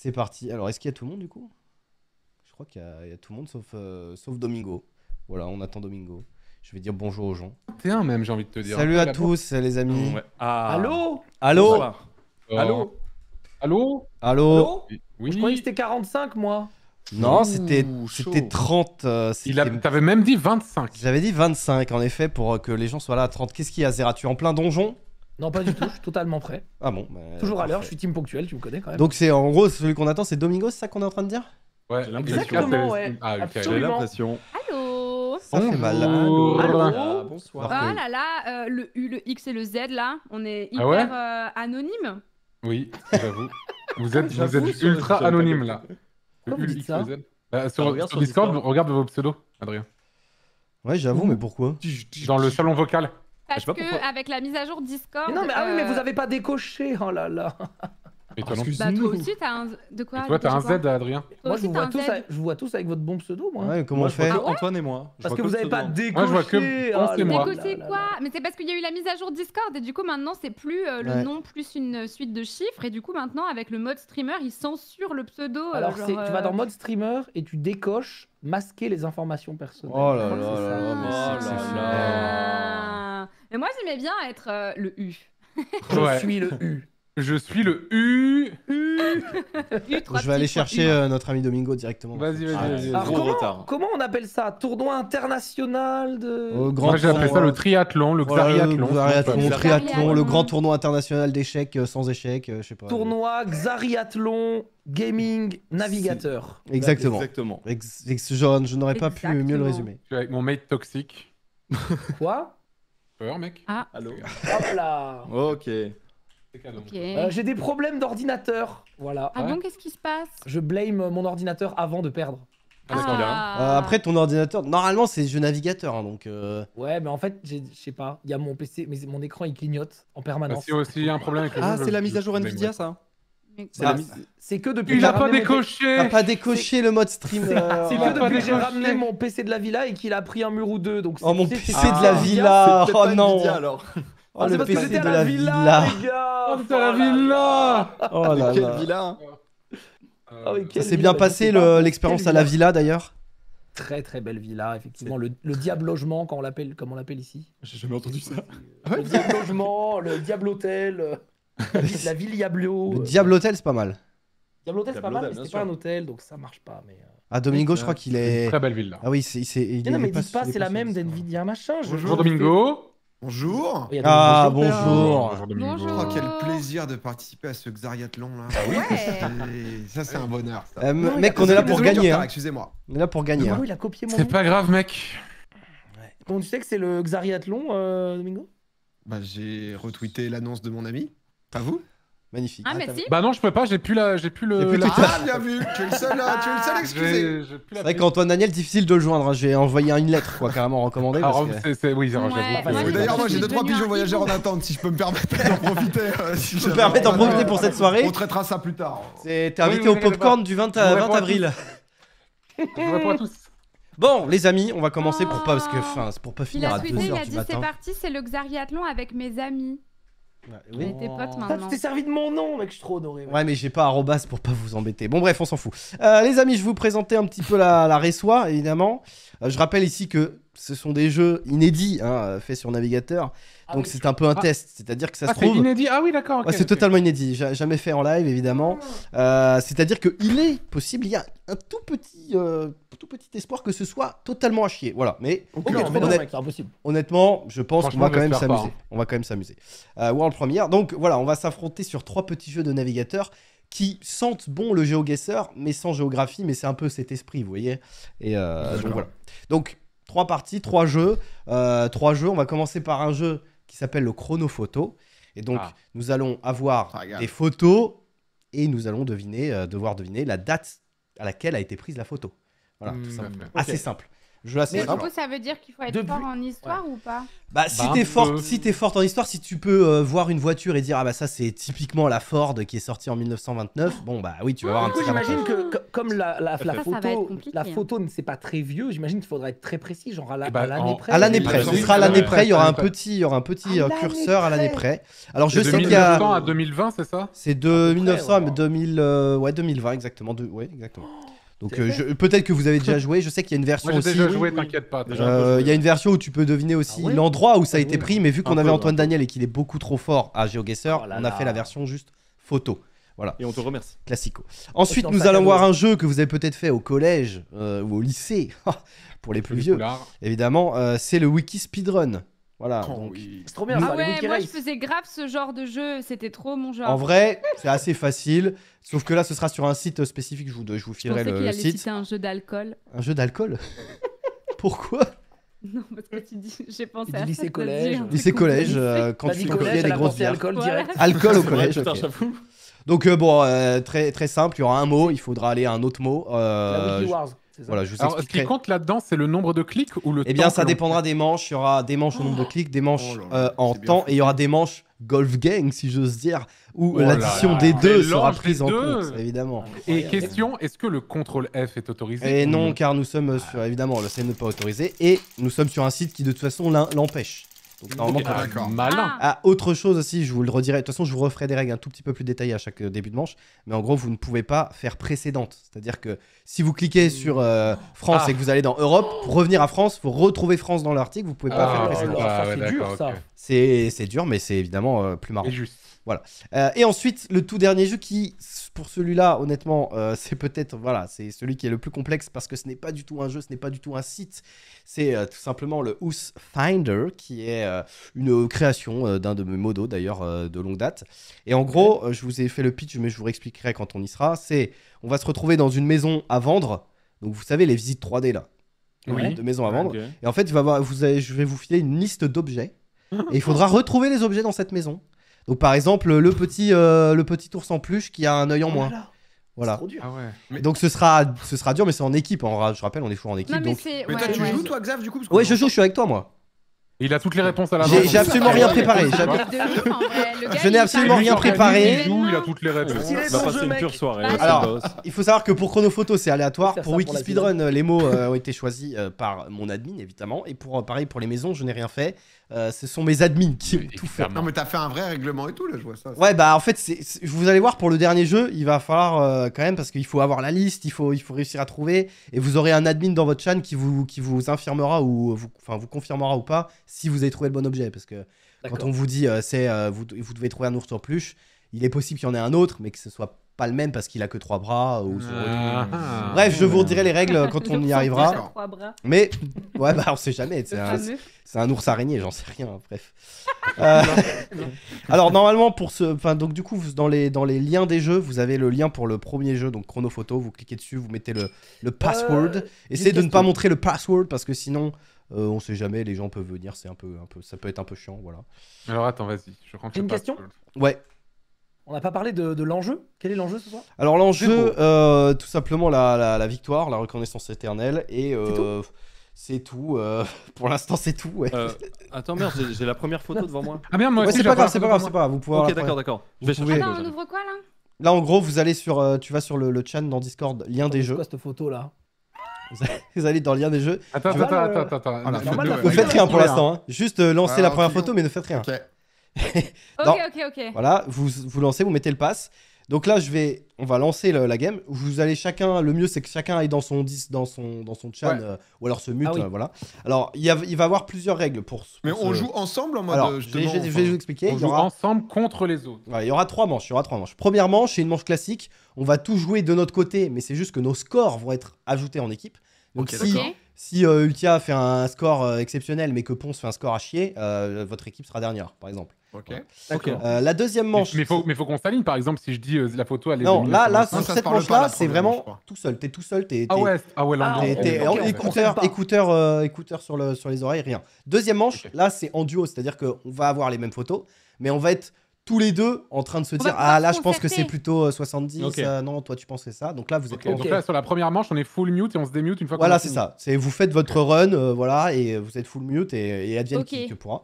C'est parti. Alors, est-ce qu'il y a tout le monde du coup Je crois qu'il y, a tout le monde sauf, euh, sauf Domingo. Voilà, on attend Domingo. Je vais dire bonjour aux gens. T'es un même, j'ai envie de te dire. Salut à tous, les amis. Ah. Allô Allô Allô Allô Allô, oui. Je croyais que c'était 45, moi. Non, c'était 30. Euh, t'avais même dit 25. J'avais dit 25, en effet, pour euh, que les gens soient là à 30. Qu'est-ce qu'il y a, Zera Tu es en plein donjon non, pas du tout, je suis totalement prêt. Ah bon bah, Toujours à l'heure, je suis team ponctuel, tu me connais quand même. Donc c'est en gros celui qu'on attend, c'est Domingo, c'est ça qu'on est en train de dire Ouais, j'ai l'impression. Ouais. Ah, J'ai l'impression. Allô Ça fait mal. Allô. Allô. Ah, ah, bonsoir. Ah là là, euh, le U, le X et le Z là, on est ah hyper euh, anonyme. Oui, j'avoue. vous êtes, vous êtes ultra anonyme là. Le U, le le Z. Bah, sur, Discord, Discord, regarde vos pseudos, Adrien. Ouais, j'avoue, mais pourquoi Dans le salon vocal. Parce qu'avec que avec la mise à jour Discord. non, mais, ah euh, vous avez pas décoché, oh là là. Mais toi, bah, toi aussi, t'as un... De quoi tu un Z, Adrien. Moi, je vous, vois tous avec... votre bon pseudo, moi. comment je Antoine et moi. parce que, vous avez pas décoché. Moi, je vois que c'est moi. Décoché quoi Mais c'est parce qu'il y a eu la mise à jour Discord et du coup, maintenant, c'est plus euh, le nom plus une suite de chiffres. Et du coup, maintenant, avec le mode streamer, ils censurent le pseudo. Euh, Alors, tu vas dans mode streamer et tu décoches masquer les informations personnelles. Oh là là là là oh mais moi, j'aimais bien être euh, le U. Je suis le U. Je suis le U. je vais aller chercher euh, notre ami Domingo directement. Vas-y, vas-y, ah, vas-y. Comment on appelle ça Tournoi international de. grand Moi, j'appelle ça le triathlon, le Le triathlon, le grand tournoi international d'échecs euh, sans échecs, je sais pas. Tournoi xariathlon. Gaming navigateur. Exactement. Exactement. je, je n'aurais pas pu mieux le résumer. Je suis avec mon mate toxique. Quoi Peur, mec Ah. Allô Hop là Ok. Euh, j'ai des problèmes d'ordinateur. Voilà. Ah bon, qu'est-ce qui se passe Je blame mon ordinateur avant de perdre. Ah, ah. Euh, après ton ordinateur, normalement c'est jeu navigateur hein, donc. Euh, ouais mais en fait je sais pas, il y a mon PC mais mon écran il clignote en bah, permanence. Si aussi un problème avec le Ah c'est la mise à jour Nvidia ça. Bah, c'est que depuis. pas décoché. pas décoché le mode stream C'est euh, que j'ai ramené mon PC de la villa et qu'il a pris un mur ou deux. Donc oh mon PC de la villa. Oh non. Ah oh bah, le PC de la villa. Oh putain la villa. Oh la Quelle villa. Ça s'est bien passé l'expérience à la villa d'ailleurs. Très très belle villa, effectivement. Le, diable logement, quand on l'appelle, comme on l'appelle ici. J'ai jamais entendu ça. Le diable logement, le diable hôtel. Euh, la ville Diablo. Diablo Hotel, euh, c'est pas mal. Diablo Hotel, c'est pas mal, mais c'est pas un hôtel, donc ça marche pas. Mais... Euh. Ah, Domingo, je crois qu'il est. très belle ville là. Ah oui, c'est. Il non, mais dites pas, c'est la même d'NVIDIA machin. Oh, ah, bonjour, Domingo. Bonjour. Ah, oh, bonjour. Bonjour. quel plaisir de participer à ce Xariathlon là. Ah, oui. Ça, c'est un bonheur. Euh, mec, on est là pour gagner. Hein. Excusez-moi. On est là pour gagner. Ah hein. il a copié mon. C'est pas grave, mec. Bon, tu sais que c'est le Xariathlon, Domingo Bah, j'ai retweeté l'annonce de mon ami. Pas vous Magnifique. Ah, ah mais si. Bah non, je peux pas, j'ai plus, la... j'ai plus le. Plus ah, bien vu Tu es le seul, tu es le seul excusé C'est vrai qu'Antoine Daniel, difficile de le joindre. Hein. J'ai envoyé une lettre, quoi, carrément recommandée. Ah, Alors c'est, que... oui, ouais, ouais, bah, D'ailleurs, moi, j'ai deux trois pigeons voyageurs en attente, si je peux me permettre d'en profiter. Euh, si je peux me permettre d'en profiter pour cette soirée. On traitera ça plus tard. T'es invité au popcorn du 20 avril. Je à tous. Bon, les amis, on va commencer pour pas parce que oh. enfin, c'est pour pas finir a à 2h du matin. Il a dit c'est parti, c'est le Xariathlon avec mes amis. Oh. t'es servi de mon nom, mec, je suis trop honoré. Ouais, mais j'ai pas arrobas pour pas vous embêter. Bon, bref, on s'en fout. Euh, les amis, je vous présenter un petit peu la, la évidemment. Euh, je rappelle ici que ce sont des jeux inédits, hein, faits sur navigateur. Ah donc c'est un peu un ah. test, c'est-à-dire que ça ah, se trouve. Ah oui, d'accord. c'est totalement inédit, jamais fait en live évidemment. Euh, c'est-à-dire que il est possible, il y a un tout petit, euh, tout petit espoir que ce soit totalement à chier. Voilà, mais, honnêtement, je pense qu'on va quand même s'amuser. Hein. On va quand même s'amuser. Euh, World première Donc voilà, on va s'affronter sur trois petits jeux de navigateur qui sentent bon le géoguesseur, mais sans géographie, mais c'est un peu cet esprit, vous voyez. Et donc voilà. Donc trois parties, trois jeux. Euh, trois jeux. On va commencer par un jeu qui s'appelle le chronophoto. Et donc, ah. nous allons avoir ah, des photos et nous allons deviner, euh, devoir deviner la date à laquelle a été prise la photo. Voilà, tout hmm. simple, Assez simple mais du coup, ça veut dire qu'il faut être fort en histoire ou pas Bah, si bah, tu t'es fort, es forte en histoire, si tu peux euh, voir une voiture et dire ah bah ça c'est typiquement la Ford qui est sortie en 1929, bon bah oui tu vas voir un coup, petit. J'imagine que comme la, la, photo, la hein. photo ne c'est pas très vieux, j'imagine qu'il faudrait être très précis, genre à eh ben, l'année près. À l'année près, ce sera à l'année près. Il y aura un petit, il y aura un petit euh, curseur à l'année près. Alors je sais qu'il y a. De 1900 à 2020, c'est ça C'est de 1900 à 2000, ouais 2020 euh, exactement, Oui, exactement. Donc euh, peut-être que vous avez déjà joué. Je sais qu'il y a une version Moi, Déjà joué, t'inquiète pas. Euh, il y a une version où tu peux deviner ah aussi l'endroit où ça a été ah pris, mais vu qu'on avait Antoine Daniel et qu'il est beaucoup trop fort à GeoGuessr, oh on a fait la version juste photo. Voilà. Et on te remercie. Classico. Ensuite, nous allons voir un jeu que vous avez peut-être fait au collège euh, ou au lycée, pour les plus vieux. Évidemment, c'est le Wiki Speedrun. Voilà. C'est trop bien. Ah ouais, moi je faisais grave ce genre de jeu, c'était trop mon genre. En vrai, c'est assez facile, sauf que là ce sera sur un site spécifique. Je vous, je vous filerai je le, site. C'est un jeu d'alcool. Un jeu d'alcool. Pourquoi non, parce que tu dis, j'ai pensé à lycée ça, collège. Lycée euh, collège, quand tu confiais des grosses bières. Alcool, alcool au collège. Donc euh, bon, euh, très très simple. Il y aura un mot, il faudra aller à un autre mot. La Wiki Wars ce qui compte là-dedans, c'est le nombre de clics ou le Eh bien, ça dépendra des manches. Il y aura des manches au nombre de oh. clics, des manches oh euh, en temps, et il y aura des manches golf gang, si j'ose dire, où euh, oh l'addition des deux sera prise en compte, évidemment. Et question, est-ce que le contrôle F est autorisé Et eh non, car nous sommes sur, évidemment, le n'est pas autorisé, et nous sommes sur un site qui de toute façon l'empêche. Donc normalement, ah. Ah, autre chose aussi, je vous le redirai. De toute façon, je vous referai des règles un tout petit peu plus détaillées à chaque euh, début de manche. Mais en gros, vous ne pouvez pas faire précédente. C'est-à-dire que si vous cliquez mmh. sur euh, France ah. et que vous allez dans Europe, pour revenir à France, vous retrouvez France dans l'article, vous pouvez pas faire oh précédente. c'est dur, C'est dur, mais c'est évidemment euh, plus marrant. juste. Voilà. Euh, et ensuite, le tout dernier jeu qui, pour celui-là, honnêtement, euh, c'est peut-être voilà, c'est celui qui est le plus complexe parce que ce n'est pas du tout un jeu, ce n'est pas du tout un site. C'est euh, tout simplement le House Finder qui est une création d'un de mes modos d'ailleurs de longue date. Et en gros, je vous ai fait le pitch, mais je vous réexpliquerai quand on y sera. C'est on va se retrouver dans une maison à vendre. Donc vous savez les visites 3D là. de maison à ah, vendre. Et en fait, vous je vais vous filer une liste d'objets. et il faudra retrouver les objets dans cette maison. Donc par exemple, le petit, euh, le petit ours en peluche qui a un œil en oh moins. Voilà. Ah donc ce sera, ce sera dur, mais c'est en équipe. En, hein. je rappelle, on est fou en équipe. tu joues toi, Xav, du je joue, je suis avec toi, moi. Il a toutes les réponses à la main. J'ai absolument rien préparé. Je n'ai absolument rien préparé. Il joue, il a toutes les réponses. Il va passer une pure soirée. Alors, il faut savoir que pour Chronophoto, c'est aléatoire. Pour Wiki Speedrun, les mots euh, ont été choisis euh, par mon admin, évidemment. Et pour pareil, pour les maisons, je n'ai rien fait. Euh, ce sont mes admins qui ont tout fait. Non, mais t'as fait un vrai règlement et tout, là, je vois ça. Ouais, bah en fait, vous allez voir pour le dernier jeu, il va falloir euh, quand même, parce qu'il faut avoir la liste, il faut, il faut réussir à trouver, et vous aurez un admin dans votre chaîne qui vous, qui vous infirmera ou vous, vous confirmera ou pas si vous avez trouvé le bon objet. Parce que quand on vous dit, euh, c'est vous, devez trouver un ours en peluche, il est possible qu'il y en ait un autre, mais que ce soit pas le même parce qu'il a que trois bras ou ah. Bref, je vous dirai les règles quand on y arrivera. Mais ouais, bah on sait jamais. C'est un ours araignée, j'en sais rien, hein, bref. Euh, alors normalement pour ce, donc du coup dans les liens des jeux, vous avez le lien pour le premier jeu donc chronophoto, vous cliquez dessus, vous mettez le password. Euh, Essayez de ne pas montrer le password parce que sinon euh, on sait jamais, les gens peuvent venir, c'est un peu ça peut être un peu chiant, voilà. Alors attends, vas-y, je Une question. Ouais. On n'a pas parlé de, l'enjeu Quel est l'enjeu ce soir Alors l'enjeu, tout simplement la, victoire, la reconnaissance éternelle et. C'est tout. Euh, pour l'instant, c'est tout. Ouais. Euh, attends, merde, j'ai- la première photo devant moi. Ah merde, moi c'est pas grave, c'est pas grave, c'est pas Vous pouvez. ok, d'accord, d'accord. Je vais on ouvre quoi là Là, en gros, vous allez sur, euh, tu vas sur le, le chat dans Discord, lien des jeux. quoi cette photo là Vous allez dans lien des jeux. Attends, attends, attends, attends, attends. Vous faites rien pour l'instant. hein. Juste lancer lancez ah, la première photo, mais ne faites rien. Ok, ok, ok. Voilà, vous, vous lancez, vous mettez le pass. Donc là, je vais, on va lancer la game. Vous allez chacun, le mieux c'est que chacun aille dans son 10, dans son, dans son euh, ou alors se mute, ah euh, voilà. Alors il, il va y avoir plusieurs règles pour. Mais on joue ensemble en mode. Alors, euh, je, vais, vous expliquer. On joue ensemble contre les autres. il y aura trois manches. Il y aura trois manches. Première manche, c'est une manche classique. On va tout jouer de notre côté, mais c'est juste que nos scores vont être ajoutés en équipe. Donc si si euh, Ultia fait un score euh, exceptionnel, mais que Ponce fait un score à chier, euh, votre équipe sera dernière, par exemple. Ok. la deuxième manche. Mais, faut, faut qu'on s'aligne, par exemple, si je dis la photo, elle est. Non, là, là, sur cette manche-là, c'est vraiment tout seul. T'es tout seul. T'es, ah ouais, ah ouais, écouteur, écouteur, écouteur sur, le, sur les oreilles, rien. Deuxième manche, là, c'est en duo, c'est-à-dire qu'on va avoir les mêmes photos, mais on va être tous les deux en train de se dire Ah là, je pense que c'est plutôt 70, euh, euh, non, toi tu penses ça. Donc là, vous êtes Donc là, sur la première manche, on est full mute et on se démute une fois Voilà, c'est ça. C'est vous faites votre run, euh, voilà, et vous êtes full mute et, et qui pourra.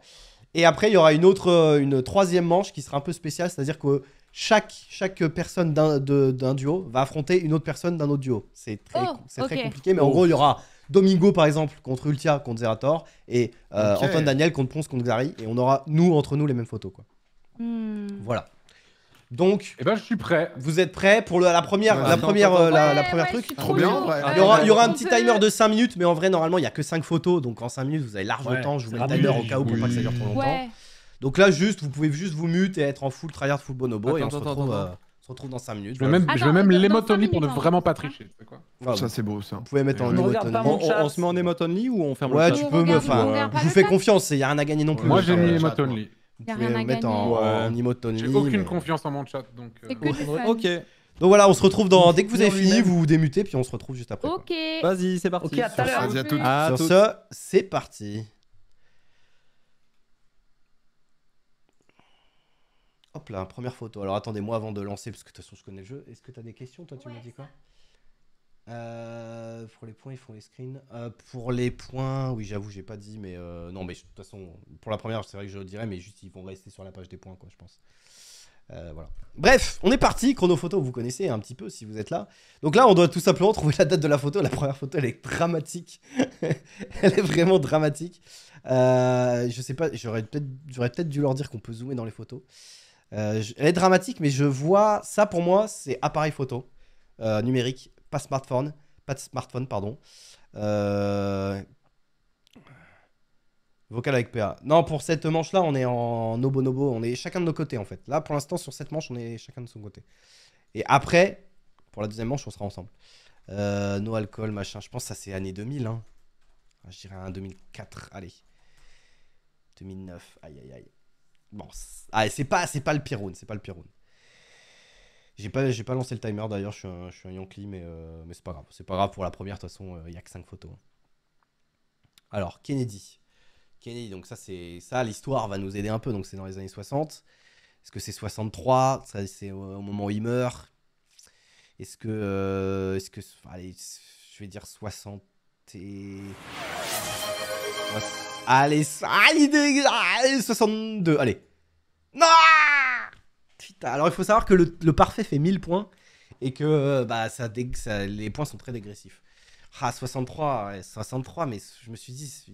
Et après, il y aura une autre, une troisième manche qui sera un peu spéciale, c'est-à-dire que chaque, chaque personne d'un duo va affronter une autre personne d'un autre duo. C'est très, oh, très compliqué, mais en gros, il y aura Domingo par exemple contre Ultia contre Zerator et Antoine Daniel contre Ponce contre Xari et on aura nous entre nous les mêmes photos quoi. Hmm. Voilà. Donc, eh ben, je suis prêt. Vous êtes prêts pour la première, la, première euh, la, première truc Trop bien. Il y aura, un petit timer de 5 minutes, mais en vrai, normalement, il n'y a que 5 photos. Donc, en 5 minutes, vous avez large temps. Je vous mets le timer au cas où pour pas que ça dure trop longtemps. Donc là, juste, vous pouvez juste vous mute et être en full tryhard full bonobo. et euh, on se retrouve. dans 5 minutes. Je veux même, je only pour ne vraiment hein. pas tricher. Quoi ça, c'est beau ça. Vous pouvez mettre en On, se met en emote only ou on ferme ouais, le tu peux me. Enfin, je vous fais confiance, il n'y a rien à gagner non plus. Moi, j'ai euh, mis émote only. Vous pouvez mettre en, ouais. J'ai aucune euh. confiance en mon chat, donc. Euh, ok. Donc voilà, on se retrouve dans. Dès que vous avez fini, vous vous démutez, puis on se retrouve juste après. Ok. Vas-y, c'est parti. Ok, à tout à l'heure. Sur, c'est parti. Hop là, première photo. Alors attendez-moi avant de lancer, parce que de toute façon, je connais le jeu. Est-ce que tu as des questions Toi, tu me dis quoi euh, pour les points, ils font les screens. Euh, pour les points, oui, j'avoue, j'ai pas dit, mais euh, non, mais de toute façon, pour la première, c'est vrai que je le dirais, mais juste ils vont rester sur la page des points, quoi, je pense. voilà. Bref, on est parti. Chrono photo, vous connaissez un petit peu si vous êtes là. Donc là, on doit tout simplement trouver la date de la photo. La première photo, elle est dramatique. elle est vraiment dramatique. je sais pas, j'aurais peut-être, j'aurais peut-être dû leur dire qu'on peut zoomer dans les photos. elle est dramatique, mais je vois ça pour moi, c'est appareil photo numérique pas smartphone, pas de smartphone, pardon. Euh, vocal avec PA. Non, pour cette manche-là, on est en obo-nobo. on est chacun de nos côtés en fait. Là, pour l'instant, sur cette manche, on est chacun de son côté. Et après, pour la deuxième manche, on sera ensemble. Euh, no alcool, machin. Je pense que ça, c'est année 2000. Hein. Ah, je dirais un 2004. Allez. 2009. Aïe, aïe, aïe. Bon, ah, c'est pas c'est pas le pire C'est pas le pire j'ai pas, j'ai pas lancé le timer d'ailleurs, je suis un, je suis Yankee, mais, euh, mais c'est pas grave. C'est pas grave pour la première, de toute façon, euh, il n'y a que 5 photos. Hein. Alors, Kennedy. Kennedy, donc ça, c'est ça, l'histoire va nous aider un peu, donc c'est dans les années 60. Est-ce que c'est 63 ça, C'est au moment où il meurt Est-ce que. Euh, est-ce que. Allez, je vais dire 60 et. Allez, allez, 62, allez. Non alors il faut savoir que le, parfait fait 1000 points et que euh, bah, ça, les points sont très dégressifs. Ah, 63, 63, mais je me suis dit,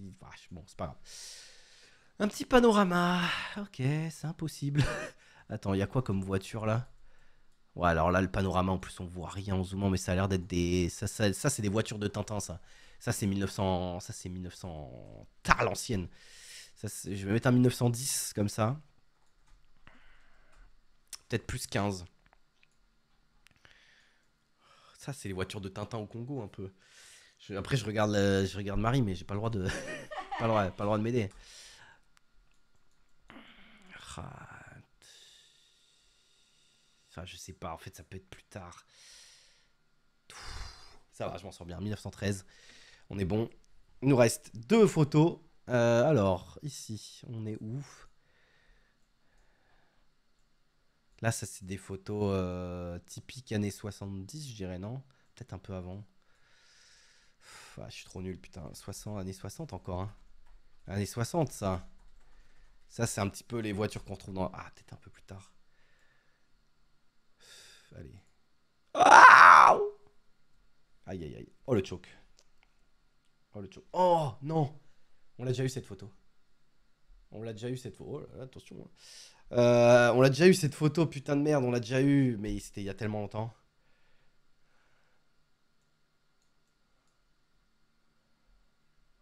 bon, c'est pas grave. Un petit panorama, ok, c'est impossible. Attends, il y a quoi comme voiture là Ouais, alors là, le panorama, en plus, on voit rien en zoomant, mais ça a l'air d'être des. Ça, ça, ça c'est des voitures de Tintin, ça. Ça, c'est 1900. Ça, c'est 1900. Tard l'ancienne. Je vais mettre un 1910 comme ça peut-être plus 15. Ça, c'est les voitures de Tintin au Congo, un peu. après, je regarde, je regarde Marie, mais j'ai pas le droit de, pas le droit, pas le droit de m'aider. Enfin, je sais pas. En fait, ça peut être plus tard. Ça va, je m'en sors bien. 1913. On est bon. Il nous reste deux photos. Euh, alors, ici, on est où Là, ça, c'est des photos euh, typiques années 70, je dirais, non Peut-être un peu avant. Ah, je suis trop nul, putain. 60, années 60 encore, hein. Années 60, ça. Ça, c'est un petit peu les voitures qu'on trouve dans. Ah, peut-être un peu plus tard. allez. Ah aïe, aïe, aïe. Oh, le choke. Oh, le choke. Oh, non On l'a déjà eu cette photo. On l'a déjà eu cette photo. Oh là là, attention. Hein. Euh, on l'a déjà eu cette photo, putain de merde, on l'a déjà eu, mais c'était il y a tellement longtemps.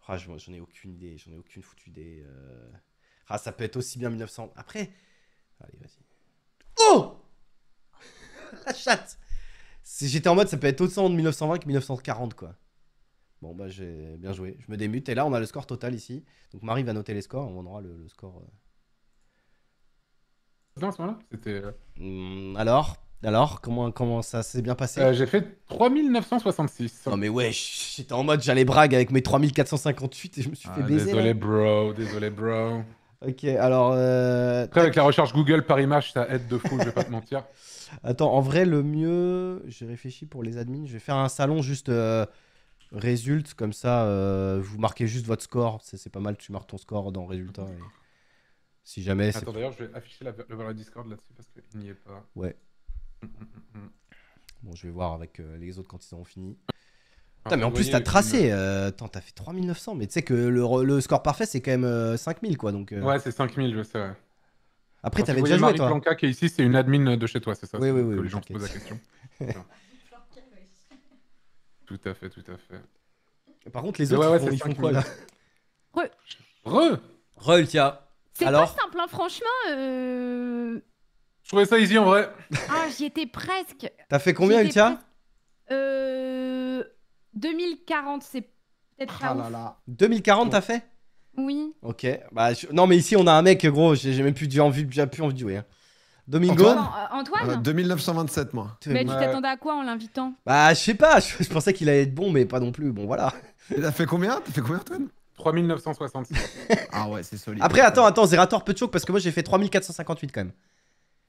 Ah, j'en ai aucune idée, j'en ai aucune foutue idée. Euh... Ah, ça peut être aussi bien 1900. Après, allez, vas-y. Oh La chatte J'étais en mode, ça peut être autant de 1920 que 1940, quoi. Bon, bah, j'ai bien joué. Je me démute. Et là, on a le score total ici. Donc, Marie va noter les scores. On aura le, score. Euh, ce moment-là C'était. Euh, hmm, alors alors, comment, comment ça s'est bien passé euh, J'ai fait 3966. Non mais ouais, j'étais en mode j'allais brague avec mes 3458 et je me suis fait ah, baiser. Désolé bro, désolé bro. Ok, alors... Euh, Après avec la recherche Google par image, ça aide de fou, je vais pas te mentir. Attends, en vrai, le mieux, j'ai réfléchi pour les admins, je vais faire un salon juste euh, résulte, comme ça, vous marquez juste votre score, c'est pas mal, tu marques ton score dans résultat. Et... Si jamais. Attends, d'ailleurs, je vais afficher la, le valeur Discord là-dessus parce qu'il n'y est pas. Ouais. Mm, mm, mm, bon, je vais voir avec euh, les autres quand ils auront fini. Ah, Putain, mais en plus, t'as tracé. Euh, attends, t'as fait 3900, mais tu sais que le, le, score parfait, c'est quand même 5000, euh, quoi. Donc, euh. Ouais, c'est 5000, je sais. Ouais. Après, t'avais déjà joué, Marie toi. Planca qui est ici, c'est une admin de chez toi, c'est ça Oui, oui, oui. Que les gens se posent la question. tout à fait, tout à fait. Par contre, les autres, ils, font, quoi, là Re Re Re, Ultia c'est pas simple, hein, franchement. Euh, je trouvais ça easy en vrai. Ah, j'y étais presque. T'as fait combien, Ultia Euh. 2040, c'est peut-être ah là, là 2040, t'as fait Oui. Ok. Bah, Non, mais ici, on a un mec, gros, j'ai même plus envie, envie de jouer. Hein. Domingo Antoine, 2927, euh, euh, moi. Mais tu t'attendais à quoi en l'invitant Bah, je sais pas, je, pensais qu'il allait être bon, mais pas non plus. Bon, voilà. fait combien T'as fait combien, Antoine 3966. ah ouais, c'est solide. Après, attends, attends, Zerator peut choquer parce que moi j'ai fait 3458 quand même.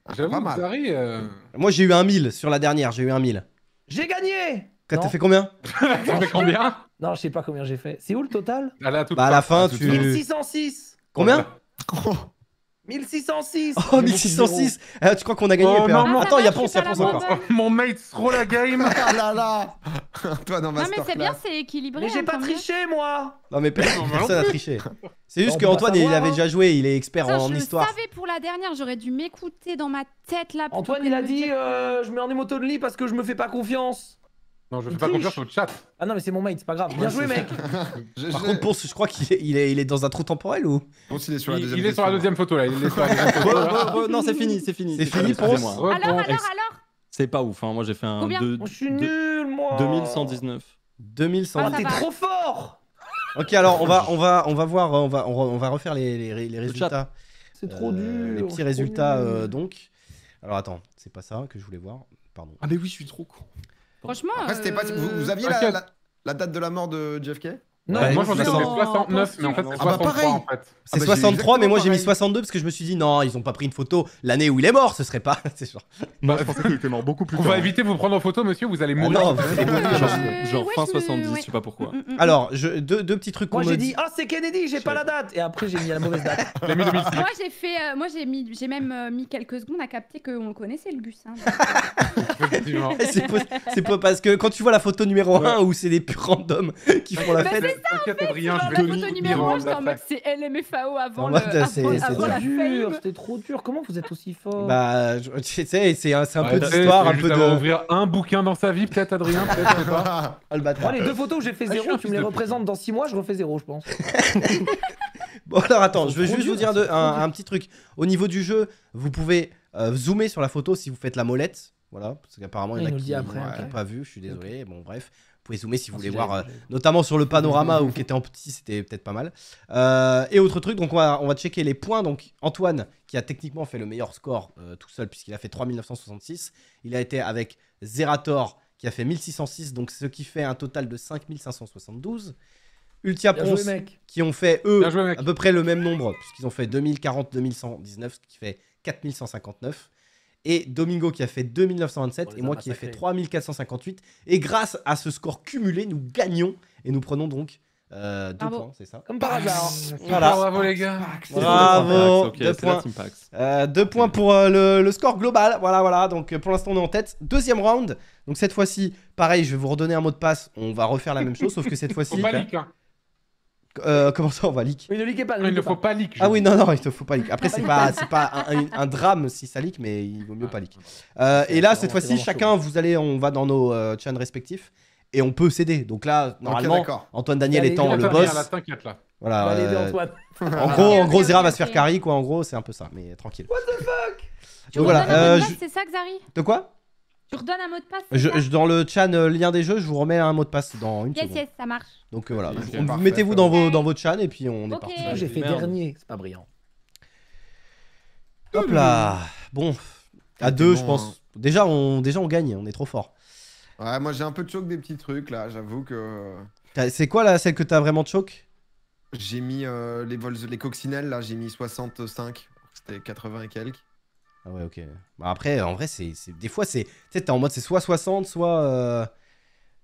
Ah, euh, moi j'ai eu 1000 sur la dernière, j'ai eu 1000. J'ai gagné T'as fait combien T'as fait combien Non, je sais pas combien j'ai fait. C'est où le total bah, bah, à la, bah, à la fin, ah, tu. Combien 1606 Oh, 1606 eh, Tu crois qu'on a gagné oh, Non, ah, attends, il y a Ponce, il encore. Mon mate throw la game Ah là là Toi, dans Non, mais c'est bien, c'est équilibré. Mais j'ai hein, pas triché, moi Non, mais personne n'a triché. C'est juste qu'Antoine, il avait déjà joué, il est expert en histoire. Je savais pour la dernière, j'aurais dû m'écouter dans ma tête là. Antoine, il a dit euh, Je mets en émoto de lit parce que je me fais pas confiance. Non, je fais pas confiance le chat. Ah non, mais c'est mon mate, c'est pas grave. Bien joué, mec. Par contre, Ponce, je crois qu'il est, est, dans un trou temporel ou il est sur la deuxième. photo là. Il est non, c'est fini, c'est fini. C'est fini, pour Ponce. Alors, alors, alors. C'est pas ouf. Hein. Moi, j'ai fait un. 2 Je suis nul, moi. 2119. 2119. Ah, t'es trop fort. Ok, alors on va, on va, on va voir, hein. on va, on va refaire les, les, résultats. C'est trop euh, dur. Les petits résultats euh, donc. Alors attends, c'est pas ça que je voulais voir. Pardon. Ah mais oui, je suis trop con. Franchement. pas... vous, euh, aviez la, la, date de la mort de Jeff Kay? Non, bah, moi j'en ai 69, mais en fait ah bah c'est 63 ah bah, C'est 63, mais moi j'ai mis 62 parce que je me suis dit non, ils ont pas pris une photo l'année où il est mort, ce serait pas. c'est sûr. Bah, je pensais qu'il était mort beaucoup plus On va éviter de vous prendre en photo, monsieur, vous allez ah mourir. non, genre, fin 70, je sais pas pourquoi. Mm, mm, mm. Alors, je, deux, petits trucs. Moi j'ai dit, ah oh, c'est Kennedy, j'ai pas la date. Et après j'ai mis la mauvaise date. moi j'ai fait, euh, moi j'ai mis, j'ai même euh, mis quelques secondes à capter qu'on le connaissait le bus. Hein, euh. c'est parce que quand tu vois la photo numéro 1 où c'est des plus randoms qui font la fête. T'inquiète, Adrien, je vais tout numéro j'étais c'est LMFAO avant, la dur, C'était trop dur. Comment vous êtes aussi fort Bah, tu sais, c'est un, peu d'histoire, un peu de. ouvrir un bouquin dans sa vie, peut-être, Adrien, peut-être pas. Bah, les deux photos où j'ai fait zéro, tu me les représentes dans 6 mois, je refais zéro, je pense. Bon, alors attends, je veux juste vous dire un petit truc. Au niveau du jeu, vous pouvez euh, zoomer sur la photo si vous faites la molette. Voilà, parce qu'apparemment, il y en a qui n'ont pas vu, je suis désolé. Bon, bref pouvez zoomer si vous ah, voulez voir, euh, notamment sur le panorama ou qui était en petit, c'était peut-être pas mal. Euh, et autre truc, donc on va, checker les points. Donc Antoine, qui a techniquement fait le meilleur score euh, tout seul, puisqu'il a fait 3966, il a été avec Zerator, qui a fait 1606, donc ce qui fait un total de 5572. Pons, qui ont fait eux à peu près le même nombre, puisqu'ils ont fait 2040, 2119, ce qui fait 4159 et Domingo qui a fait 2927 et moi qui ai fait 3458. Et grâce à ce score cumulé, nous gagnons et nous prenons donc euh, deux points, c'est ça Comme par ah, Bravo les gars. Bravo. deux, points. Euh, deux points pour euh, le, le, score global. Voilà, voilà. Donc euh, pour l'instant on est en tête. Deuxième round. Donc cette fois-ci, pareil, je vais vous redonner un mot de passe. On va refaire la même chose, sauf que cette fois-ci, euh, comment ça, on va leak Oui, ne leakez pas. Ah, il ne faut pas, leak. Ah oui, non, non, il ne faut pas leak. Après, c'est pas, c'est pas un, drame si ça leak, mais il vaut mieux pas leak. Euh, et là, cette fois-ci, chacun, vous allez, on va dans nos euh, respectifs et on peut céder. Donc là, normalement, Antoine Daniel étant le boss. Là. Voilà. Euh, en gros, en gros, Zera va se faire carry, quoi. En gros, c'est un peu ça, mais tranquille. What the fuck voilà. C'est ça, Xari De quoi je redonne un mot de passe. dans le chat euh, lien des jeux, je vous remets un mot de passe dans une seconde. ça marche. Donc euh, voilà, mettez-vous dans, vos, dans votre chat et puis on est parti. Ah, j'ai fait dernier, c'est pas brillant. Hop là Bon, à deux, je pense. Hein. Déjà, on, déjà, on gagne, on est trop fort. Ouais, moi j'ai un peu de choc des petits trucs là, j'avoue que. C'est quoi là, celle que t'as vraiment de choc J'ai mis euh, les, vols, les coccinelles là, j'ai mis 65, c'était 80 et quelques. Ah ouais, ok. Bah, après, en vrai, c'est, des fois, c'est, tu sais, t'es en mode c'est soit 60, soit. Euh,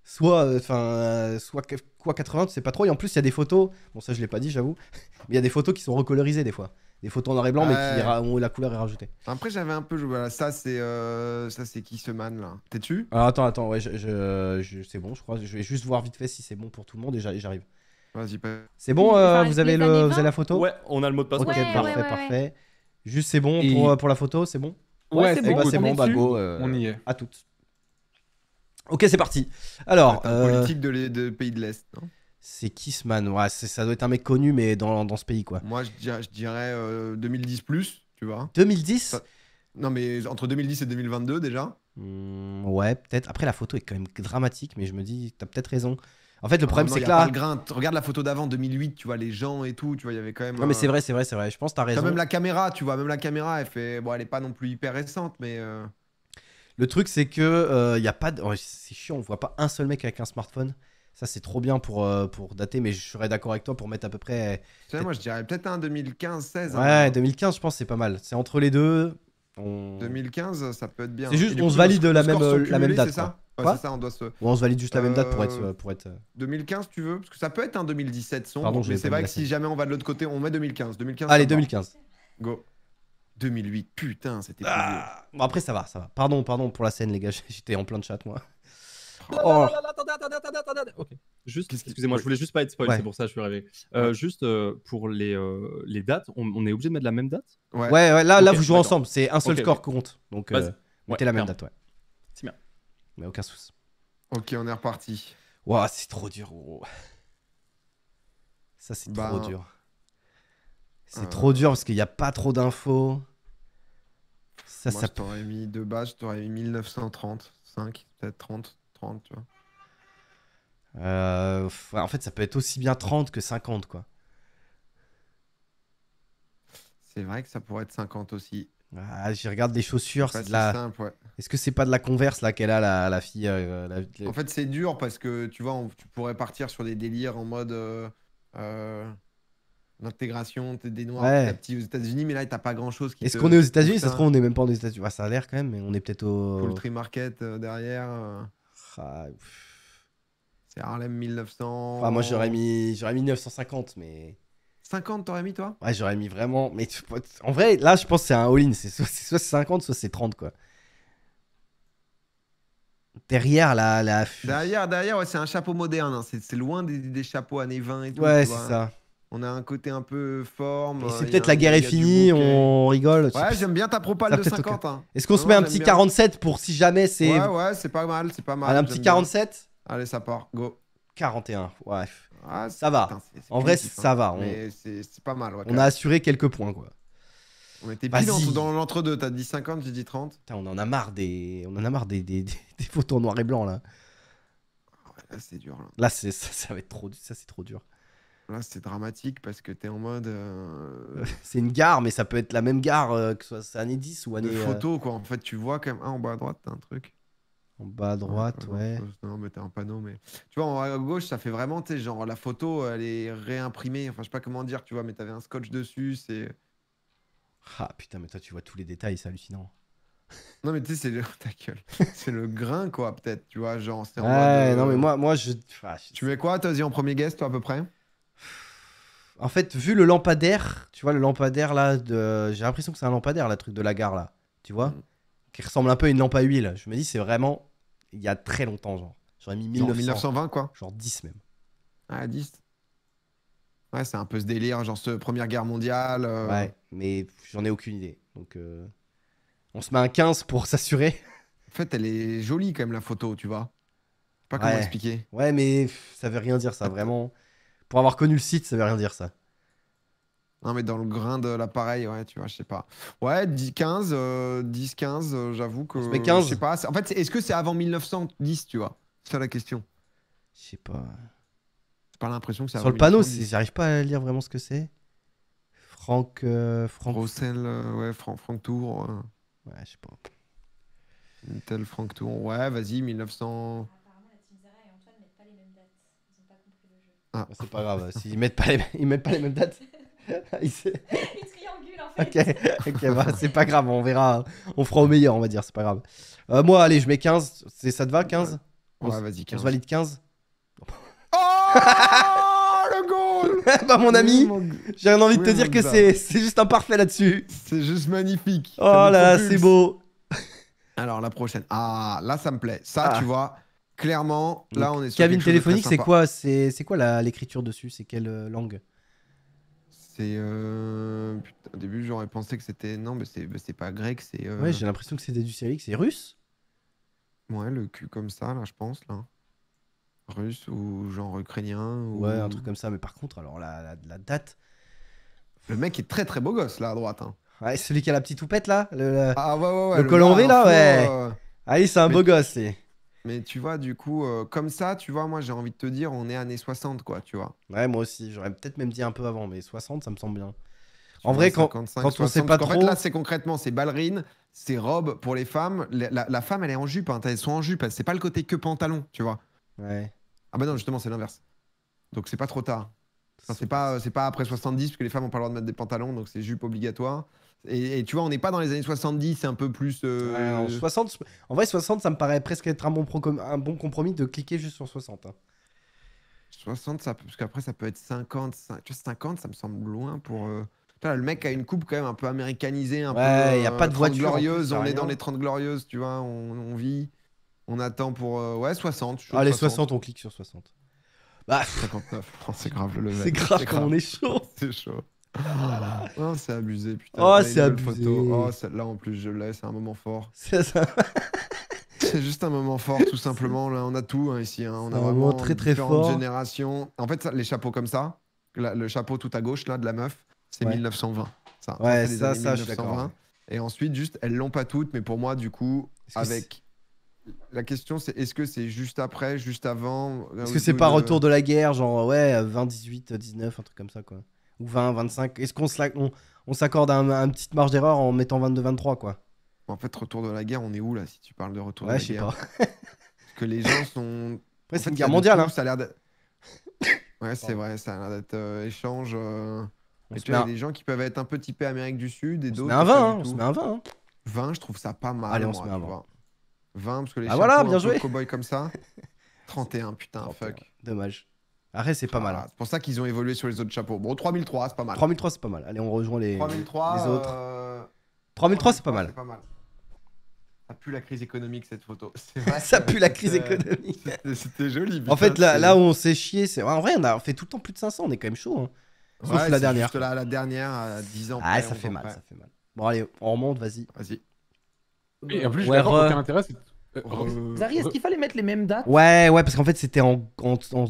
soit. Euh, enfin. Euh, soit quoi 80, c'est pas trop. Et en plus, il y a des photos. Bon, ça, je l'ai pas dit, j'avoue. Mais il y a des photos qui sont recolorisées des fois. Des photos en noir et blanc, mais qui, où la couleur est rajoutée. Après, j'avais un peu. Voilà, ça, c'est. ça, c'est qui ce man là T'es tu Alors ah, attends, attends, je, je, c'est bon, je crois. Je vais juste voir vite fait si c'est bon pour tout le monde et j'arrive. Vas-y, pas... C'est bon, vous, avez la photo Ouais, on a le mot de passe. Ok, parfait, parfait. Juste, c'est bon pour, euh, pour la photo, c'est bon Ouais, c'est bon, bah, on go. Euh, on y est. À toutes. Ok, c'est parti. Alors, politique euh, de, pays de l'Est. c'est Kissman. Ouais, ça doit être un mec connu, mais dans, dans ce pays, quoi. Moi, je dirais, 2010 plus, tu vois. 2010 Non, mais entre 2010 et 2022 déjà. Hmm, ouais, peut-être. Après, la photo est quand même dramatique, mais je me dis, t'as peut-être raison. En fait, le problème, c'est que là. Regarde la photo d'avant, 2008, tu vois, les gens et tout, tu vois, il y avait quand même. Non, mais c'est vrai, c'est vrai, c'est vrai. Je pense que t'as raison. Même la caméra, tu vois, même la caméra, elle fait. Bon, elle est pas non plus hyper récente, mais. Euh. Le truc, c'est que il euh, y a pas. Oh, c'est chiant, on voit pas un seul mec avec un smartphone. Ça, c'est trop bien pour, euh, pour dater, mais je serais d'accord avec toi pour mettre à peu près. sais, moi, je dirais peut-être un 2015-16. ouais, 2015, je pense, c'est pas mal. C'est entre les deux. 2015, ça peut être bien. C'est hein. juste, on se valide euh, la même, la même date. C'est ça ouais, ça, on se. valide juste la même date pour être, euh, euh, pour être. 2015, tu veux Parce que ça peut être un 2017 son. Pardon, mais c'est vrai que si jamais on va de l'autre côté, on met 2015. 2015 Allez, 2015. Go. 2008, putain, c'était. Ah. bon, après, ça va, ça va. Pardon, pardon pour la scène, les gars, j'étais en plein de chat, moi. Oh. Attendez, attendez, attendez, Juste, excusez-moi, je voulais juste pas être spoil, c'est pour ça que je suis arrivé. Euh, juste euh, pour les, euh, les dates, on, est obligé de mettre la même date Ouais, ouais, là, là vous jouez ensemble, c'est un seul score qui compte. Donc mettez la même date, ouais. C'est bien. Mais aucun souci. Ok, on est reparti. Waouh, c'est trop dur. Ça, c'est trop bah. dur. C'est trop dur parce qu'il n'y a pas trop d'infos. Ça, Moi, Je t'aurais mis de base, je t'aurais mis 1935, peut-être 30. Euh, en fait, ça peut être aussi bien 30 que 50, quoi. C'est vrai que ça pourrait être 50 aussi. Ah, j'y regarde les chaussures. C'est la... Est-ce que c'est pas de la converse là qu'elle a la, la fille euh, En fait, c'est dur parce que tu vois, tu pourrais partir sur des délires en mode euh, euh l'intégration des noirs aux États-Unis, mais là, t'as pas grand chose. Est-ce qu'on est aux États-Unis Ça se trouve, on hein. est même pas aux États-Unis. ça a l'air quand même, mais on est peut-être au. Poultry market derrière c'est Harlem 1900. Ah, moi, j'aurais mis, j'aurais mis 950, mais. 50, t'aurais mis toi Ouais, j'aurais mis vraiment. Mais en vrai, là, je pense c'est un all-in. C'est soit, c'est 50, soit c'est 30, quoi. Derrière la. la... Derrière, derrière, c'est un chapeau moderne. Hein. C'est, loin des, chapeaux années 20 et tout. Ouais, c'est ça on a un côté un peu forme. Et c'est peut-être la guerre est finie, on rigole. Ouais, j'aime bien ta propale de 50. Hein. Est-ce qu'on se met un petit 47 pour si jamais c'est. Ouais, ouais, c'est pas mal, c'est pas mal. un petit 47 Allez, ça part, go. 41, ouais. Ah, ça va. en vrai, ça hein. va. On... C'est pas mal. on a assuré quelques points, quoi. On était pile dans l'entre-deux. T'as dit 50, j'ai dit 30. on en a marre des, on en a marre des, photos en et blanc là. c'est dur. Là, là ça, va être trop, dur. ça c'est trop dur. Là, c'est dramatique parce que t'es en mode. Euh, c'est une gare, mais ça peut être la même gare, euh, que ce soit année 10 ou année. Une euh, photo, quoi. En fait, tu vois quand même. Ah, en bas à droite, t'as un truc. En bas à droite, ouais. Non, mais t'as un panneau, mais. Tu vois, en bas à gauche, ça fait vraiment, tu genre la photo, elle est réimprimée. Enfin, je sais pas comment dire, tu vois, mais t'avais un scotch dessus, c'est. Ah putain, mais toi, tu vois tous les détails, c'est hallucinant. Non, mais tu sais, c'est le... ta gueule. c'est le grain, quoi, peut-être, tu vois, genre. Ouais, non, mais moi, moi je. Ah, tu mets quoi, t'as dit en premier guest, toi, à peu près en fait, vu le lampadaire, tu vois, le lampadaire là, de... j'ai l'impression que c'est un lampadaire, le truc de la gare là, tu vois, mm. qui ressemble un peu à une lampe à huile. Je me dis, c'est vraiment il y a très longtemps, genre. J'aurais mis 1920, quoi. Genre 10 même. Ah, 10. Ouais, c'est un peu ce délire, genre Première Guerre mondiale. Euh. Ouais, mais j'en ai aucune idée. Donc, euh, on se met un 15 pour s'assurer. En fait, elle est jolie quand même, la photo, tu vois. pas comment expliquer. Ouais, mais ça veut rien dire, ça, vraiment. Pour avoir connu le site, ça veut rien dire ça. Non, mais dans le grain de l'appareil, ouais, tu vois, je sais pas. Ouais, 10, 15, 10, 15, j'avoue que. Mais 15 Je sais pas. En fait, est-ce que c'est avant 1910, tu vois C'est la question. Je sais pas. J'ai pas l'impression que c'est Sur le panneau, j'arrive pas à lire vraiment ce que c'est. Franck. Euh, Franck... Euh, ouais, Franck, Franck Tour. Hein. Ouais, je sais pas. Tel Franck Tour, ouais, vas-y, 1900. Ah. Bah, c'est pas grave, euh, mettent ils mettent pas les mêmes dates. ils triangulent en fait. Ok, bah, c'est pas grave, on verra. On fera au meilleur, on va dire, c'est pas grave. Euh, moi, allez, je mets 15. Ça te va, 15 Ouais, vas-y, 15. On se valide 15 Oh le goal Bah, mon ami, j'ai envie de te dire que c'est juste un parfait là-dessus. C'est juste magnifique. Oh là là, c'est beau. Alors, la prochaine. Ah, là, ça me plaît. Ça, ah. tu vois clairement, là, on est sur Cabine téléphonique, c'est quoi C'est quoi l'écriture dessus C'est quelle euh, langue C'est. Euh, au début, j'aurais pensé que c'était. Non, mais c'est pas grec, c'est. Euh, ouais, j'ai l'impression que c'était du cyrillique, c'est russe Ouais, le cul comme ça, là, je pense, là. Russe ou genre ukrainien. Ou... Ouais, un truc comme ça. Mais par contre, alors, la, la, date. Le mec est très très beau gosse, là, à droite. Hein. Ouais, celui qui a la petite toupette, là. Le, ah ouais, ouais, ouais. Le, là, ouais. Ah oui, c'est un beau gosse, c'est. Mais tu vois, du coup, euh, comme ça, tu vois, moi, j'ai envie de te dire, on est années 60, quoi, tu vois. Ouais, moi aussi. J'aurais peut-être même dit un peu avant, mais 60, ça me semble bien. En vrai, quand, quand on sait pas trop. En fait, là, c'est concrètement, c'est ballerines, c'est robes pour les femmes. La, femme, elle est en jupe, hein, elles sont en jupe, c'est pas le côté que pantalon, tu vois. Ouais. Ah ben non, justement, c'est l'inverse. Donc c'est pas trop tard. Ce c'est pas, pas euh, après 70, parce que les femmes ont pas le droit de mettre des pantalons, donc c'est jupe obligatoire. Et, tu vois, on n'est pas dans les années 70, c'est un peu plus. Euh, en, 60, en vrai, 60, ça me paraît presque être un bon, un bon compromis de cliquer juste sur 60. 60, hein. ça, parce qu'après, ça peut être 50. 50, ça me semble loin pour. Euh... le mec a une coupe quand même un peu américanisée. Un ouais, il n'y a euh, pas de voiture. Glorieuse, on est dans les 30 glorieuses, tu vois, on, vit. On attend pour. Euh, ouais, 60. Je les 60. 60, on clique sur 60. Bah, 59, c'est grave le level. C'est grave, quand on est chaud. c'est chaud oh, c'est abusé, putain. Oh, c'est abusé. Photo. Oh, là en plus, je l'ai, c'est un moment fort. C'est ça. c'est juste un moment fort, tout simplement. Là, on a tout hein, ici. Hein. On a vraiment très, très différentes fort. générations. En fait, les chapeaux comme ça, le chapeau tout à gauche, là, de la meuf, c'est 1920. Ça. Ouais, ça, ça, Et ensuite, juste, elles l'ont pas toutes, mais pour moi, du coup, avec. La question, c'est est-ce que c'est juste après, juste avant Est-ce euh, que c'est pas retour de la guerre, genre ouais, 20, 19, un truc comme ça, quoi ou 20, 25 Est-ce qu'on s'accorde à un, une petite marge d'erreur en mettant 22, 23 quoi En fait, retour de la guerre, on est où là si tu parles de retour de la guerre Ouais, je sais pas. Parce que les gens sont. Après, c'est une guerre mondiale. hein. Ça a l'air Ouais, c'est vrai, ça a l'air d'être euh, échange. Euh, il y a des gens qui peuvent être un peu typés Amérique du Sud et d'autres. On, se met un 20, hein, on se met un 20. 20, hein. je trouve ça pas mal. Allez, on se met un 20. 20, parce que les gens ah, voilà, bien cow-boys comme ça. 31, putain, fuck. Dommage. Arrête, c'est pas mal. Hein. Ah, c'est pour ça qu'ils ont évolué sur les autres chapeaux. Bon, 3003, c'est pas mal. 3003, c'est pas mal. Allez, on rejoint les, 3003, les autres. 3003, euh, c'est pas mal. pas mal. Ça pue la crise économique, cette photo. ça pue la crise économique. Euh, c'était joli. en fait, là, là où on s'est chié, c'est. En vrai, on a fait tout le temps plus de 500, on est quand même chaud. Hein. Sauf la dernière. Juste la, la dernière, à 10 ans. Ah, ça fait mal, ça fait mal. Bon, allez, on remonte, vas-y. Vas-y. Et en plus, ouais, qui intérêt, euh, Zari, est-ce qu'il fallait mettre les mêmes dates Ouais, ouais, parce qu'en fait, c'était en,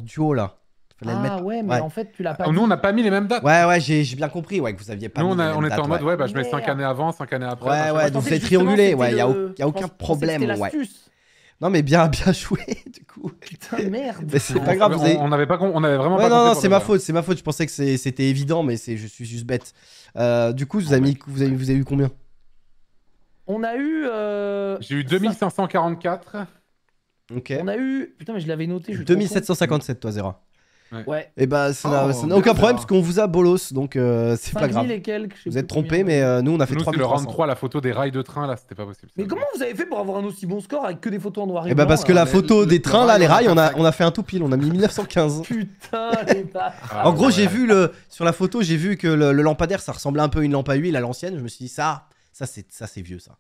duo là ah ouais, mais en fait, tu l'as pas. Ah, nous, on n'a pas mis les mêmes dates. Ouais, ouais, j'ai bien compris ouais, que vous aviez pas Nous, mis on, a, les mêmes on était en mode, ouais, bah, je mets 5 années avant, 5 années après. Ouais, ouais, donc c'est triangulé, ouais, il n'y a, aucun problème. Ouais. Non, mais bien, bien joué, du coup. Putain, merde. c'est pas grave. On, on, avait pas on avait vraiment pas Non, non, c'est ma faute, c'est ma faute. Je pensais que c'était évident, mais je suis juste bête. Euh, du coup, ah, vous avez, vous, avez, eu combien On a eu. Euh, j'ai eu 2544. Ok. On a eu. Putain, mais je l'avais noté. 2757, toi, Zera. Ouais. Et eh bah, ça n'a oh, aucun problème parce qu'on vous a bolos, donc euh, c'est pas grave. vous êtes trompé, mais euh, nous on a fait 3000. le la photo des rails de train là, c'était pas possible. Mais comment vous avez fait pour avoir un aussi bon score avec que des photos en noir et, et eh bah, parce que la euh, photo des trains là, les rails, on a, on a fait un tout pile, on a mis 1915. Putain, les En gros, ah, j'ai vu le, sur la photo, j'ai vu que le, lampadaire ça ressemblait un peu à une lampe à huile à l'ancienne. Je me suis dit, ça, ça c'est vieux ça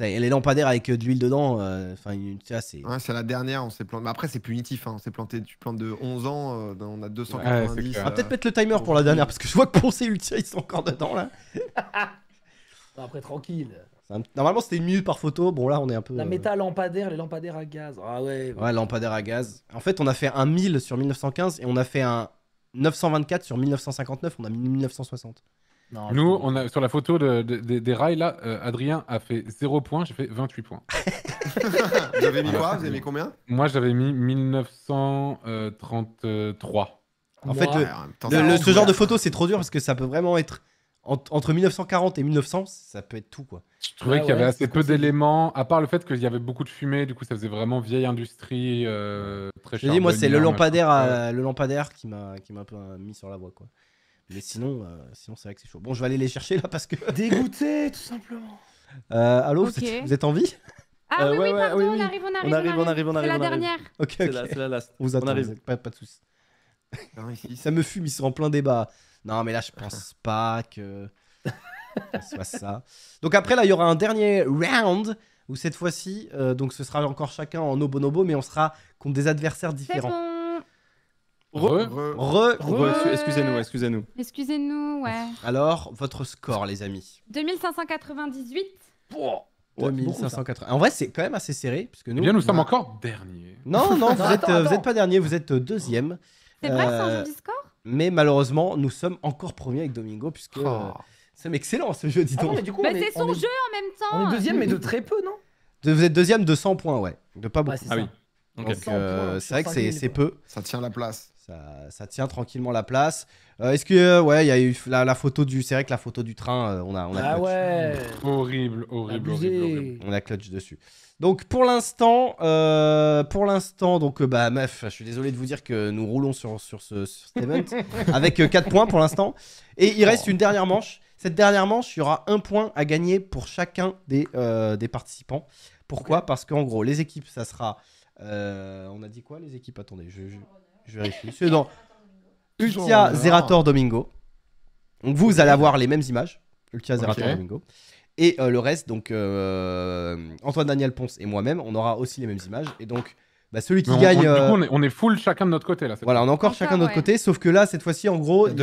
les lampadaires avec euh, de l'huile dedans, euh, enfin, c'est. Ouais, c'est la dernière, on s'est planté. Mais bah, après, c'est punitif, hein. on s'est planté. Tu plantes de 11 ans, euh, on a 290. on va peut-être mettre le timer pour la dernière, parce que je vois que pour ces Ultia ils sont encore dedans là. après, tranquille. Normalement, c'était une minute par photo. Bon, là, on est un peu. La méta lampadaire, les lampadaires à gaz. Ah ouais. Ouais, lampadaire à gaz. En fait, on a fait un 1000 sur 1915 et on a fait un 924 sur 1959. On a mis 1960. Nous, on a, sur la photo des rails, là, euh, Adrien a fait 0 points, j'ai fait 28 points. vous avez mis quoi Vous avez mis combien Moi, j'avais mis 1933. En fait, ce genre de photo, c'est trop dur parce que ça peut vraiment être entre 1940 et 1900, ça peut être tout quoi. Je trouvais qu'il y avait assez peu d'éléments, à part le fait qu'il y avait beaucoup de fumée, du coup ça faisait vraiment vieille industrie euh, moi c'est le lampadaire, le lampadaire qui m'a qui m'a un peu mis sur la voie quoi. Mais sinon, euh, sinon c'est vrai que c'est chaud. Bon, je vais aller les chercher là parce que. Dégoûté, tout simplement. Euh, allô, vous, êtes, en vie Ah euh, oui, oui, pardon, on arrive, on arrive. On arrive, on arrive, C'est la dernière. Ok, C'est last. On arrive. Pas, de soucis. Ça me fume, ils sont en plein débat. Non, mais là, je pense pas que. soit ça. Donc après, là, il y aura un dernier round où cette fois-ci, euh, donc ce sera encore chacun en obonobo, mais on sera contre des adversaires différents excusez-nous, excusez-nous. Excusez-nous, ouais. Alors, votre score, les amis 2598. En vrai, c'est quand même assez serré, puisque nous. Eh bien, nous sommes encore derniers. Non, non, vous n'êtes pas dernier, vous êtes deuxième. C'est vrai, c'est un jeu score Mais malheureusement, nous sommes encore premiers avec Domingo, puisque. Oh. Euh, c'est excellent ce jeu, dis ah bah, c'est son jeu en même temps. On est deuxième, mais de très peu, non Vous êtes deuxième de 100 points, ouais. De pas bah, beaucoup. ah oui. Euh, c'est vrai que c'est peu. Ça tient la place. Ça, tient tranquillement la place. Euh, est-ce que euh, ouais, il y a eu la, photo du, c'est vrai que la photo du train, euh, on a, on a ah ouais, horrible, horrible, horrible, on a clutch dessus. Donc pour l'instant, pour l'instant, donc bah meuf, je suis désolé de vous dire que nous roulons sur sur ce, cet event avec 4 points pour l'instant, et il reste oh. une dernière manche. Cette dernière manche, il y aura un point à gagner pour chacun des, des participants. Pourquoi Parce qu'en gros, les équipes, ça sera, on a dit quoi les équipes Attendez, je... Je vérifie. C'est dans Ultia euh, Zerator Domingo. Donc vous, vous allez avoir les mêmes images. Ultia Zerator Domingo. Et euh, le reste, donc euh, Antoine Daniel Ponce et moi-même, on aura aussi les mêmes images. Et donc, bah, celui qui gagne. on- Du coup, on est, full chacun de notre côté là. Voilà, on est encore chacun de notre côté, sauf que là, cette fois-ci, en gros, c'est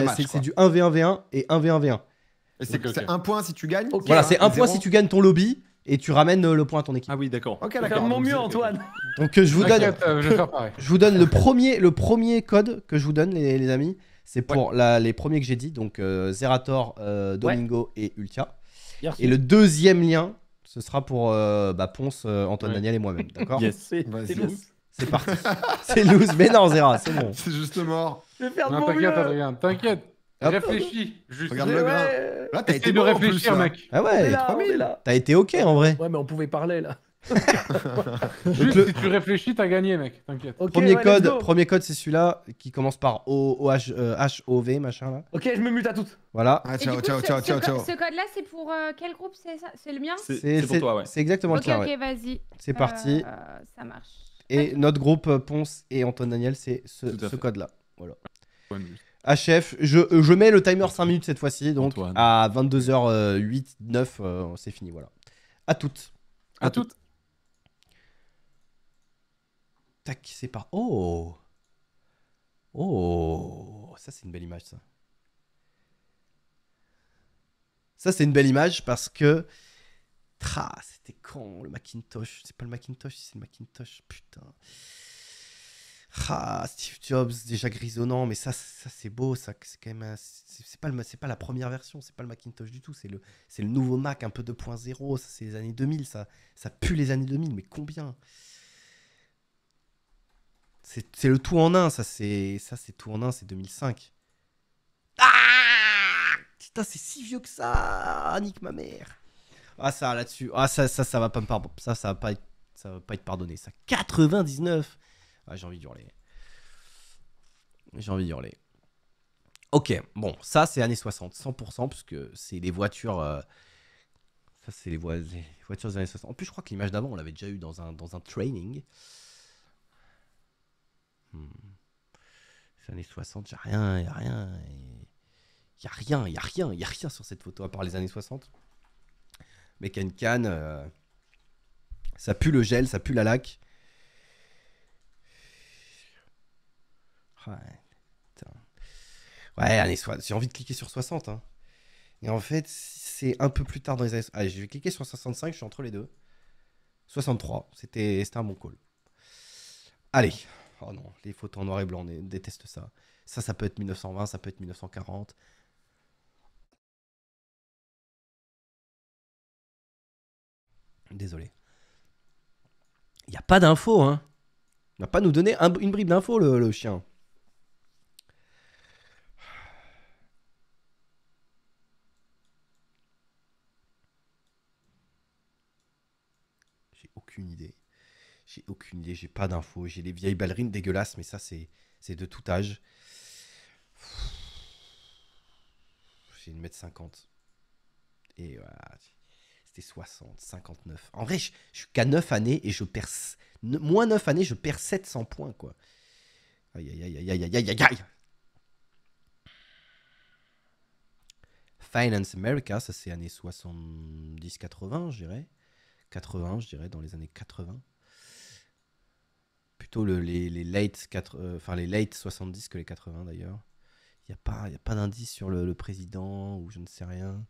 du 1v1v1 et 1v1v1. c'est c'est un point si tu gagnes. Voilà, c'est un point si tu gagnes ton lobby et tu ramènes euh, le point à ton équipe. Ah oui, d'accord. Ok, d'accord. mon mieux, Antoine. Donc euh, je vous donne, euh, je, vous donne le premier, le premier code que je vous donne, les, amis. C'est pour les premiers que j'ai dit, donc Zerator, Domingo et Ultia. Et le deuxième lien, ce sera pour bah, Ponce, Antoine Daniel et moi-même, d'accord yes, c'est C'est parti. c'est loose, mais non, Zera, c'est bon. C'est juste mort. Je vais faire non, t'inquiète, Adrien, t'inquiète. Réfléchis, juste. Regarde le grain. Là, t'as été de réfléchir, mec. Ah ouais, là, 3000. T'as été ok en vrai. Ouais, mais on pouvait parler là. Juste si tu réfléchis, t'as gagné, mec. T'inquiète. premier, code, premier code, c'est celui-là qui commence par O, o H, euh, H O V machin là. Ok, je me mute à toutes. Voilà. Ah, ciao, ciao, ciao, ciao, ciao. Ce code-là, c'est pour euh, quel groupe C'est C'est le mien C'est pour toi, ouais. C'est exactement le tien. Ok, vas-y. C'est parti. Euh, ça marche. Et notre groupe Ponce et Antoine Daniel, c'est ce, ce code-là. Voilà. HF, je, euh, je mets le timer 5 minutes cette fois-ci, donc à 22h08, 9, euh, euh, c'est fini, voilà. À toutes. À, toutes. Tac, c'est par. Oh Oh Ça, c'est une belle image, ça. Ça, c'est une belle image parce que. Tra, c'était con, le Macintosh. C'est pas le Macintosh, c'est le Macintosh, putain. Ah, Steve Jobs, déjà grisonnant, mais ça, ça c'est beau, ça, c'est quand même. C'est pas, pas, la première version, c'est pas le Macintosh du tout, c'est le, le nouveau Mac un peu 2.0, ça, c'est les années 2000, ça, ça pue les années 2000, mais combien C'est le tout en un, ça, c'est tout en un, c'est 2005. Ah Putain, c'est si vieux que ça Nique ma mère Ah, ça, là-dessus, ah, ça, ça, va pas me ça, ça va pas ça va pas être pardonné, ça. 99 ah, j'ai envie d'hurler. J'ai envie hurler. Ok, bon, ça c'est années 60, 100%, parce que c'est les voitures. Euh, ça c'est les, voitures des années 60. En plus, je crois que l'image d'avant, on l'avait déjà eu dans un, dans un training. Hmm. années 60, j'ai rien, y a rien. Y a rien, y a rien, y'a a rien sur cette photo à part les années 60. Mais Can, euh, ça pue le gel, ça pue la laque. Ouais, allez j'ai envie de cliquer sur 60. Hein. Et en fait, c'est un peu plus tard dans les années. je vais cliquer sur 65, je suis entre les deux. 63, c'était un bon call. Allez. Oh non, les photos en noir et blanc, on déteste ça. Ça, ça peut être 1920, ça peut être 1940. Désolé. Il n'y a pas d'infos, hein. Il n'a pas nous donné une bribe d'infos, le chien. aucune idée. J'ai aucune idée, j'ai pas d'infos. J'ai les vieilles ballerines dégueulasses, mais ça, c'est, c'est de tout âge. J'ai une mètre 50 Et C'était 60, 59. En vrai, je, je suis qu'à 9 années et je perds. Moins 9 années, je perds 700 points, quoi. Aïe, aïe, aïe, aïe, aïe, aïe, aïe, aïe. Finance America, ça c'est années 70-80, je dirais. 80, je dirais, dans les années 80. Plutôt les, late euh, enfin, les late 70 que les 80 d'ailleurs. Il n'y a pas, pas d'indice sur le, le, président ou je ne sais rien.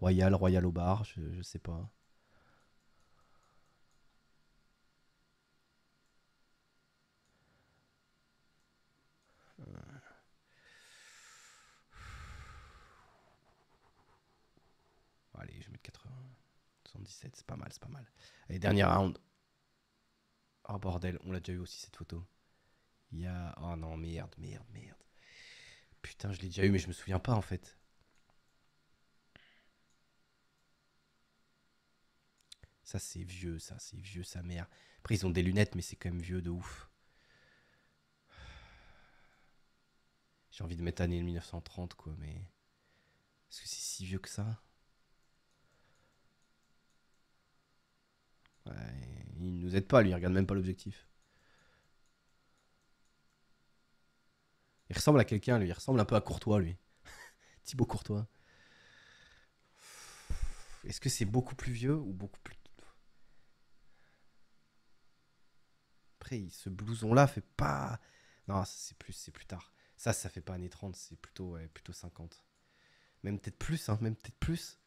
Royal, Royal au bar, je ne sais pas. 77, c'est pas mal, c'est pas mal. Allez, dernier round. Oh bordel, on l'a déjà eu aussi cette photo. Il y a. Oh non, merde, merde, merde. Putain, je l'ai déjà eu, mais je me souviens pas en fait. Ça, c'est vieux, ça, c'est vieux, sa mère. Après, ils ont des lunettes, mais c'est quand même vieux de ouf. J'ai envie de mettre année 1930, quoi, mais. Est-ce que c'est si vieux que ça Ouais, il nous aide pas, lui, il regarde même pas l'objectif. Il ressemble à quelqu'un, lui. Il ressemble un peu à Courtois, lui. Thibaut Courtois. Est-ce que c'est beaucoup plus vieux ou beaucoup plus. Après, ce blouson-là fait pas. Non, c'est plus, c'est plus tard. Ça, ça fait pas années 30, c'est plutôt, plutôt 50. Même peut-être plus, hein, même peut-être plus.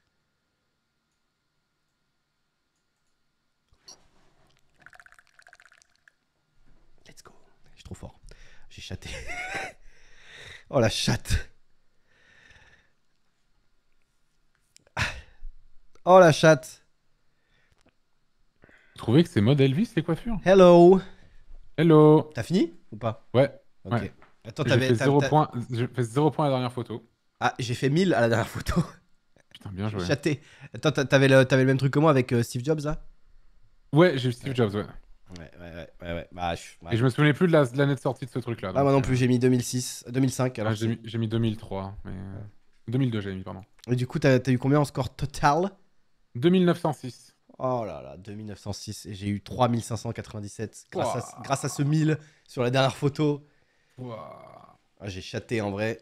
trop fort. J'ai chaté. oh la chatte. Ah. Oh la chatte. Vous trouvez que c'est mode Elvis les coiffures Hello. Hello. T'as fini ou pas Ouais. Ok. Attends, t'avais. J'ai fait 0 points à la dernière photo. Ah, j'ai fait 1000 à la dernière photo. Putain, bien joué. Chaté. Attends, t'avais le, le même truc que moi avec euh, Steve Jobs là Ouais, j'ai Steve Jobs, ouais. Ouais, ouais, bah, je... Et je me souvenais plus de l'année de, sortie de ce truc-là. Ah, moi non plus, euh, j'ai mis 2006, 2005. Ah, alors j'ai, mis, j'ai mis 2003, mais... 2002 euh, j'ai mis, pardon. Et du coup, t'as, as eu combien en score total 2906. Oh là là, 2906. Et j'ai eu 3597 grâce, à, ce 1000 sur la dernière photo. Ah, j'ai chaté en vrai.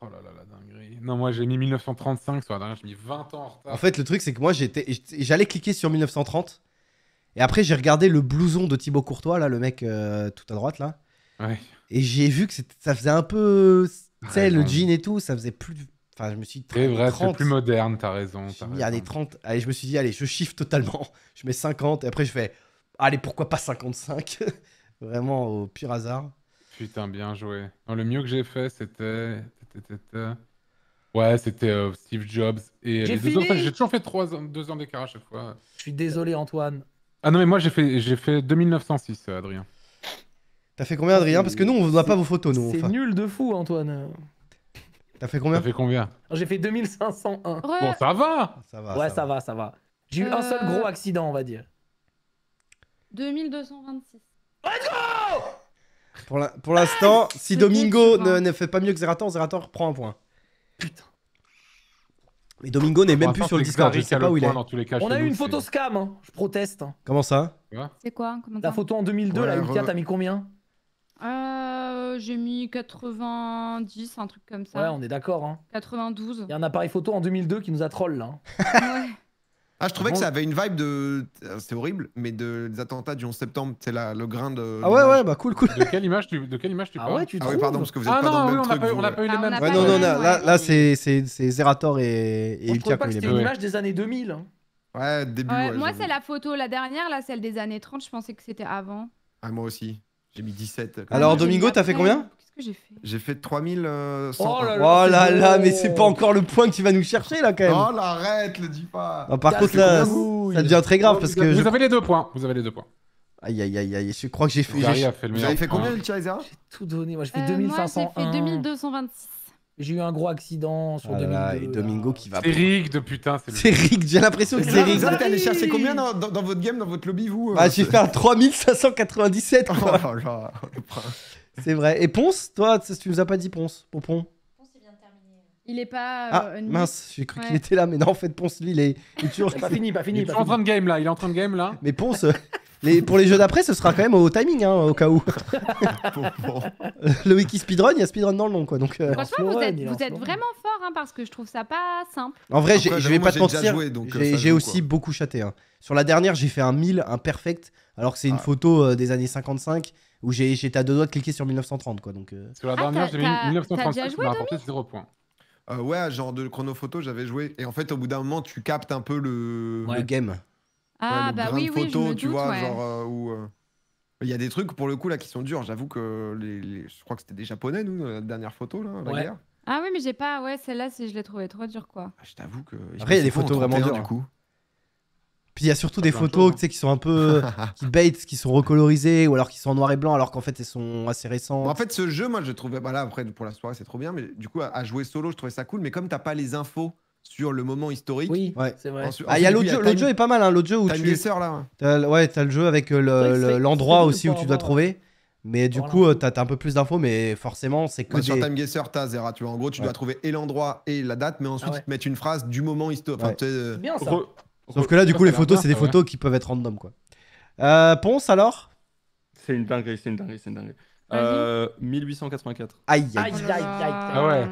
Oh là là, la dinguerie. Non, moi j'ai mis 1935 sur la dernière, j'ai mis 20 ans en retard. En fait, le truc, c'est que moi j'étais, j'allais cliquer sur 1930 et après, j'ai regardé le blouson de Thibaut Courtois, là, le mec euh, tout à droite, là. Et j'ai vu que ça faisait un peu. Tu sais, le jean et tout, ça faisait plus. Enfin, je me suis dit. C'est vrai, c'est plus moderne, t'as raison. Il y a des 30. Allez, je me suis dit, allez, je chiffre totalement. Je mets 50. Et après, je fais, allez, pourquoi pas 55 Vraiment au pire hasard. Putain, bien joué. le mieux que j'ai fait, c'était. Ouais, c'était euh, Steve Jobs et J'ai toujours fait trois deux ans d'écart à chaque fois. Je suis désolé, Antoine. Ah non, mais moi j'ai fait, j'ai fait 2906, Adrien. T'as fait combien, Adrien Parce que nous, on voit pas vos photos, nous. C'est nul de fou, Antoine. T'as fait combien combien J'ai fait 2501. Bon, ça va Ça va. Ouais, ça, va. ça va. J'ai eu un seul gros euh, accident, on va dire. 2226. Let's go Pour l'instant, ah, si Domingo ne, fait pas mieux que Zerator, Zerator prend un point. Putain. Et Domingo n'est même plus sur le Discord, je sais pas où il est. On a eu une photo scam, hein. je proteste. Comment ça C'est quoi La photo en 2002, là, Ultia, t'as mis combien euh, j'ai mis 90, un truc comme ça. Ouais, on est d'accord. 92. Hein. Il y a un appareil photo en 2002 qui nous a troll là. ouais. Ah, je trouvais que ça avait une vibe de. Euh, c'est horrible, mais de, des attentats du 11 septembre, c'est le grain de. Ah ouais, ouais, bah cool, cool. De quelle image tu, de quelle image tu ah parles Ah ouais, tu ah pardon, parce que vous êtes ah pas dans le même truc. pas, on n'a pas eu les mêmes. ouais, non, non, là, là, c'est Zerator et, et Ultia que C'était une image des années 2000. Hein. Ouais, début. moi, c'est la photo, la dernière, là, celle des années 30, je pensais que c'était avant. Ah, moi aussi. J'ai mis 17. Alors, Domingo, t'as fait combien j'ai fait J'ai fait 3100. Euh, oh là là, mais c'est pas encore le point que tu vas nous chercher là quand même. Oh là, arrête, le dis pas. Ah, par contre là, ça devient très grave oh, parce que. Vous avez les deux points. Vous avez les deux points. Aïe aïe aïe aïe, je crois que j'ai fait. J'ai fait, le fait combien, J'ai tout donné, moi j'ai fait euh, Moi, j'ai fait 2226. J'ai eu un gros accident sur ah Domingo. et Domingo qui va. C'est Rick de putain. C'est Rick, j'ai l'impression que c'est Rick. Vous allé chercher combien dans, dans, votre game, dans votre lobby, vous euh, Ah, j'ai fait un 3597. Quoi. Oh, genre, le prince. C'est vrai. Et Ponce, toi, tu nous as pas dit Ponce, terminé. il est pas. Euh, ah, mince, j'ai cru qu'il était là, mais non, en fait, Ponce, lui, il est, il est toujours. pas fini, pas fini. Il est en train de game là, il est en train de game là. Mais Ponce, euh, les, pour les jeux d'après, ce sera quand même au timing, hein, au cas où. le wiki speedrun, il y a speedrun dans le nom, quoi. Donc, euh. Franchement, vous êtes, vraiment fort, hein, parce que je trouve ça pas simple. En vrai, je vais pas te mentir, j'ai aussi beaucoup chaté. Hein. Sur la dernière, j'ai fait un 1000, un perfect, alors que c'est une ah. photo des années 55 où j'étais à deux doigts de cliquer sur 1930. Quoi, donc, euh. la ah, dernière, ah, j'ai mis 1930, ça m'a rapporté 0 points. Euh, ouais, genre de chronophoto, j'avais joué. Et en fait, au bout d'un moment, tu captes un peu le, le game. Ah, bah oui, photo, oui, tu vois, genre euh, où. Euh, il y a des trucs pour le coup là qui sont durs. J'avoue que les, je crois que c'était des japonais, nous, la dernière photo, là, Ah oui, mais j'ai pas. Ouais, celle-là, si je l'ai trouvée trop dure, quoi. Ah, je t'avoue que. Après, il y a des photos vraiment dures, du hein. coup. Puis il y a surtout des photos sais, qui sont un hein. peu qui baitent, qui sont recolorisées ou alors qui sont en noir et blanc alors qu'en fait elles sont assez récentes. en fait, ce jeu, moi je trouvais, bah là après pour la soirée c'est trop bien, mais du coup à, jouer solo je trouvais ça cool, mais comme t'as pas les infos sur le moment historique. Oui, c'est vrai. ah, il y a l'autre jeu, jeu est pas mal, hein, l'autre jeu où tu. Les là. As, ouais, t'as le jeu avec euh, l'endroit le, aussi où tu dois trouver. Mais du coup, euh, t'as as un peu plus d'infos, mais forcément, c'est que. Des... Sur Time Guesser, t'as Zera, tu vois. En gros, tu dois trouver et l'endroit et la date, mais ensuite ah mettre une phrase du moment historique. Euh, bien ça. Sauf que là, du coup, les photos, c'est des photos qui peuvent être random, quoi. Euh, Ponce, alors C'est une dinguerie, c'est une dinguerie, c'est une dinguerie. 1884. Euh, aïe, aïe, aïe, ah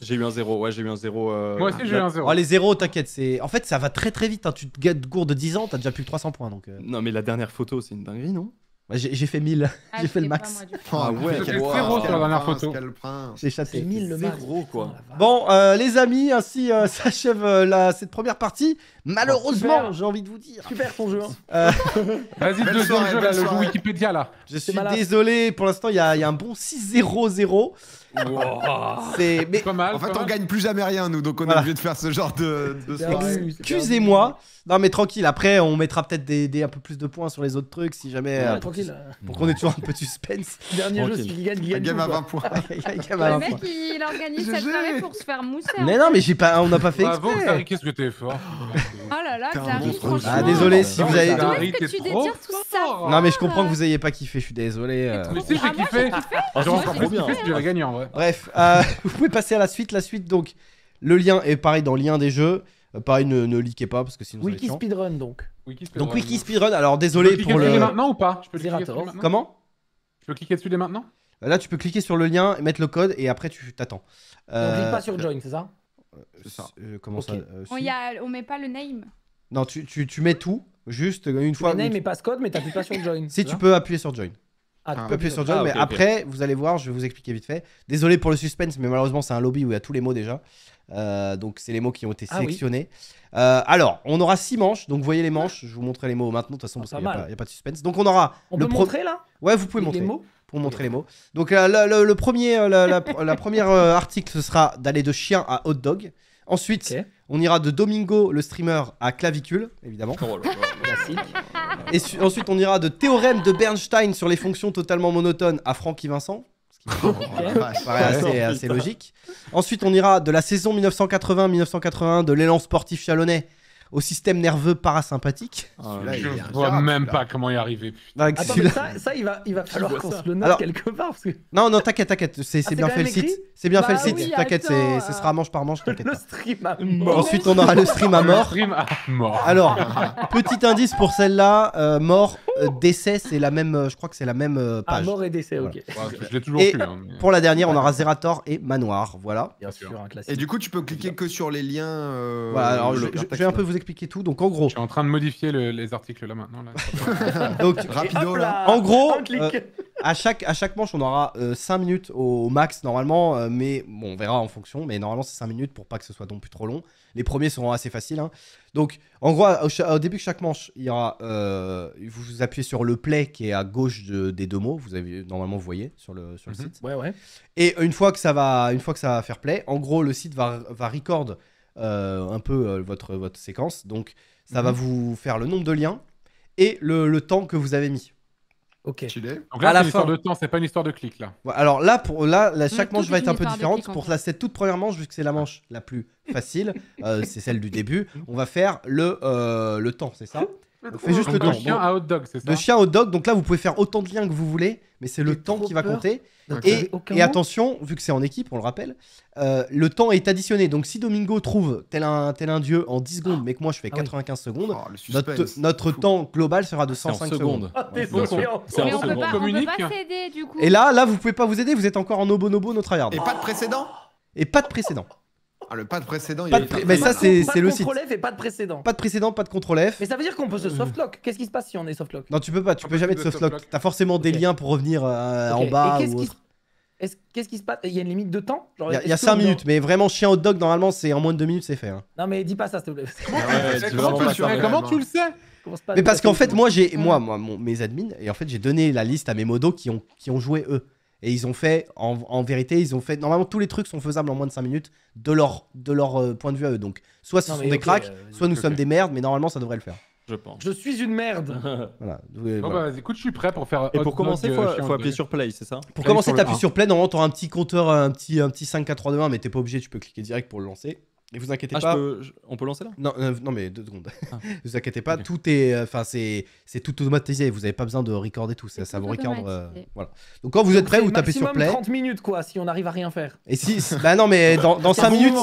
J'ai eu un zéro, ouais, j'ai eu un zéro. Euh, Moi aussi, j'ai eu un zéro. Oh, les zéros, t'inquiète, c'est. En fait, ça va très très vite. Hein. Tu te gourdes de 10 ans, t'as déjà plus que 300 points. donc. Non, mais la dernière photo, c'est une dinguerie, non bah, j'ai fait 1000. Ah, ah j'ai fait le max. Ah ah ouais, wow, frérot sur oh la photo. J'ai chassé 1000 le max. Bon, euh, les amis, ainsi euh, s'achève euh, cette première partie. Malheureusement, j'ai envie de vous dire. Super ton jeu. Hein. Vas-y, deux jeu, le jeu Wikipédia là. Je suis désolé, pour l'instant, il y, a un bon 6-0-0. C'est pas mal. En fait, on gagne plus jamais rien, nous, donc on voilà. est obligé de faire ce genre de, de Excusez-moi. Non, mais tranquille, après, on mettra peut-être des, un peu plus de points sur les autres trucs si jamais. Euh, tranquille. Pour, qu'on ait toujours un peu de suspense. Dernier jeu, qui gagne, gagne. Game à 20 points. Le mec, il organise cette soirée pour se faire mousser. Mais non, mais pas, on n'a pas fait bah, exprès. qu'est-ce que t'es fort. Oh là là, franchement. Ah, désolé si ah, vous avez. que tu détires tout ça. Non, mais je comprends que vous n'ayez pas kiffé, je suis désolé. Mais euh. si, ah, j'ai kiffé. J'ai encore plus ah, kiffé si j'avais gagné en vrai. Bref, euh, vous pouvez passer à la suite. La suite, donc, le lien est pareil dans le lien des jeux. Euh, pareil, ne, ne leakez pas parce que sinon. Wiki Speedrun, donc. Wiki speedrun, donc, Wiki Speedrun. Alors, désolé pour le. maintenant ou pas Je peux cliquer dessus maintenant Comment Je peux cliquer dessus dès maintenant euh, Là, tu peux cliquer sur le lien, mettre le code et après, tu t'attends. Euh... On clique pas sur join, c'est ça ça. comment ça on, met pas le name. Non, tu, mets tout, juste une fois. Le name et pas ce code, mais t'appuies pas sur join. Si tu peux appuyer sur join. Ah, sur John, ah, mais après, vous allez voir, je vais vous expliquer vite fait. Désolé pour le suspense, mais malheureusement, c'est un lobby où il y a tous les mots déjà. Euh, donc, c'est les mots qui ont été ah sélectionnés. Euh, alors, on aura six manches. Donc, vous voyez les manches. Je vous montrerai les mots maintenant, de toute façon, parce qu'il n'y a, pas de suspense. Donc, on aura. On le peut là Ouais, vous pouvez montrer. Les mots pour montrer les mots. Donc, euh, le, le, premier la, la première article, ce sera d'aller de chien à hot dog. Ensuite. On ira de Domingo, le streamer, à Clavicule, évidemment. Oh Et ensuite, on ira de Théorème de Bernstein sur les fonctions totalement monotones à Francky Vincent. Ce qui oh, assez, assez logique. Ensuite, on ira de la saison 1980-1981 de l'élan sportif chalonnais au système nerveux parasympathique. Ah, je vois même pas comment y arriver. ça, ça, il va, il va falloir qu'on se le note quelque part. Parce que... Non, non, t'inquiète, t'inquiète, c'est ah, bien fait le site. C'est bien fait le bah site, t'inquiète, c'est, ce sera manche par manche, Ensuite, on aura le stream à mort. mort. Alors, petit indice pour celle-là, euh, mort, euh, décès, c'est la même, euh, je crois que c'est la même ah, page. mort et décès, ok. je l'ai toujours plus, hein, Pour la dernière, on aura Zerator et Manoir, voilà. Bien sûr, Et du coup, tu peux cliquer que sur les liens. Voilà, alors je vais un peu vous expliquer tout. Donc en gros. Je suis en train de modifier les articles là maintenant. Donc rapido là. En gros, euh, à, chaque, à chaque manche, on aura euh, cinq 5 minutes au, max normalement. Euh, mais bon, on verra en fonction. Mais normalement, c'est 5 minutes pour pas que ce soit non plus trop long. Les premiers seront assez faciles. Hein. Donc en gros, au, début de chaque manche, il y aura. vous appuyez sur le play qui est à gauche des deux mots. Vous avez normalement, vous voyez sur le, sur le mhm. site. Ouais, ouais. Et une fois, que ça va, une fois que ça va faire play, en gros, le site va, va record euh, un peu euh, votre, votre séquence. Donc, ça va mhm. vous faire le nombre de liens et le, le temps que vous avez mis. Ok. Donc là, c'est une histoire de temps, c'est pas une histoire de clic là. alors là, pour, là, chaque manche va être un peu différente. pour la, cette toute première manche, vu que c'est la manche la plus facile, euh, c'est celle du début, on va faire le, le temps, c'est ça le chien à hot dog, Donc là, vous pouvez faire autant de liens que vous voulez, mais c'est le temps qui va compter. et, attention, vu que c'est en équipe, on le rappelle, euh, le temps est additionné. Donc si Domingo trouve tel un, tel un dieu en 10 ah. secondes, mais que moi je fais 95 ah secondes, oh, notre, temps global sera de 105 secondes. Ah, on peut pas s'aider du coup. Et là, là, vous pouvez pas vous aider, vous êtes encore en obonobo, notre arrière Et pas de précédent Et pas de précédent. Ah, le pas de précédent, il y a Mais ça, c'est le Pas de contrôle F et pas de précédent. Pas de précédent, pas de contrôle F. Mais ça veut dire qu'on peut se euh. softlock. Qu'est-ce qui se passe si on est softlock Non, tu peux pas, tu ah, peux jamais être softlock. T'as forcément des liens pour revenir euh, en bas ou autre. Qu'est-ce qui se passe Il y a une limite de temps Il y a 5 minutes, mais vraiment chien hot dog, normalement, c'est en moins de 2 minutes, c'est fait. Hein. Non, mais dis pas ça, s'il te plaît. Ah comment tu hein. le sais Mais parce qu'en fait, moi, j'ai moi, moi, mes admins, et en fait, j'ai donné la liste à mes modos qui ont, qui ont joué eux. Et ils ont fait, en, vérité, ils ont fait. Normalement, tous les trucs sont faisables en moins de 5 minutes de leur, de leur euh, point de vue à eux. Donc, soit ce sont des cracks, euh, soit nous sommes des merdes, mais normalement, ça devrait le faire. Je pense. Je suis une merde. voilà. bah, écoute, je suis prêt pour faire. Et pour commencer, il faut, euh, appuyer sur play, c'est ça Pour commencer commencer, t'appuies sur play. Normalement, t'auras un petit compteur, un petit, un petit 5 4, 3 2, 1, mais t'es pas obligé, tu peux cliquer direct pour le lancer. Et vous inquiétez ah, pas. on peut lancer là non, euh, non, mais deux secondes. Ah. vous inquiétez pas, tout est, euh, enfin c'est, tout automatisé. Vous n'avez pas besoin de recorder tout. Ça, ça vous recorde. Euh, voilà. Donc quand vous êtes prêt, vous tapez sur play. 30 minutes quoi, si on arrive à rien faire. Et si, bah non, mais dans, dans 5 minutes,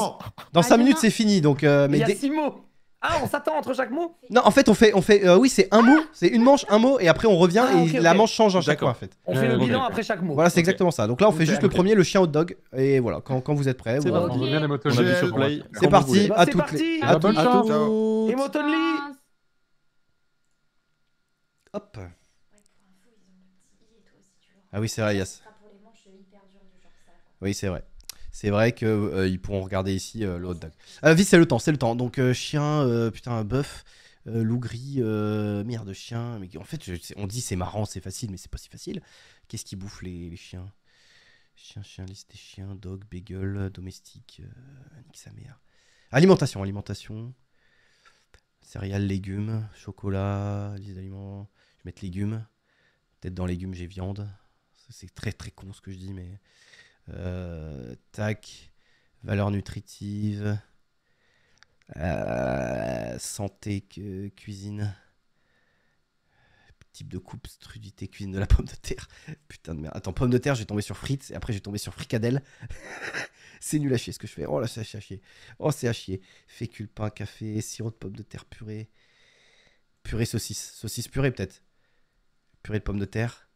dans 5 minutes c'est fini. Donc mais il y a 6 mots. Ah, on s'attend entre chaque mot Non, en fait, on fait, on fait euh, oui, c'est un mot, c'est une manche, un mot, et après on revient ah, et la manche change en chaque fois, en fait. On fait le euh, bilan après chaque mot. Voilà, c'est exactement ça. Donc là, on fait juste le premier, le chien hot dog, et voilà, quand, vous êtes prêts. C'est parti. On à bah, C'est parti, à ah, toutes les. À Hop. Ah oui, c'est vrai, yes Oui, c'est vrai. C'est vrai que euh, ils pourront regarder ici euh, le hot dog. Ah, c'est le temps, c'est le temps. Donc, euh, chien, putain, bœuf, loup gris, merde, chien. Mais en fait, on dit c'est marrant, c'est facile, mais c'est pas si facile. Qu'est-ce qui bouffe les, chiens Chien, chien, liste des chiens, dog, bagel, domestique, nique sa mère. Alimentation, alimentation. Céréales, légumes, chocolat, les aliments. Je vais mettre légumes. Peut-être dans légumes, j'ai viande. C'est très très con ce que je dis, mais tac, valeur nutritive, euh, santé, cuisine, type de coupe, strudité, cuisine de la pomme de terre. Putain de merde. Attends, pomme de terre, j'ai tombé sur frites et après j'ai tombé sur fricadelle. c'est nul à chier ce que je fais. Oh là, c'est à chier. Oh, c'est à chier. Fécule, pain, café, sirop de pomme de terre, purée. Purée saucisse. Saucisse purée, peut-être. Purée de pomme de terre.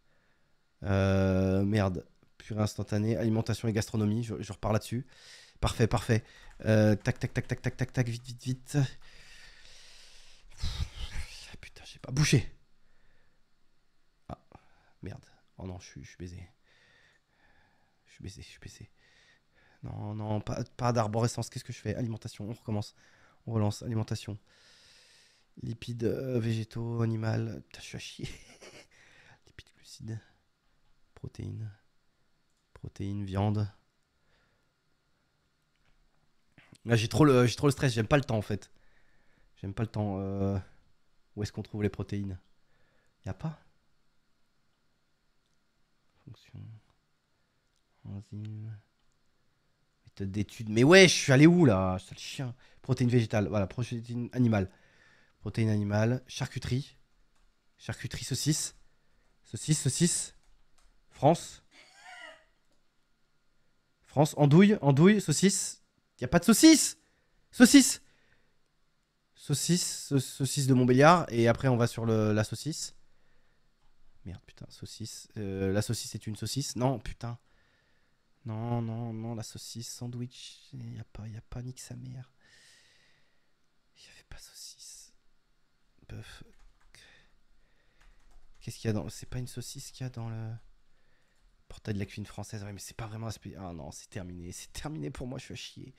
Euh, merde instantané instantanée, alimentation et gastronomie, je, repars là-dessus. Parfait, parfait. Euh, tac, tac, tac, tac, tac, tac, tac, vite, vite, vite. Ah, putain, j'ai pas. bouché Ah, merde. Oh non, je suis, baisé. Je suis baisé, je suis baisé. Non, non, pas, pas d'arborescence. Qu'est-ce que je fais Alimentation, on recommence. On relance, alimentation. Lipides, euh, végétaux, animal. Putain, je suis Lipides, glucides, protéines. Protéines, viande. Là, ah, j'ai trop, le, trop le stress, j'aime pas le temps en fait. J'aime pas le temps. Euh, où est-ce qu'on trouve les protéines Y a pas Fonction. Enzyme. Méthode d'étude. Mais ouais, je suis allé où là le chien. Protéines végétales, voilà, protéines animales. Protéines animales, charcuterie. Charcuterie, saucisse. Saucisse, saucisse. France. France, andouille, andouille, saucisse. Y a pas de saucisse Saucisse Saucisse, saucisse de Montbéliard. Et après, on va sur la saucisse. Merde, putain, saucisse. Euh, la saucisse est une saucisse Non, putain. Non, non, non, la saucisse, sandwich. Il a pas, y a pas, nique sa mère. Il avait pas saucisse. Bœuf. Qu'est-ce qu'il y a dans. C'est pas une saucisse qu'il y a dans le portail de la cuisine française, mais c'est pas vraiment Ah non, c'est terminé, c'est terminé pour moi, je suis à chier.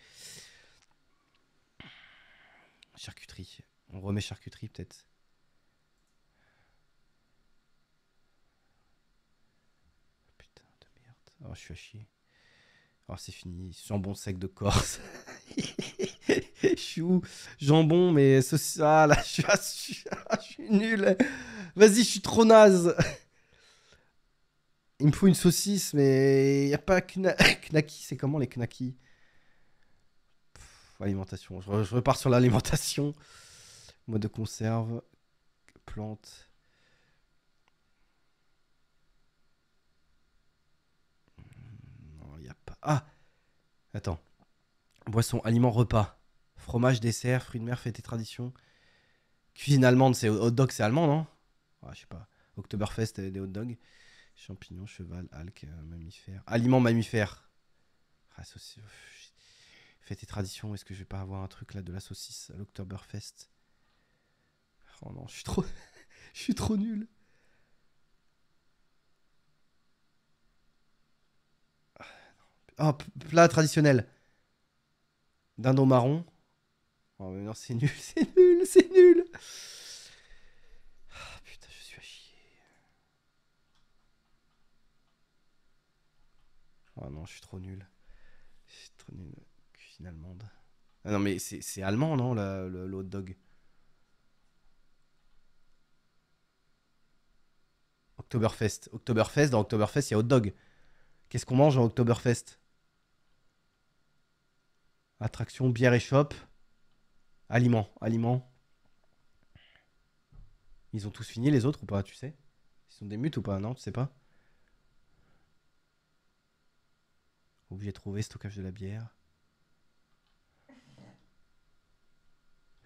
Charcuterie, on remet charcuterie peut-être. Putain de merde, oh, je suis à chier. Oh, c'est fini, jambon sec de Corse. je suis où Jambon, mais ce ça, ah, là, je suis nul. Vas-y, je suis trop naze. Il me faut une saucisse, mais il n'y a pas kna... C'est comment les knaki Alimentation. Je, repars sur l'alimentation. Mode de conserve. Plante. Non, il n'y a pas. Ah Attends. Boisson, aliments, repas. Fromage, dessert, fruits de mer, fête et tradition. Cuisine allemande, c'est hot dog, c'est allemand, non ah, Je sais pas. Oktoberfest, euh, des hot dogs. Champignons, cheval, euh, mammifères. mammifère. Aliment mammifère. Ah, saucisse. Faites et traditions, est-ce que je vais pas avoir un truc là de la saucisse à l'Octoberfest Oh non, je suis trop. je suis trop nul. Oh, plat traditionnel. Dindon marron. Oh, non, c'est nul, c'est nul, c'est nul. Ah non, je suis trop nul. Je suis trop nul. Cuisine allemande. Ah non, mais c'est allemand, non, le, hot dog Oktoberfest. Oktoberfest, dans Oktoberfest, il y a hot dog. Qu'est-ce qu'on mange en Oktoberfest Attraction, bière et shop. Aliments, aliments. Ils ont tous fini les autres ou pas, tu sais Ils sont des mutes ou pas, non, tu sais pas jai trouvé, stockage de la bière.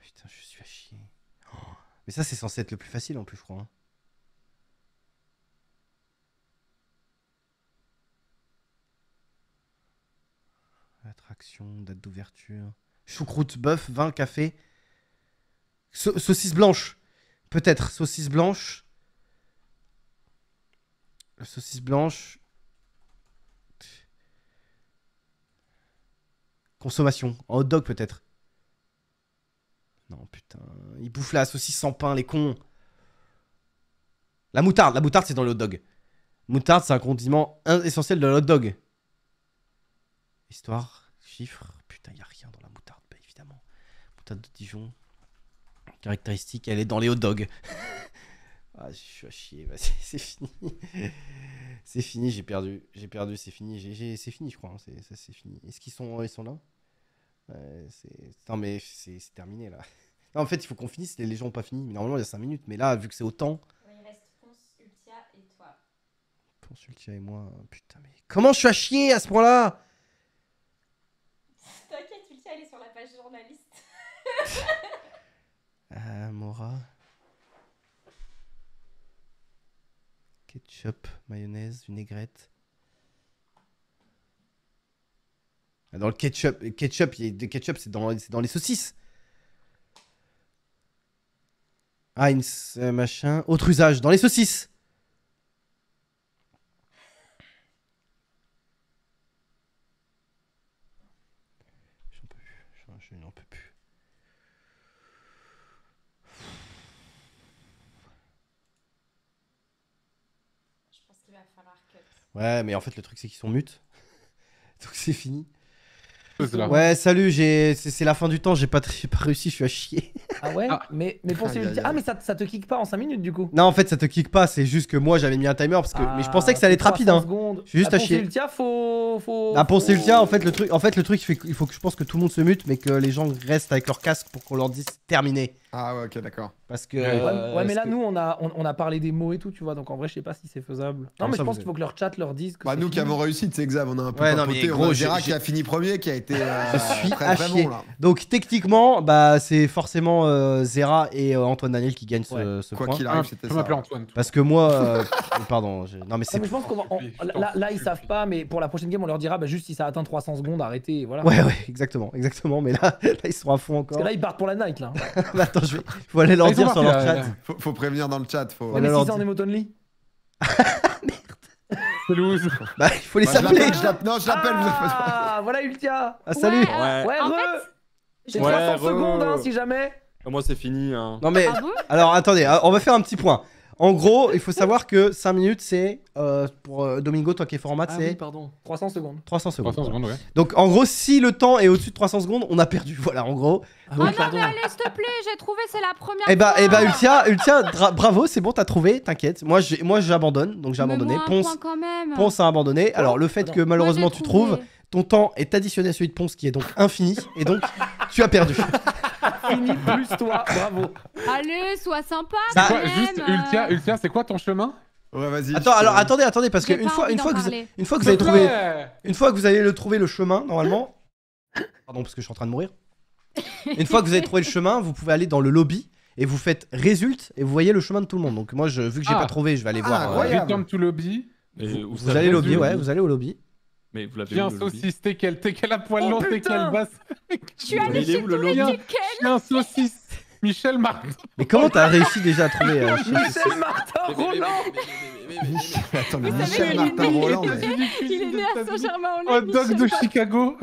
Putain, je suis à chier. Oh, mais ça, c'est censé être le plus facile en plus, je crois. Hein. Attraction, date d'ouverture. Choucroute, bœuf, vin, café. saucisse blanche. Peut-être. Saucisse blanche. saucisse blanche. consommation. en hot dog peut-être. Non, putain. Ils bouffent la saucisse sans pain, les cons. La moutarde, la moutarde c'est dans le hot dog. Moutarde c'est un condiment essentiel de l'hot dog. Histoire, chiffres. Putain, il a rien dans la moutarde, bah, évidemment. Moutarde de Dijon. Caractéristique, elle est dans les hot dogs. ah, je suis à chier, c'est fini. c'est fini, j'ai perdu. J'ai perdu, c'est fini. C'est fini, je crois. Hein, c'est fini. Est-ce qu'ils sont, ils sont là Ouais, c'est... Non, mais c'est, terminé là. Non, en fait, il faut qu'on finisse. Les gens n'ont pas fini. Mais normalement, il y a 5 minutes. Mais là, vu que c'est autant. il reste Ultia et toi. Ultia et moi. Putain, mais comment je suis à chier à ce point-là T'inquiète, Ultia, elle est sur la page journaliste. euh, Mora. Ketchup, mayonnaise, vinaigrette. Dans le ketchup, ketchup, il y a, ketchup c'est dans, les saucisses. Heinz, euh, machin. Autre usage, dans les saucisses. J'en peux plus. Je n'en peux plus. Je pense qu'il va falloir Ouais, mais en fait, le truc, c'est qu'ils sont mutes. Donc c'est fini. Ouais, salut, j'ai... C'est, la fin du temps, j'ai pas, pas réussi, je suis à chier. Ah ouais ah. Mais, mais pour ah, ah mais ça, te kick pas en 5 minutes du coup Non en fait ça te kick pas, c'est juste que moi j'avais mis un timer parce que mais je pensais que ça allait être ah, rapide hein. Je suis juste ah, à, à chier. Ultia, faut faut Ah Ultia, en fait le truc en fait le truc il faut que je pense que tout le monde se mute mais que les gens restent avec leur casque pour qu'on leur dise terminé. Ah ouais, OK d'accord. Parce que ouais, euh, mais là nous on a on, a parlé des mots et tout, tu vois. Donc en vrai, je sais pas si c'est faisable. Non, mais je pense qu'il faut que leur chat leur dise Bah nous qui avons réussi, c'est Xav, on a un peu ouais, non, qui a fini premier qui a été euh, là. Donc techniquement, bah c'est forcément euh, Zera et euh, Antoine Daniel qui gagnent ce, ce Quoi qu'il arrive, c'était ça. Parce que moi, euh, pardon, non mais c'est. je pense qu'on là, là, ils savent pas, mais pour la prochaine game, on leur dira bah, juste si ça atteint 300 secondes, arrêtez. Voilà. Ouais, ouais, exactement, exactement. Mais là, là ils sont à fond Parce encore. que là, ils partent pour la night. Là. Bah, attends, je vais. Faut aller leur dire sur leur chat. Faut, prévenir dans le chat. Faut... Ouais, mais si c'est en dis- emote only. Loose. Bah, il faut les bah, appeler. je Non, je l'appelle. Ah, voilà Ultia. Ah, salut. Ouais, Ouais. en re. fait, J'ai 300 secondes hein, si jamais. Ah, moi, c'est fini. Hein. Non, mais. Ah, ah alors, attendez, hein, on va faire un petit point. En gros, il faut savoir que 5 minutes, c'est. Euh, pour euh, Domingo, toi qui es format, c'est pardon. 300 secondes. 300 secondes. Donc, en gros, si le temps est au-dessus de 300 secondes, on a perdu. Voilà, en gros. Ah Oh non, mais allez, s'il te plaît, j'ai trouvé, c'est la première. Eh bah, eh bah, Ultia, bravo, c'est bon, t'as trouvé, t'inquiète. Moi, j'abandonne, donc j'ai abandonné. Ponce, Ponce a abandonné. Alors, le fait que malheureusement tu trouves, ton temps est additionné à celui de Ponce qui est donc infini. Et donc, tu as perdu. Fini plus toi, bravo. Allez, sois sympa. juste, Ultia, c'est quoi ton chemin Ouais, vas-y. Attends, alors attendez, attendez, parce que une fois, une fois que vous, une avez trouvé, une fois que vous le, trouver le chemin, normalement, pardon, parce que je suis en train de mourir. Une fois que vous avez trouvé le chemin, vous pouvez aller dans le lobby et vous faites résulte et vous voyez le chemin de tout le monde. Donc moi, je, vu que j'ai n'ai pas ah. trouvé, je vais aller ah, voir. euh, euh lobby. vous allez au lobby, ouais, vous allez au lobby. Mais vous l'avez saucisse, t'es quel T'es quel à poil oh, long, t'es quel basse Tu as laissé le J'ai un saucisse Michel Martin Mais comment t'as réussi déjà à trouver euh, Michel Martin Roland Attends, mais Michel Martin Roland Il est né à Saint-Germain-en-Laye Hot dog de Chicago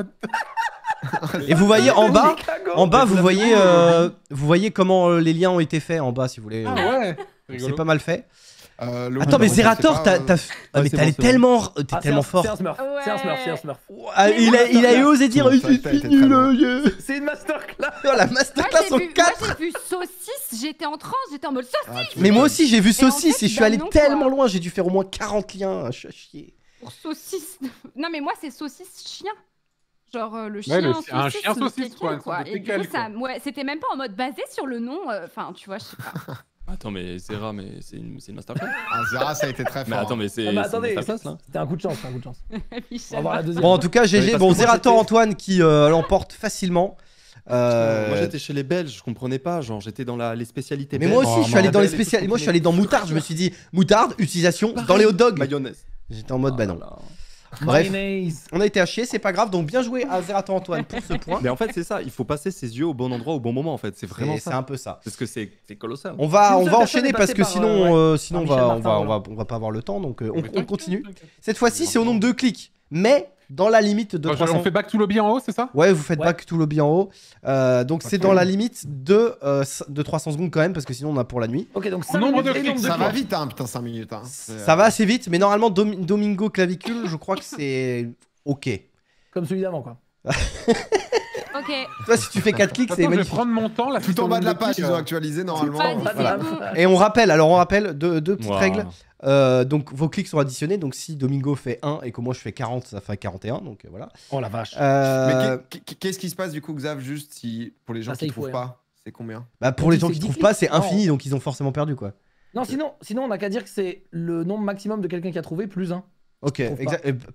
et vous voyez en bas, en bas vous voyez, euh, vous voyez comment euh, les liens ont été faits en bas si vous voulez. Ah ouais. C'est pas mal fait. Euh, Attends, mais Zerator, t'as, t'as... Euh, ah, mais tellement, t'es tellement fort. C'est un Smurf, c'est un Smurf, ah, il, a, il a osé dire, il est le euh, C'est une masterclass. Oh, la masterclass en 4 j'ai vu saucisse, j'étais en transe, j'étais en mode ah, saucisse. Mais moi aussi j'ai vu saucisse et je suis bah allé tellement loin, j'ai dû faire au moins 40 liens, je suis à chier. Pour oh, saucisse. Non mais moi c'est saucisse chien genre le chien ouais, saucisse, un chien saucisse quoi, Et du ça, ouais, c'était même pas en mode basé sur le nom enfin tu vois je sais pas Attends, mais Zera, mais c'est une, c'est une masterclass Ah, Zera, ça a été très fort. Mais attends, hein. mais c'est. Ah, bah, c'était un coup de chance, un coup de chance. Bon, en tout cas, GG. Bon, Antoine qui euh, l'emporte facilement. Euh, moi j'étais chez les Belges, je comprenais pas, genre j'étais dans la, les spécialités. mais moi aussi, je suis allé oh, dans les spécialités Moi, je suis allé dans moutarde. Je me suis dit moutarde, utilisation dans les hot dogs. Mayonnaise. J'étais en mode bah non. Ah Bref, on a été à chier, c'est pas grave. Donc bien joué à Zerato Antoine pour ce point. Mais en fait, c'est ça. Il faut passer ses yeux au bon endroit au bon moment. En fait, c'est vraiment ça. C'est un peu ça. Parce que c'est colossal. On va, on va enchaîner parce que sinon, euh, euh, sinon on va, on va, on va, pas avoir le temps. Donc euh, on, on continue. Cette fois-ci, c'est au nombre de clics. Mais dans la limite de 300. On fait back to lobby en haut, c'est ça Ouais, vous faites back to lobby en haut. Euh, donc c'est dans la limite de, euh, de 300 secondes quand même, parce que sinon on a pour la nuit. Ok, donc de ça va vite, hein, putain, 5 minutes. Hein. Ça euh, va assez vite, mais normalement, Domingo Clavicule, je crois que c'est ok. Comme celui d'avant, quoi. ok. Toi, si tu fais 4 clics, c'est magnifique. Je prendre mon temps, là, tout en bas de la page, ils ont actualisé normalement. Et on rappelle, alors on rappelle deux, petites règles. Euh, donc vos clics sont additionnés. Donc si Domingo fait 1 et que moi je fais 40, ça fait 41. Donc euh, voilà. Oh la vache. Euh, Mais qu'est-ce qui se passe du coup, Xav, juste si pour les gens ah, qui ne bah, trouvent pas, c'est combien Bah pour les gens qui ne trouvent pas, c'est infini. Donc ils ont forcément perdu quoi. Non, sinon, sinon on n'a qu'à dire que c'est le nombre maximum de quelqu'un qui a trouvé plus 1. Ok, euh,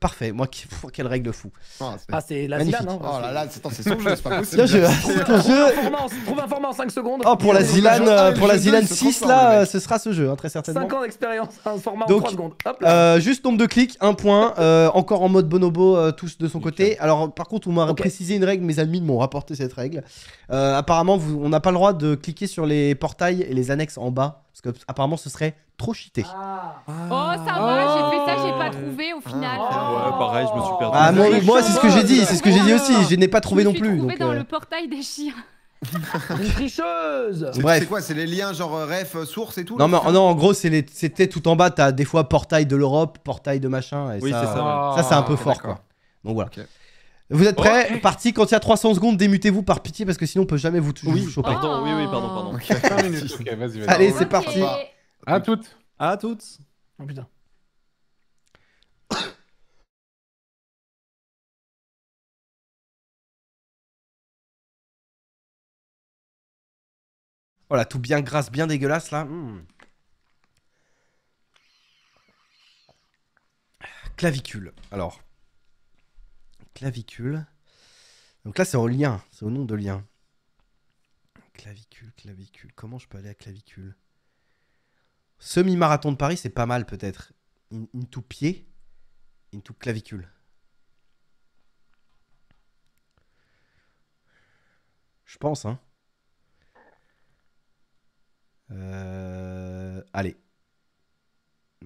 parfait. Moi, quelle règle de fou. Ah, ah, ah c'est la Zidane. Non hein, oh là là, c'est son jeu, c'est pas possible. Trouve un format en 5 secondes. Oh, pour la Zilane, pour la 6, là, euh, ce sera ce jeu, hein, très certainement. 5 ans d'expérience, un format en 3 secondes. Hop là. juste nombre de clics, 1 point. encore en mode bonobo, tous de son côté. Alors, par contre, on m'a précisé une règle, mes amis m'ont rapporté cette règle. apparemment, on n'a pas le droit de cliquer sur les portails et les annexes en bas. Parce que apparemment, ce serait trop cheaté. Ah. Oh, ça va, j'ai fait ça, j'ai pas trouvé au final. Ah. Ouais, pareil, je me suis perdu. Ah, moi, c'est ce que j'ai dit, c'est ce que j'ai dit aussi. Je n'ai pas trouvé je suis non plus. trouvé dans euh. le portail des chiens. Une tricheuse Bref. C'est quoi C'est les liens genre euh, ref, euh, source et tout Non, mais non, en gros, c'était tout en bas. T'as des fois portail de l'Europe, portail de machin. oui, c'est ça. Ça, c'est un peu fort, quoi. Donc voilà. Vous êtes prêts Parti, quand il y a 300 secondes, démutez-vous par pitié parce que sinon on peut jamais vous, oui. Pardon, oui, oui, pardon, pardon. Allez, c'est parti. À toutes. À toutes. Oh putain. Voilà, oh tout bien grasse, bien dégueulasse là. Hmm. Clavicule. Alors clavicule. Donc là, c'est au lien, c'est au nom de lien. Clavicule, clavicule. Comment je peux aller à clavicule Semi-marathon de Paris, c'est pas mal peut-être. Une, tout pied, une tout clavicule. Je pense, hein. Euh, allez.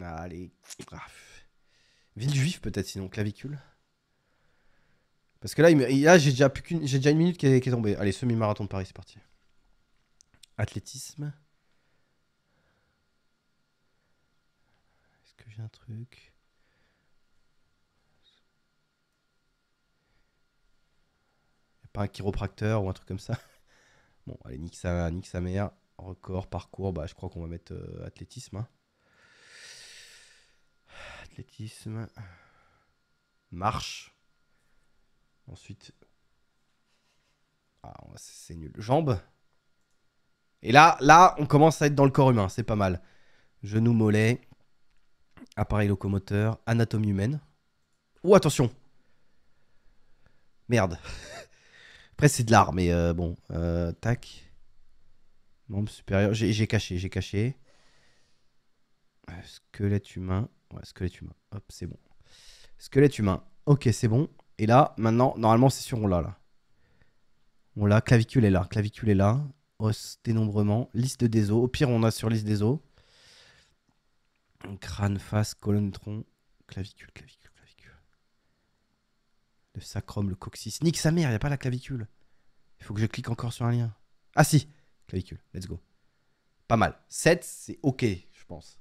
Allez. Ah, Ville juive peut-être sinon, clavicule. Parce que là, j'ai déjà, plus qu'une- j'ai déjà une minute qui est, tombée. Allez, semi-marathon de Paris, c'est parti. Athlétisme. Est-ce que j'ai un truc n'y a pas un chiropracteur ou un truc comme ça Bon, allez, nique sa, sa mère. Record, parcours, bah, je crois qu'on va mettre euh, athlétisme. Hein. Athlétisme. Marche. Ensuite. Ah, c'est nul. Jambes. Et là, là, on commence à être dans le corps humain. C'est pas mal. genou mollet, Appareil locomoteur. Anatomie humaine. Oh, attention. Merde. Après, c'est de l'art, mais euh, bon. Euh, tac. Membre supérieur. J'ai caché, j'ai caché. Euh, squelette humain. Ouais, squelette humain. Hop, c'est bon. Squelette humain. Ok, c'est bon. Et là, maintenant, normalement, c'est sûr, on l'a là. On l'a, clavicule est là, clavicule est là. Os, dénombrement, liste des os. Au pire, on a sur liste des os. Crâne, face, colonne, tronc, clavicule, clavicule, clavicule. Le sacrum, le coccyx. Nique sa mère, il n'y a pas la clavicule. Il faut que je clique encore sur un lien. Ah si, clavicule, let's go. Pas mal. 7, c'est ok, je pense.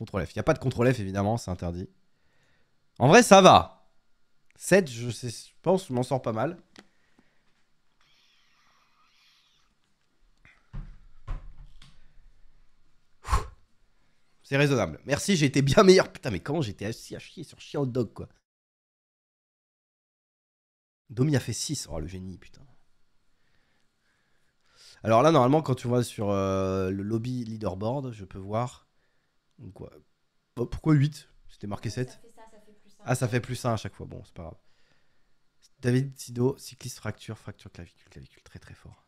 Contrôle F. Il n'y a pas de contrôle F, évidemment, c'est interdit. En vrai, ça va. 7, je, pense, je m'en sors pas mal. C'est raisonnable. Merci, j'ai été bien meilleur. Putain, mais comment j'étais assis à chier sur chien hot dog, quoi. Domi a fait 6. Oh, le génie, putain. Alors là, normalement, quand tu vois sur euh, le lobby leaderboard, je peux voir Oh, pourquoi 8 C'était marqué 7. Ah, plus Ah, ça fait plus 1 à chaque fois. Bon, c'est pas grave. David Sido, cycliste fracture, fracture clavicule, clavicule. Très, très fort.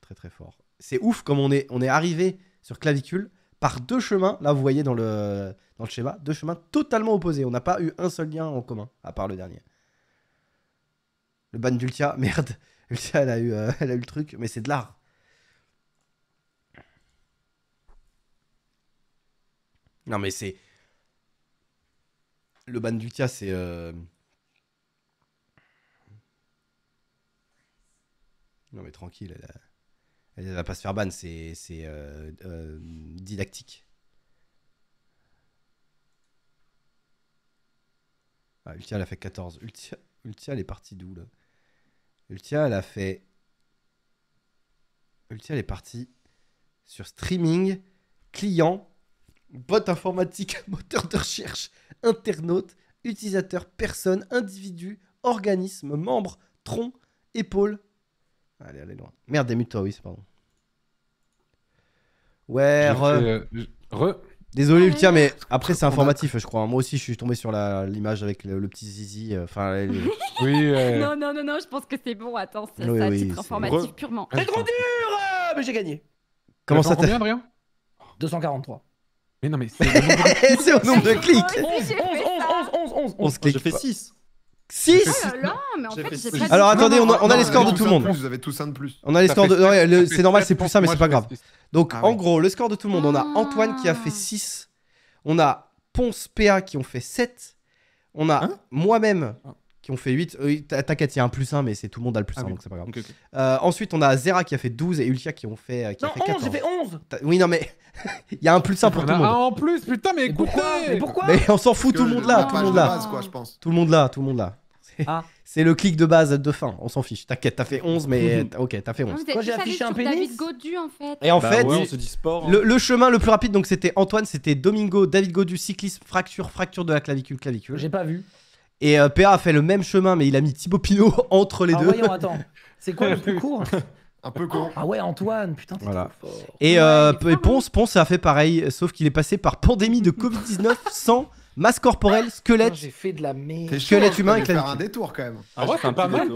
Très, très fort. C'est ouf comme on est, on est arrivé sur clavicule par deux chemins. Là, vous voyez dans le, dans le schéma, deux chemins totalement opposés. On n'a pas eu un seul lien en commun, à part le dernier. Le ban d'Ultia, merde. Ultia, elle a eu, euh, elle a eu le truc, mais c'est de l'art. Non, mais c'est. Le ban du c'est. Euh, non, mais tranquille, elle, elle va pas se faire ban, c'est euh, euh, didactique. Ah, Ultia, elle a fait 14. Ultia, Ultia elle est partie d'où, là Ultia, elle a fait. Ultia, elle est partie sur streaming, client, Bot informatique, moteur de recherche, internaute, utilisateur, personne, individu, organisme, membre, tronc, épaule. Allez, allez loin. Merde, des toi pardon. Ouais, euh, re. Désolé, ah, mais après, c'est informatif, je crois. Hein. Moi aussi, je suis tombé sur l'image avec le, petit zizi. Euh, enfin, oui. Non, non, non, non, je pense que c'est bon. Attends, c'est titre informatif purement. C'est trop dur euh, Mais j'ai gagné. Comment ça t'as fait 243 non, mais c'est au nombre de clics 11, 11, 11, 11, clics. Je fais 6 6 Alors attendez, on a, les scores de tout le monde. Vous avez tous un de plus. On a C'est normal, c'est plus ça, mais c'est pas grave. Donc ah en gros, le score de tout le monde, on a ah. Antoine qui a fait 6. On a Ponce PA qui ont fait 7. On a hein moi-même ah qui ont fait 8. Euh, t'inquiète, il y a un plus 1, mais c'est tout le monde a le plus 1, ah donc c'est pas grave. Euh, ensuite, on a Zera qui a fait 12 et Ultia qui ont fait. Euh, qui non, a fait 11, j'ai fait 11 Oui, non, mais il y a un plus 1 pour tout le monde. Ah, en plus, putain, mais écoutez Pourquoi Mais on s'en fout, tout le monde là, tout le monde là. Tout le monde là, C'est le clic de base de fin, on s'en fiche. T'inquiète, t'as fait 11, mais ok, t'as fait 11. Moi ah, j'ai affiché un pénis. David en fait. Et en bah fait, hein. le, le, chemin le plus rapide, donc c'était Antoine, c'était Domingo, David Godu, cyclisme, fracture, fracture de la clavicule, clavicule. J'ai pas vu. Et euh, PA a fait le même chemin, mais il a mis Thibaut Pinot entre les ah, deux. Voyons, attends. C'est quoi le plus court Un peu court. Ah ouais, Antoine, putain, c'est voilà. trop fort. Et, euh, Ponce, Ponce a fait pareil, sauf qu'il est passé par pandémie de Covid-19 sans masse corporelle, squelette, J'ai fait de la merde. squelette hein, humain un détour quand même. Ah, ouais, c'est pas mal.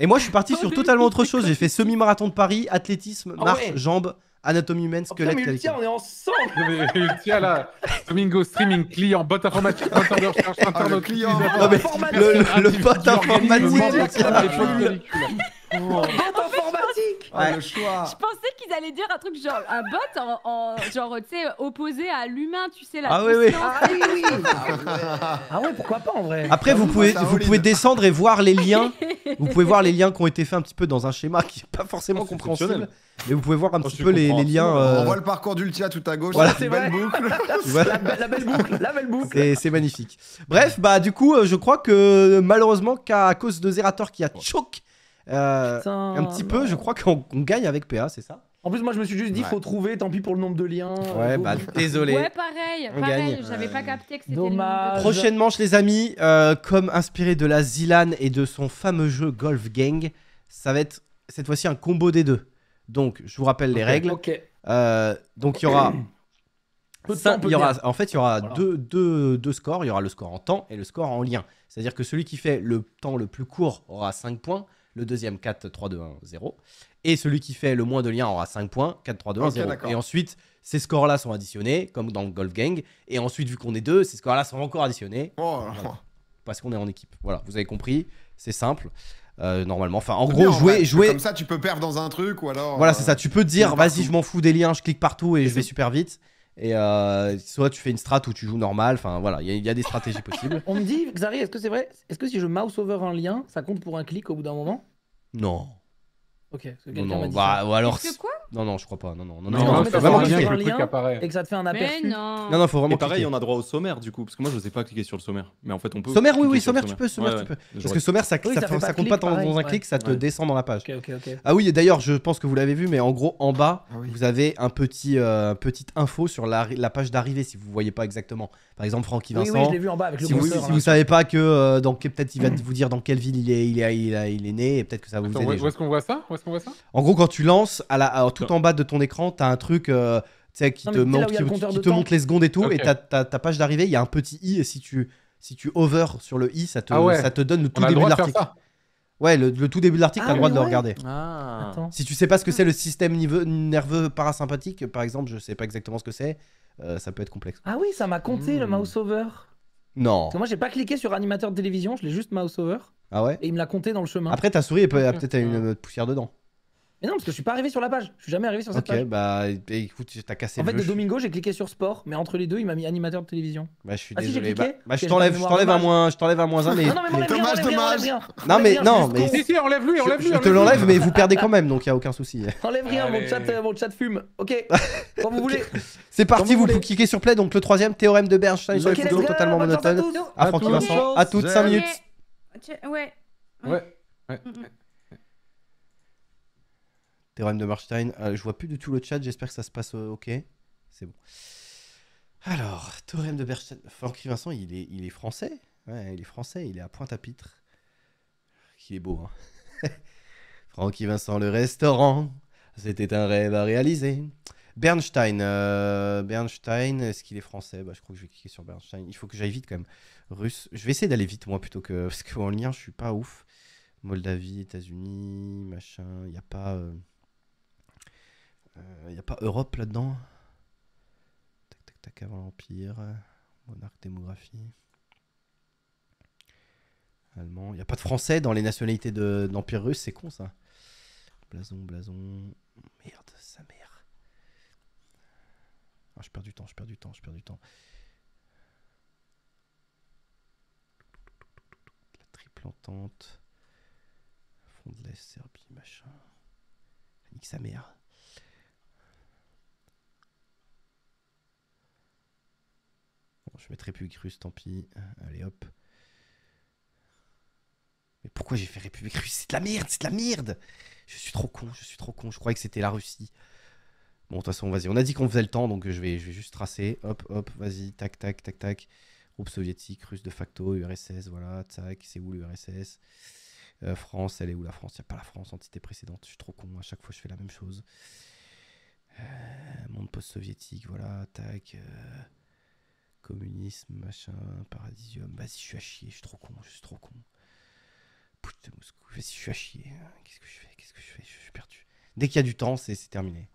Et moi, je suis parti sur totalement autre chose. J'ai fait semi-marathon de Paris, athlétisme, ah marche, jambes anatomie humaine, oh, squelette. Oh, mais Ultia, on est ensemble mais, Ultia, là, Domingo, streaming, client, bot informatique, interne, cherche, internaute, ah, client, non, mais, le, le, le bot informatique, ah, je pensais qu'ils allaient dire un truc genre un bot en, genre tu sais opposé à l'humain, tu sais la. Ah oui oui. Ah, oui, ah ah pourquoi pas en vrai. Après vous pouvez vous pouvez descendre et voir les liens. vous pouvez voir les liens qui ont été faits un petit peu dans un schéma qui est pas forcément oh, compréhensionnel compréhensible. Mais vous pouvez voir un oh, petit peu les, liens. Euh, On voit le parcours d'Ultia tout à gauche. Voilà. C'est belle boucle. la, belle boucle. La belle boucle. C'est magnifique. Bref, bah du coup, euh, je crois que malheureusement qu'à cause de Zerator qui a choc euh, un petit peu, je crois qu'on gagne avec PA, c'est ça en plus, moi, je me suis juste dit, faut trouver, tant pis pour le nombre de liens. Euh, ouais, bah, désolé. Ouais, pareil, j'avais pas capté que c'était Prochaine manche, les amis, euh, comme inspiré de la Zilan et de son fameux jeu Golf Gang, ça va être cette fois-ci un combo des deux. Donc, je vous rappelle les règles. donc, il y aura. en fait, il y aura deux, deux scores. Il y aura le score en temps et le score en lien. C'est-à-dire que celui qui fait le temps le plus court aura 5 points le deuxième 4-3-2-1-0. Et celui qui fait le moins de liens aura 5 points, 4-3-2-1-0. et ensuite, ces scores-là sont additionnés, comme dans le Golf Gang. Et ensuite, vu qu'on est deux, ces scores-là sont encore additionnés. Oh. Parce qu'on est en équipe. Voilà, vous avez compris, c'est simple. Euh, normalement. Enfin, en gros, jouer, jouer. Comme ça, tu peux perdre dans un truc ou alors. Voilà, c'est euh, ça. Tu peux dire, vas-y, je m'en fous des liens, je clique partout et je vais super vite. Et euh, soit tu fais une strat où tu joues normal. Enfin voilà, il y, y, a des stratégies possibles. On me dit, Xari, est-ce que c'est vrai Est-ce que si je mouse over un lien, ça compte pour un clic au bout d'un moment Non. Ok. non, non, bah, ou alors. quoi non, non, je crois pas. Non, non, non. non, faut vraiment cliquer. Le Et que ça te fait un aperçu. Non. non, faut vraiment. Et pareil, on a droit au sommaire du coup, parce que moi, je sais pas cliquer sur le sommaire. Mais en fait, on peut. Sommaire, oui, oui, sommaire, tu peux, sommaire, tu peux. parce que sommaire, ça, ça, compte pas dans un clic, ça te descend dans la page. Ah oui, d'ailleurs, je pense que vous l'avez vu, mais en gros, en bas, ah vous avez un petit, euh, petite info sur la page d'arrivée, si vous voyez pas exactement. Par exemple, Francky Vincent. Si vous savez pas euh, que, peut-être, il va vous dire dans quelle ville il est, il est né, et peut-être que ça vous. Où est-ce qu'on voit ça en gros, quand tu lances, tout en bas de ton écran, t'as un truc euh, qui te, montre, les secondes et tout, et ta page d'arrivée, il y a un petit i, et si tu, si over sur le i, ça te, ah donne le tout début de l'article. Ouais, le, tout début de l'article, ah, t'as le droit de le regarder. Ah. Si tu sais pas ce que c'est ah. le système nerveux parasympathique, par exemple, je sais pas exactement ce que c'est, euh, ça peut être complexe. Ah oui, ça m'a compté le hmm. mouse over. Non. Parce moi, j'ai pas cliqué sur animateur de télévision, je l'ai juste mouse over. Ah ouais Et il me l'a compté dans le chemin. Après, ta souris, elle peut- a peut-être une poussière dedans. Mais non, parce que je suis pas arrivé sur la page. Je suis jamais arrivé sur cette Ok, bah écoute, t'as cassé En fait, de Domingo, j'ai cliqué sur sport, mais entre les deux, il m'a mis animateur de télévision. Bah, je suis ah, désolé. Bah, bah je t'enlève, je t'enlève un moins, je t'enlève un moins mais. non, mais Non, mais- non, mais- Si, enlève-lui, Je- enlève-lui. Je te l'enlève, mais vous perdez quand même, donc il y a aucun souci. Enlève rien, hein, euh, mon chat, chat fume. Ok, quand vous voulez. C'est parti, vous pouvez cliquer sur play. Donc le troisième théorème de Bernstein sur les totalement monotone. À toutes 5 minutes. Ouais. Ouais. Théorème mm, mm. de Marstein. Euh, je vois plus du tout le chat. J'espère que ça se passe euh, OK. C'est bon. Alors, théorème de Bernstein. Francky Vincent, il est, il est français. Ouais, il est français. Il est à Pointe-à-Pitre. Il est beau, hein. Francky Vincent, le restaurant. C'était un rêve à réaliser. Bernstein. Euh, Bernstein, est-ce qu'il est français bah, Je crois que je vais cliquer sur Bernstein. Il faut que j'aille vite quand même russe. Je vais essayer d'aller vite, moi, plutôt que. Parce qu'en lien, je suis pas ouf. Moldavie, États-Unis, machin. Il n'y a pas. Il euh, euh, a pas Europe là-dedans. Tac, tac, tac, avant l'Empire. Monarque, démographie. Allemand. Il n'y a pas de français dans les nationalités de, d'Empire russe, c'est con ça. Blason, blason. Merde, sa mère. Ah, je perds du temps, je perds du temps, je perds du temps. l'entente. fond de l'Est, Serbie, machin. Nique sa mère. Bon, je mettrai plus Russe, tant pis. Allez hop. Mais pourquoi j'ai fait République russe C'est de la merde, c'est de la merde Je suis trop con, je suis trop con, je croyais que c'était la Russie. Bon, de toute façon, vas-y, on a dit qu'on faisait le temps, donc je vais, je vais juste tracer. Hop, hop, vas-y, tac, tac, tac, tac groupe soviétique, russe de facto, URSS, voilà, tac, c'est où l'URSS euh, France, elle est où la France Il n'y a pas la France, entité précédente, je suis trop con, à chaque fois je fais la même chose. Euh, monde post-soviétique, voilà, tac. Euh, communisme, machin, paradisium. Vas-y, bah, je suis à chier, je suis trop con, je suis trop con. Putain, Moscou, vas je suis à chier. Hein. Qu'est-ce que je fais Qu'est-ce que je fais Je suis perdu. Dès qu'il y a du temps, c'est terminé.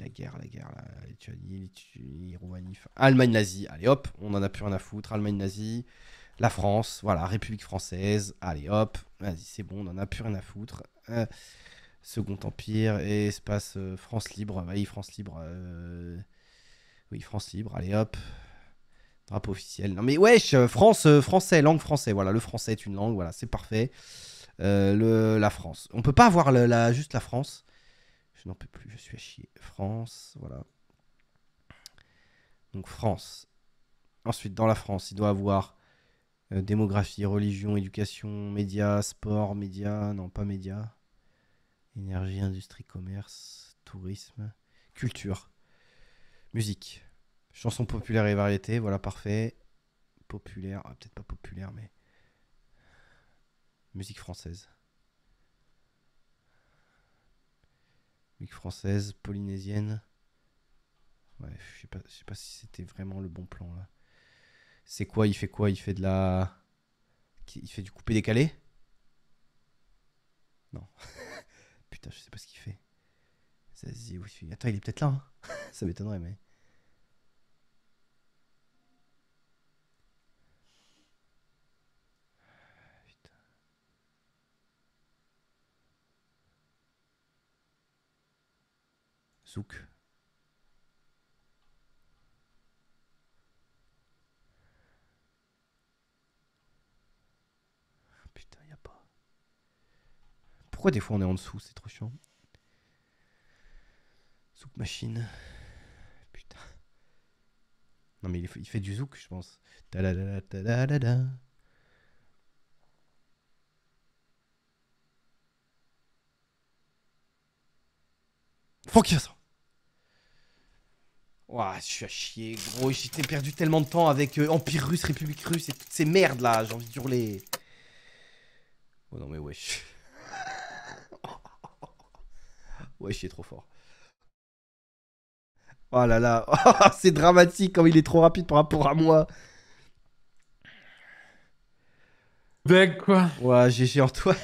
la guerre, la guerre, la Lituanie, Lituanie, Roumanie, Allemagne nazie, allez hop, on en a plus rien à foutre, Allemagne nazie, la France, voilà, République française, allez hop, vas-y, c'est bon, on en a plus rien à foutre. Euh, Second Empire, et espace euh, France libre, oui, France libre, euh, oui, France libre, allez hop, drapeau officiel. Non mais wesh, France, français, langue française voilà, le français est une langue, voilà, c'est parfait. Le, la France. On peut pas avoir juste la France. Je n'en peux plus, je suis à chier. France, voilà. Donc France. Ensuite, dans la France, il doit avoir euh, démographie, religion, éducation, médias, sport, médias, non pas médias, énergie, industrie, commerce, tourisme, culture, musique, chansons populaires et variétés, voilà parfait. Populaire, ah, peut-être pas populaire, mais musique française. Musique française, polynésienne. Ouais, je sais pas, je sais pas si c'était vraiment le bon plan là. C'est quoi Il fait quoi Il fait de la. Il fait du coupé décalé Non. Putain, je sais pas ce qu'il fait. oui. Attends, il est peut-être là. Hein. Ça m'étonnerait, mais. Putain, y a pas. Pourquoi des fois on est en dessous C'est trop chiant. Zouk machine. Putain. Non mais il fait, du zouk, je pense. Ta -da -da Ouah, je suis à chier, gros. J'ai perdu tellement de temps avec euh, Empire russe, République russe et toutes ces merdes là. J'ai envie de hurler. Oh non, mais wesh. wesh, il est trop fort. Oh là là, c'est dramatique comme il est trop rapide par rapport à moi. Beg quoi Ouais, GG toi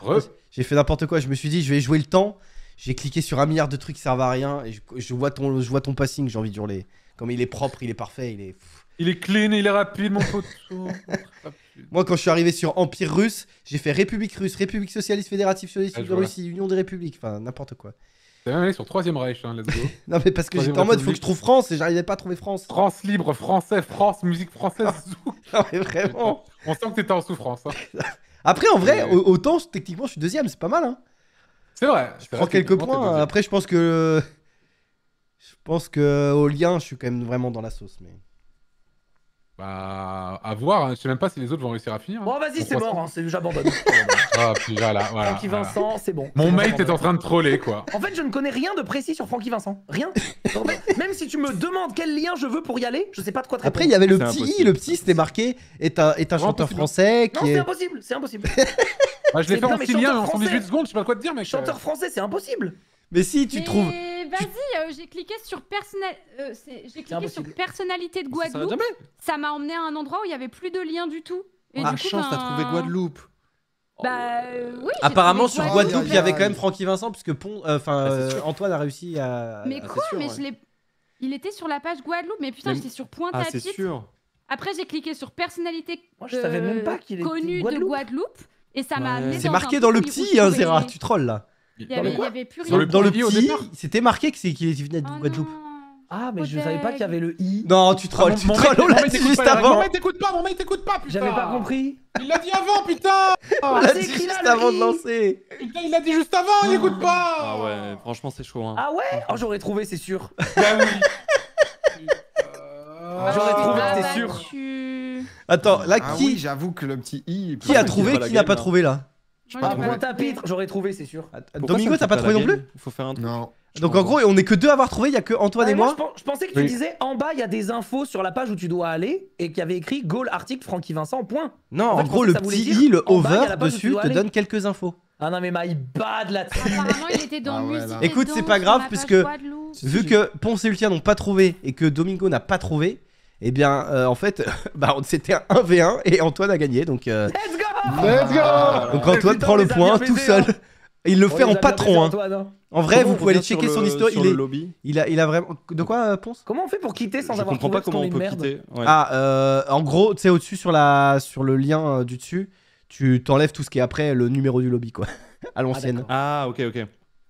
j'ai fait n'importe quoi, je me suis dit je vais jouer le temps j'ai cliqué sur un milliard de trucs qui servent à rien et je, vois, ton, vois ton passing, j'ai envie de hurler. Comme il est propre, il est parfait, il est. Il est clean, il est rapide, mon pote. Moi, quand je suis arrivé sur Empire russe, j'ai fait République russe, République socialiste fédérative socialiste de Russie, Union des républiques, enfin n'importe quoi. T'es même allé sur Troisième Reich, hein, let's go. non, mais parce que j'étais en mode, il faut que je trouve France et j'arrivais pas à trouver France. France libre, français, France, musique française, non, mais vraiment. On sent que t'étais en souffrance. Hein. Après, en vrai, autant techniquement je suis deuxième, c'est pas mal. Hein. C'est vrai. Je prends quelques points. Après, je pense que. Euh, je pense que euh, au lien, je suis quand même vraiment dans la sauce. Mais... Bah, à voir, hein. je sais même pas si les autres vont réussir à finir. Hein. Bon, vas-y, c'est mort, hein, j'abandonne. Ah, bah. ah, puis voilà, Francky Vincent, c'est bon. Mon mate est en train de troller, quoi. En fait, je ne connais rien de précis sur Francky Vincent. Rien. même si tu me demandes quel lien je veux pour y aller, je sais pas de quoi te Après, il y avait le petit i, le petit, c'était marqué, est un, est un chanteur français Non, c'est impossible, c'est impossible. Bah, je l'ai fait en 6 liens en 18 secondes, je sais pas quoi te dire, mec. Chanteur français, c'est impossible. Mais si, tu mais trouves. Vas-y, euh, j'ai cliqué sur, euh, bah, sur personnalité de Guadeloupe. Ça m'a emmené à un endroit où il n'y avait plus de lien du tout. Et ah, du coup, chance, ben... t'as trouvé Guadeloupe. Bah euh, Apparemment sur Guadeloupe, il y avait quand même Francky Vincent puisque enfin bah, Antoine a réussi à. Mais quoi Mais je Il était sur la page Guadeloupe, mais putain, j'étais sur Pointe ah, c'est sûr. Après, j'ai cliqué sur personnalité connue de Guadeloupe et ça ouais. m'a. C'est marqué dans le petit, hein, tu trolls là. Il y, avait, plus rien. Dans le, dans petit, c'était marqué qu'il venait de oh Guadeloupe. Ah, mais je savais pas qu'il y avait le i. Non, tu trolls, ah, tu trolls, on l'a dit juste avant. Mon mec t'écoute pas, mon mec t'écoute pas, putain. J'avais pas compris. Il l'a dit avant, putain. on oh, l'a dit juste avant de lancer. Putain, il l'a dit juste avant, il écoute pas. Ah, ah ouais, franchement, c'est chaud. Hein. Ah ouais Oh, j'aurais trouvé, c'est sûr. Bah oui. J'aurais oh, trouvé, c'est sûr. Attends, là, qui. J'avoue que le petit i. Qui a trouvé, qui n'a pas trouvé là je ah, j'aurais trouvé, c'est sûr. Domingo, t'as pas trouvé non plus Il faut faire un truc. Non. Donc en gros, on est que deux à avoir trouvé, il y a que Antoine ah, et moi. Je, pensais que tu disais en bas, il y a des infos sur la page où tu dois aller et qu'il y avait écrit goal article Francky Vincent point. Non, en, gros le petit i, le over dessus te donne quelques infos. Ah non mais my Apparemment, il était dans ah Écoute, c'est pas grave puisque vu que Ponce et Ultia n'ont pas trouvé et que Domingo n'a pas trouvé, eh bien euh, en fait, bah c'était un 1v1 et Antoine a gagné donc euh, Let's go Let's go ah. Donc Antoine prend le point tout seul. Hein. Il le fait en patron. Hein. Hein. En vrai, vous pouvez aller checker son histoire. Il, est... il, a, il a vraiment. De quoi, euh, Ponce Comment on fait pour quitter sans avoir trouvé pas comment on peut quitter. Ah, euh, en gros, tu sais, au-dessus sur, la... sur le lien euh, du dessus, tu t'enlèves tout ce qui est après le numéro du lobby, quoi. à l'ancienne. Ah, ah ok, ok.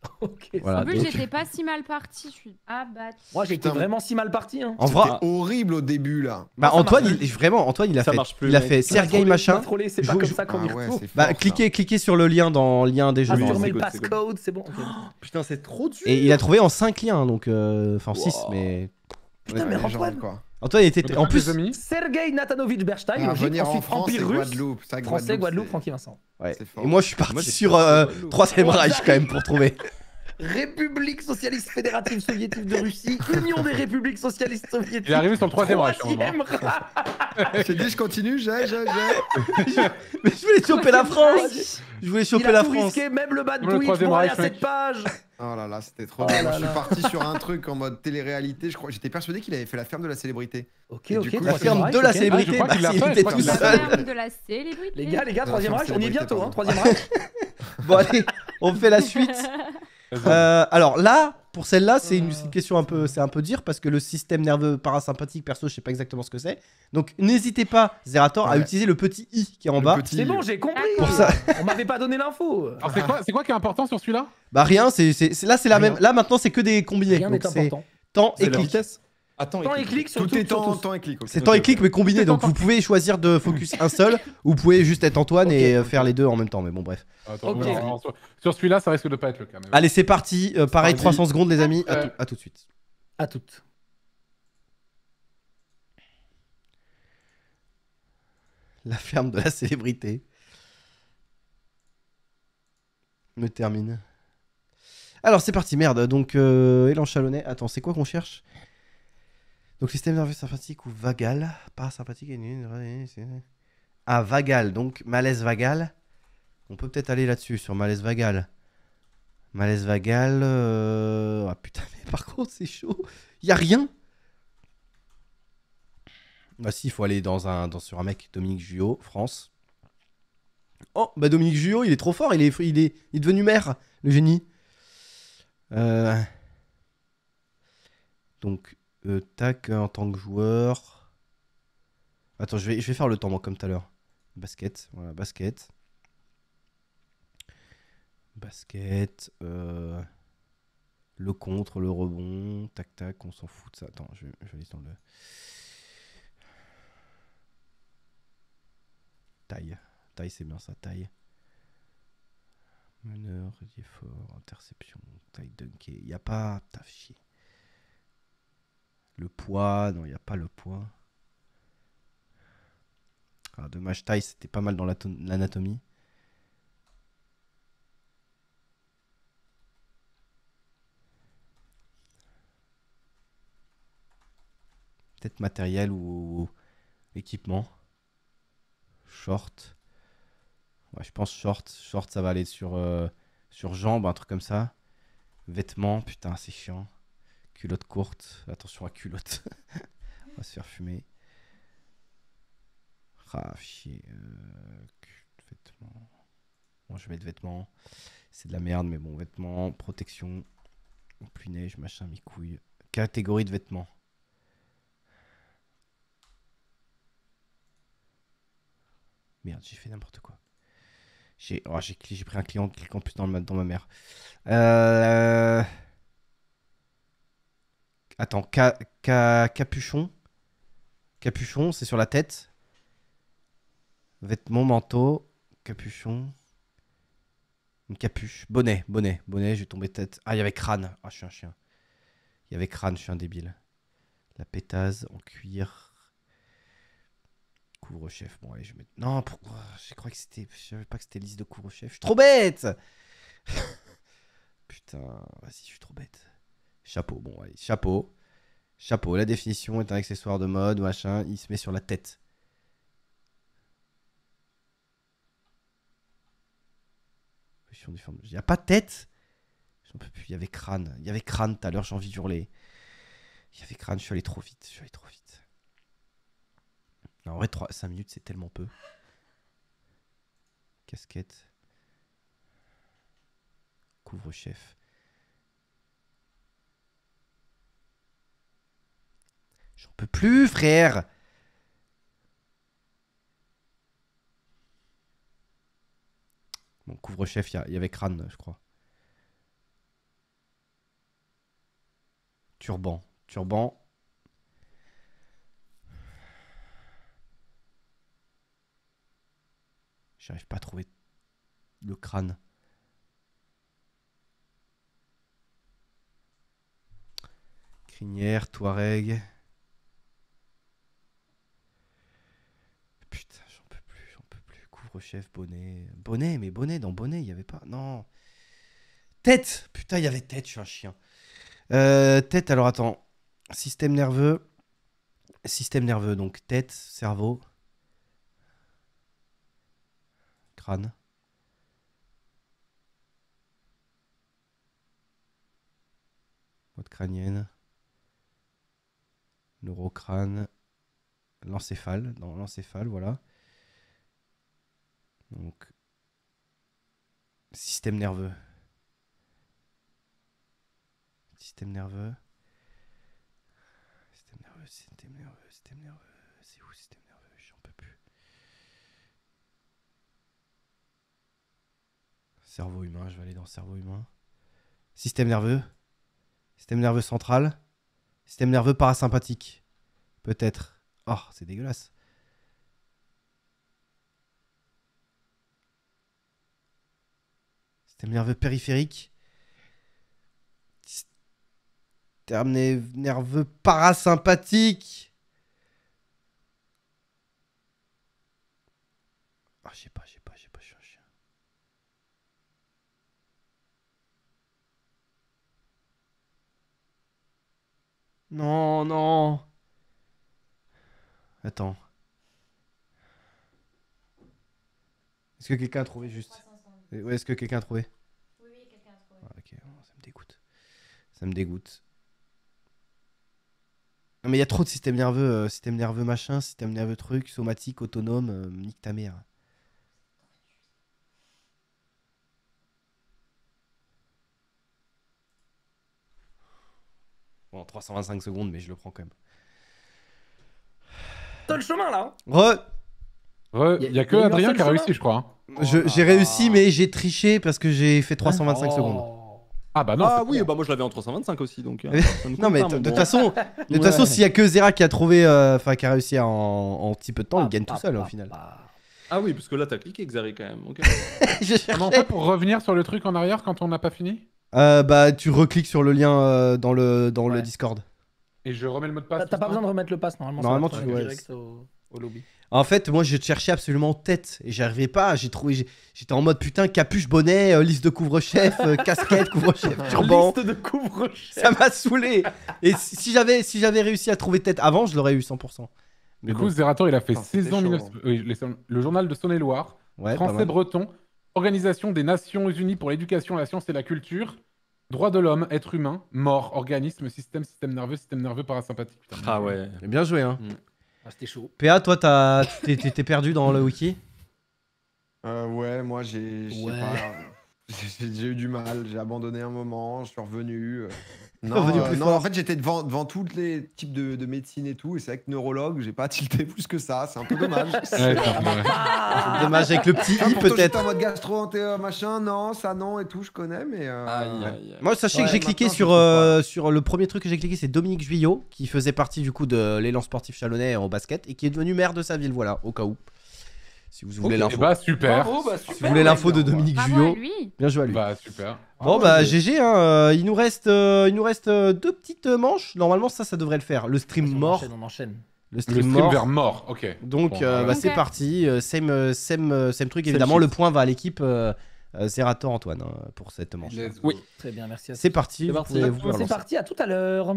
Okay, voilà, en plus, donc... j'étais pas si mal parti, je suis abattu. Moi, j'étais vraiment si mal parti. Hein. En vrai, horrible au début là. Bah, Antoine, il... vraiment, Antoine, il a ça fait, plus, il a fait Sergei machin. C'est pas comme ça qu'on ah, ouais, bah, cliquez, cliquez sur le lien dans le lien des jeux. Ah, le passcode, c'est bon. Oh, putain, c'est trop dur. Et il a trouvé en 5 liens, donc euh, enfin euh, 6, wow. mais. Putain, mais Antoine, quoi. Antoine était en plus Sergei Natanovich Berstein. ah, ensuite en Empire russe, français, Guadeloupe, Francky Vincent. Ouais. Et moi je suis parti sur 3 euh, Troisième Reich quand même pour trouver. République socialiste fédérative soviétique de Russie, Union des républiques socialistes soviétiques. Il est arrivé sur le troisième Reich. J'ai dit je continue, j'ai, j'ai, j'ai. Mais je voulais choper la France. Je voulais choper la France. Risqué, même le bad tweet, aller à cette page. Oh là là, c'était trop oh bien. je suis parti sur un truc en mode télé-réalité. j'étais persuadé qu'il avait fait la ferme de la célébrité. Ok, ok. Ah, la ferme de la célébrité. je crois tout seul. la ferme de la célébrité. Les gars, les gars, troisième rage, on y est bientôt, hein, troisième rage. bon allez, on fait la suite. Euh, alors là, pour celle-là, c'est une, euh, question un peu, c'est un peu dire parce que le système nerveux parasympathique, perso, je sais pas exactement ce que c'est. Donc n'hésitez pas, Zerator, à utiliser le petit i qui est en bas. C'est bon, j'ai compris. Ah, Pour ça... On m'avait pas donné l'info. c'est quoi, c'est qui est important sur celui-là Bah rien. C'est, là c'est la même. Là maintenant c'est que des combinés. donc Temps et clic. vitesse temps clic temps, clic. C'est temps et clic, mais combiné. Donc vous pouvez choisir de focus un seul, ou vous pouvez juste être Antoine et euh, faire les deux en même temps. Mais bon, bref. Sur celui-là, ça risque de pas être le cas. Allez, c'est parti. Euh, pareil, 300 secondes, les amis. À tout de suite. À toutes. La ferme de la célébrité me termine. Alors c'est parti, merde. Donc, euh, Élan Chalonnet. Attends, c'est quoi qu'on cherche donc, système nerveux sympathique ou vagal, parasympathique. Ah, vagal, donc malaise vagal. On peut peut-être aller là-dessus, sur malaise vagal. Malaise vagal. Euh, ah putain, mais par contre, c'est chaud. Y a rien. Bah si, il faut aller dans un, dans, sur un mec, Dominique Juot, France. Oh, bah Dominique Juot, il est trop fort, il est, il est, est devenu maire, le génie. Euh. Donc, euh, tac, en tant que joueur. Attends, je vais, je vais faire le temps, moi, comme tout à l'heure. Basket, voilà, basket. Basket. Euh, le contre, le rebond. Tac, tac, on s'en fout de ça. Attends, je, je vais aller dans le. Taille. Taille, c'est bien ça, taille. Meneur, effort, interception, taille dunker. Il n'y a pas. ta chier. Le poids, non, il n'y a pas le poids. Ah, dommage, taille, c'était pas mal dans l'anatomie. Peut-être matériel ou équipement. Short. Ouais, je pense short. Short, ça va aller sur, euh, sur jambes, un truc comme ça. Vêtements, putain, c'est chiant. Culotte courte. Attention à culotte. On va se faire fumer. rafier ah, euh, vêtements. Bon, je mets de vêtements. C'est de la merde, mais bon, vêtements, protection, plus neige, machin, mi-couille. Catégorie de vêtements. Merde, j'ai fait n'importe quoi. J'ai oh, pris un client en plus dans, ma, dans ma mère. Euh. Attends, capuchon. Capuchon, c'est sur la tête. Vêtements, manteau, capuchon. Une capuche. Bonnet, bonnet, bonnet, je tombé tête. Ah, il y avait crâne. Ah, je suis un chien. Il y avait crâne, je suis un débile. La pétase en cuir. Couvre-chef. Bon, allez, je vais Non, pourquoi Je crois que c'était. Je savais pas que c'était liste de couvre-chef. Je suis trop bête Putain, vas-y, je suis trop bête. Chapeau, bon, allez, chapeau. Chapeau, la définition est un accessoire de mode, machin, il se met sur la tête. Il n'y a pas de tête J'en peux plus, il y avait crâne. Il y avait crâne tout à l'heure, j'ai envie hurler. Il y avait crâne, je suis allé trop vite, je suis allé trop vite. en vrai, 5 minutes, c'est tellement peu. Casquette. Couvre-chef. J'en peux plus, frère. Mon couvre-chef, il y, y, avait crâne, je crois. Turban. Turban. J'arrive pas à trouver le crâne. Crinière, Touareg. putain, j'en peux plus, j'en peux plus. Couvre-chef, bonnet. Bonnet, mais bonnet, dans bonnet, il n'y avait pas. Non. Tête Putain, il y avait tête, je suis un chien. Euh, tête, alors attends. Système nerveux. Système nerveux, donc tête, cerveau. Crâne. Boîte crânienne. Neurocrâne l'encéphale, dans l'encéphale, voilà. Donc, système nerveux. Système nerveux. Système nerveux, système nerveux, système nerveux. C'est où système nerveux J'en peux plus. Cerveau humain, je vais aller dans le cerveau humain. Système nerveux. Système nerveux central. Système nerveux parasympathique. Peut-être. Oh, c'est dégueulasse. C'est un nerveux périphérique. un nerveux parasympathique. Ah, oh, je sais pas, je sais pas, je sais pas, je suis un Non, non. Attends. Est-ce que quelqu'un a trouvé juste ouais, Est-ce que quelqu'un a trouvé Oui, quelqu'un a trouvé. Ah, ok, oh, ça me dégoûte. Ça me dégoûte. Non, mais il y a trop de systèmes nerveux, euh, système nerveux machin, système nerveux truc, somatique, autonome, euh, nique ta mère. Bon, 325 secondes, mais je le prends quand même chemin là. Hein. Il y, a que Adrien qui a réussi, je crois. Hein. j'ai oh réussi, mais j'ai triché parce que j'ai fait 325 secondes. Ah bah non. Ah oui, bah moi je l'avais en 325 aussi donc. Euh, non mais de toute façon, de toute façon, s'il y a que Zera qui a trouvé, euh, enfin qui a réussi en, en petit peu de temps, il gagne tout seul au final. Ah oui, parce que là t'as cliqué Xari quand même. Okay. mais en pour revenir sur le truc en arrière quand on n'a pas fini. Euh, bah tu recliques sur le lien dans le dans le Discord. Et je remets le mot de passe. T'as pas besoin de remettre le passe, normalement. Normalement, tu vas direct au... lobby. En fait, moi, je cherchais absolument tête et j'arrivais pas. J'ai trouvé, j'étais en mode putain capuche, bonnet, euh, liste de couvre-chef, euh, casquette, couvre-chef, turban. Liste de couvre-chef. Ça m'a saoulé. Et si j'avais, si j'avais réussi à trouver tête avant, je l'aurais eu 100%. du coup, Zerator, il a fait 16 ans hein. le journal de Saône-et-Loire, français breton, Organisation des Nations Unies pour l'éducation, la science et la culture. Droit de l'homme, être humain, mort, organisme, système, système nerveux, système nerveux parasympathique. Ah ouais. Bien joué, hein. Mm. Ah, c'était chaud. PA, toi, t'es perdu dans le wiki Euh, ouais, moi j'ai. J'ai eu du mal, j'ai abandonné un moment, je suis revenu. Euh. Non, euh, en fait, j'étais devant, devant tous les types de, médecine et tout, et c'est vrai que neurologue, j'ai pas tilté plus que ça, c'est un peu dommage. dommage avec le petit i peut-être. en mode gastro, machin, non, ça non et tout, je connais, mais. Euh, Moi, sachez que j'ai cliqué sur, sur le premier truc que j'ai cliqué, c'est Dominique Juillot, qui faisait partie du coup de l'élan sportif chalonnais au basket et qui est devenu maire de sa ville, voilà, au cas où. Si vous voulez l'info. Bah, bah, super. Si vous voulez l'info de Dominique Juillot, bien joué à lui. Bah, super. Bon bah GG, hein, euh, il nous reste, euh, il nous reste euh, deux petites manches. Normalement ça, ça devrait le faire. Le stream mort. on enchaîne. Le stream, le stream mort. vers mort, ok. Donc c'est parti, same, truc évidemment. le point va à l'équipe. Serrator Antoine hein, pour cette manche. Oui. Très bien, merci à C'est parti. C'est parti, à tout à l'heure.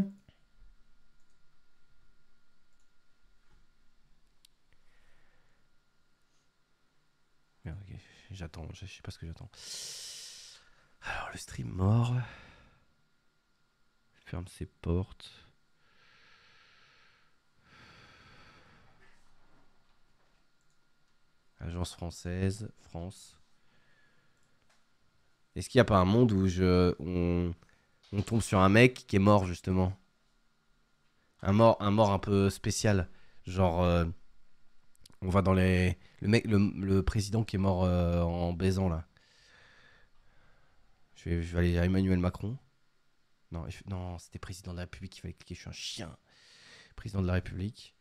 J'attends, je sais pas ce que j'attends. Alors le stream mort. Ferme ses portes. Agence française, France. Est-ce qu'il n'y a pas un monde où je, on, tombe sur un mec qui est mort justement un mort, un mort un peu spécial. Genre, euh, on va dans les, le, mec, le, président qui est mort euh, en baisant là. Je vais, aller à Emmanuel Macron. Non, non c'était président de la République qui fallait cliquer. Je suis un chien. Président de la République.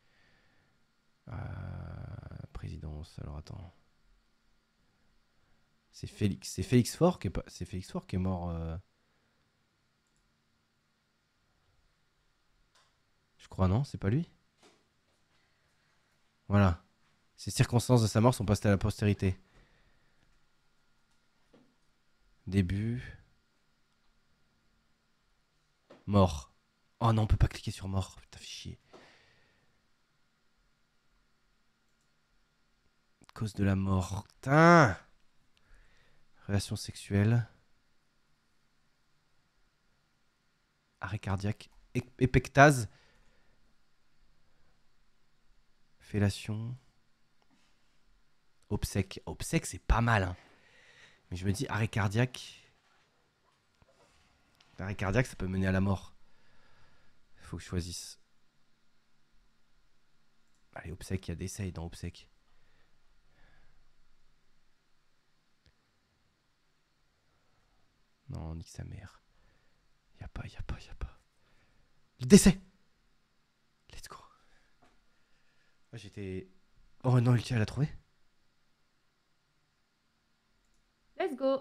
Euh, présidence, alors attends. C'est Félix. C'est Félix Fort qui est, pas... Félix Fort qui est mort. Euh. Je crois, non C'est pas lui Voilà. Ces circonstances de sa mort sont passées à la postérité. Début. Mort. Oh non, on peut pas cliquer sur mort. Putain, fichier. Cause de la mort. Putain Relation sexuelle. Arrêt cardiaque. Épectase. Fellation. Obsèque. Obsèque, c'est pas mal. Hein. Mais je me dis, arrêt cardiaque. Arrêt cardiaque, ça peut mener à la mort. Faut que je choisisse. Allez, obsèque, il y a des dans obsèque. Non, nique sa mère. Y a pas, il y a pas, y a pas. Le décès Let's go. J'étais. Oh non, tient à la trouvé Let's go.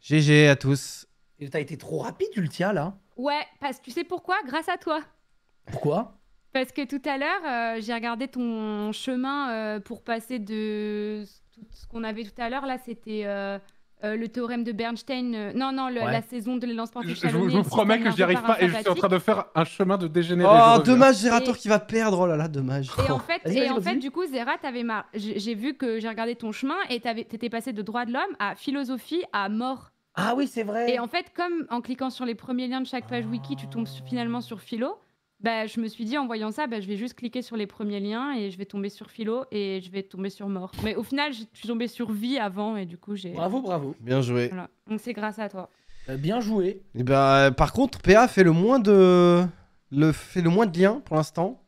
GG à tous. t'as été trop rapide, Ultia, là. Ouais, parce que tu sais pourquoi Grâce à toi. Pourquoi Parce que tout à l'heure, euh, j'ai regardé ton chemin euh, pour passer de ce qu'on avait tout à l'heure. Là, c'était euh, euh, le théorème de Bernstein. Euh, non, non, la saison de l'élan sportif. Je, je vous promets que j'y arrive pas et je suis en train de faire un chemin de dégénérescence Oh, dommage, Zerator qui va perdre. Oh là là, dommage. Et en fait, et en fait du coup, Zéra, t'avais J'ai vu que j'ai regardé ton chemin et tu t'étais passé de droit de l'homme à philosophie à mort. Ah oui, c'est vrai. Et en fait, comme en cliquant sur les premiers liens de chaque page wiki, tu tombes finalement sur philo, bah, je me suis dit en voyant ça, bah, je vais juste cliquer sur les premiers liens et je vais tomber sur philo et je vais tomber sur mort. Mais au final, je suis tombé sur vie avant et du coup, j'ai. Bravo, bravo. Bien joué. Donc c'est grâce à toi. Euh, bien joué. Et eh bah, ben, euh, par contre, PA fait le moins de, le... Fait le moins de liens pour l'instant.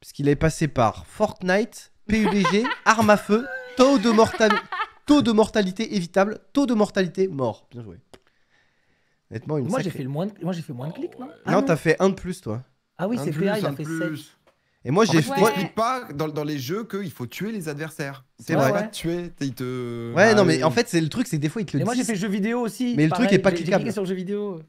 puisqu'il est passé par Fortnite, PUBG, arme à feu, taux de, taux de mortalité évitable, taux de mortalité mort. Bien joué. une Moi, j'ai fait, le moins de... Moi, j'ai fait moins de clics, non Non, t'as fait un de plus, toi. Ah oui, c'est PA, il a fait 7. Et moi, j'ai ouais. pas dans, dans, les jeux qu'il faut tuer les adversaires. C'est vrai. Pas tuer, ils te. Ouais, bah non, mais en fait, c'est le truc, c'est des fois ils te le. moi, j'ai fait jeux vidéo aussi. Mais le truc est pas cliquable. sur jeux vidéo.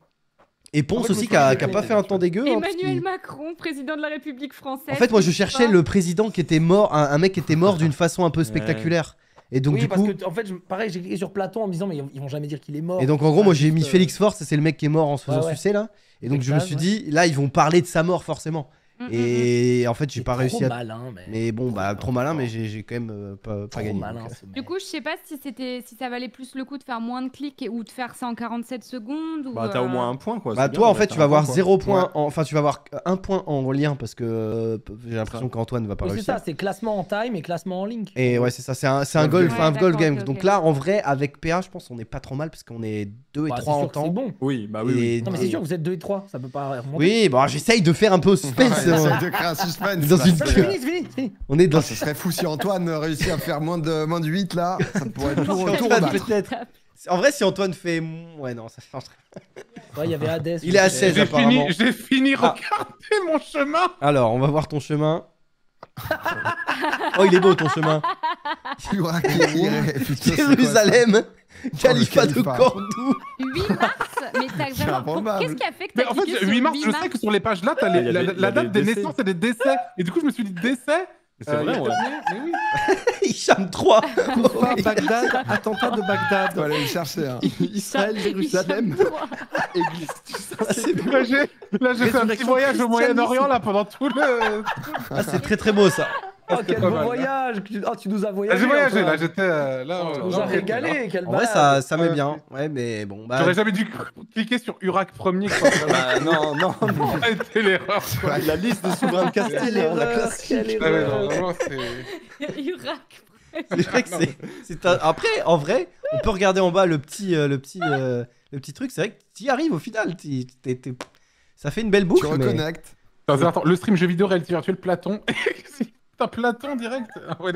Et Ponce aussi qui a, pas fait un temps dégueu. Hein, Emmanuel Macron, président de la République française. En fait, moi, je cherchais le président qui était mort, un, mec qui était mort d'une façon un peu spectaculaire. Et donc, oui, parce que, en fait, pareil, j'ai cliqué sur Platon en me disant, mais ils vont jamais dire qu'il est mort. Et donc, en gros, moi, ah, j'ai mis euh, Félix Force, c'est le mec qui est mort en se faisant sucer, là. Et donc, je me suis dit, là, ils vont parler de sa mort, forcément. Mm, mm, et en fait, j'ai pas réussi à. mais... bon, bah, trop malin, mais j'ai quand même euh, pas, gagné. Euh. Du coup, je sais pas si, c'était si ça valait plus le coup de faire moins de clics ou de faire ça en 47 secondes. Ou, bah, t'as au euh, moins un point, quoi. Bah, toi, en fait, tu vas avoir zéro point. Enfin, tu vas avoir un point en lien parce que j'ai l'impression qu'Antoine va pas réussir. C'est ça, c'est classement en time et classement en link. Et ouais, c'est ça, c'est un, golf, un golf game. Donc là, en vrai, avec PA, je pense on est pas trop mal parce qu'on est 2 et 3 bah, en temps. bon. Oui, bah oui. Non, mais c'est sûr, vous êtes 2 et 3, ça peut pas. Oui, bah, j'essaye de faire un peu space de créer un suspense. Dans une... fini, fini, fini. On est dans. Ah, ce serait fou si Antoine euh, réussit à faire moins de, moins de 8 là. Ça pourrait tout retourner peut-être. En vrai, si Antoine fait. Ouais, non, ça changerait. Ouais, il y avait Hades. Il est à 16 apparemment. J'ai fini, ah. regardez mon chemin. Alors, on va voir ton chemin. oh, il est beau ton chemin. Tu Jérusalem. Khalifa de Cordoue 8 mars Mais t'as vraiment. Qu'est-ce qui a fait que t'as En fait, 8 mars, je sais que sur les pages là, t'as la, la, date des, naissances et des décès. Et du coup, je me suis dit décès c'est vrai, euh, ouais. Mais oui. Hicham 3 Bagdad, attentat de Bagdad. Voilà, il cherchait. Hein. Israël, Jérusalem. Église. c'est c'est là, j'ai fait un petit voyage au Moyen-Orient là pendant tout le. Ah, c'est très très beau ça. Oh, quel beau voyage oh, tu nous as voyagé. Ah, j'ai voyagé, là, j'étais. Euh, là, on euh, nous a régalé, quel En vrai, ça, ça met bien. Ouais, mais bon. Bah... J'aurais jamais dû cliquer sur Urak premier. bah, non, non. C'était l'erreur. La liste de souverains de Castille, hein, la classique. Urak vrai que c'est, Après, en vrai, on peut regarder en bas le petit, euh, le petit, le petit truc. C'est vrai que y arrives au final. Ça fait une belle boucle. Tu reconnectes. Attends, attends, le stream jeu vidéo réalité virtuelle Platon. Platon direct ah ouais,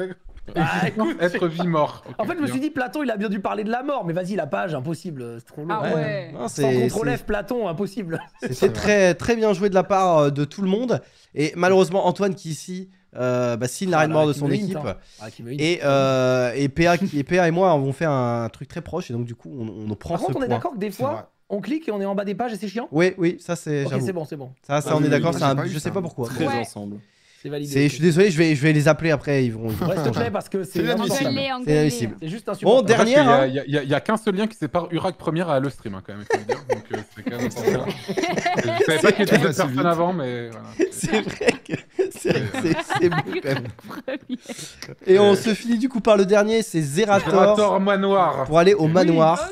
ah, être vie mort. en fait, je me suis dit, Platon, il a bien dû parler de la mort, mais vas-y, la page, impossible, c'est trop long. Ah ouais, Sans Platon, impossible. C'est très, très bien joué de la part euh, de tout le monde. Et malheureusement, Antoine qui ici. Euh, bah, signe ah, l'arrêt de mort de son équipe. Hein. et, euh, et, PA, et PA et moi avons fait un truc très proche, et donc du coup, on, on prend Par contre, on est d'accord que des fois, on clique et on est en bas des pages, et c'est chiant Oui, oui, ça c'est. c'est bon, c'est bon. Ça, ça on est ah, d'accord, C'est je sais pas pourquoi. Très ensemble. C'est validé. Je suis désolé, je vais, je vais les appeler après. Ils vont. ouais, s'il te plaît, parce que c'est inadmissible. C'est C'est juste insupportable. Bon, dernière. Il n'y a, hein. a, a qu'un seul lien qui sépare Urak Première à le stream, hein, quand même. Donc, euh, c'est quand même Je savais pas qu'il y avait personne avant, mais. Voilà. C'est vrai que. C'est beau quand même. Et on euh. se finit du coup par le dernier, c'est Zerator. Zerator Manoir. Pour aller au manoir.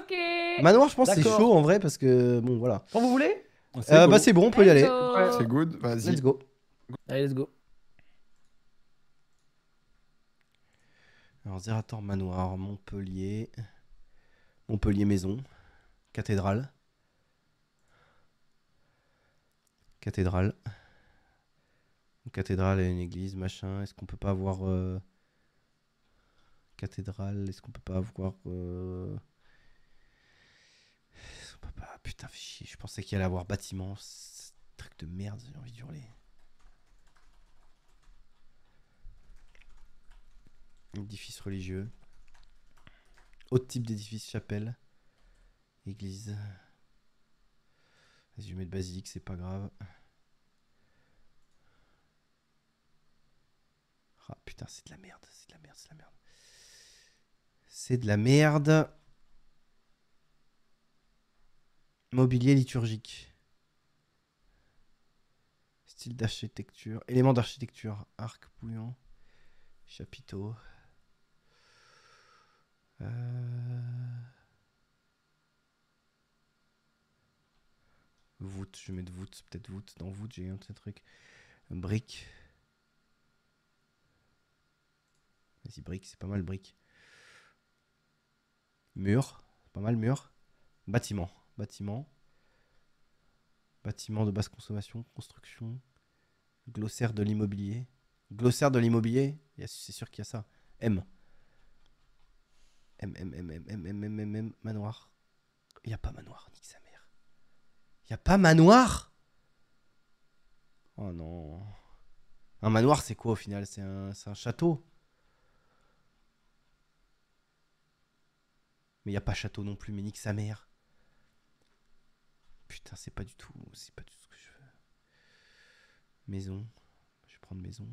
Manoir, je pense c'est chaud en vrai parce que bon voilà. Quand vous voulez. Euh, bah c'est bon, on peut y aller. C'est good, vas-y. Let's go. Allez, let's go. Alors, Zerator Manoir, Montpellier, Montpellier Maison, Cathédrale, Cathédrale, cathédrale et une église, machin. Est-ce qu'on peut pas avoir euh, cathédrale Est-ce qu'on peut pas avoir euh, Putain, Je pensais qu'il allait avoir bâtiment. Truc de merde, j'ai envie de hurler Édifice religieux. Autre type d'édifice, chapelle. Église. Résumé de basilique, c'est pas grave. Ah putain, c'est de la merde, c'est de la merde, c'est de la merde. C'est de la merde. Mobilier liturgique. Style d'architecture. élément d'architecture. Arc, bouillon, chapiteau. Euh, voûte, je mets de voûte, peut-être voûte. Dans voûte, j'ai un truc truc. Brique. Vas-y, brique, c'est pas mal, brique. Mur, pas mal, mur. Bâtiment, bâtiment. Bâtiment de basse consommation, construction. Glossaire de l'immobilier. Glossaire de l'immobilier, c'est sûr qu'il y a ça. M m manoir. Il n'y a pas manoir, nique sa mère. Il n'y a pas manoir Oh non. Un manoir, c'est quoi au final C'est un, château. Mais il n'y a pas château non plus, mais nique sa mère. Putain, c'est pas du tout. C'est pas du tout ce que je veux. Maison. Je vais prendre maison.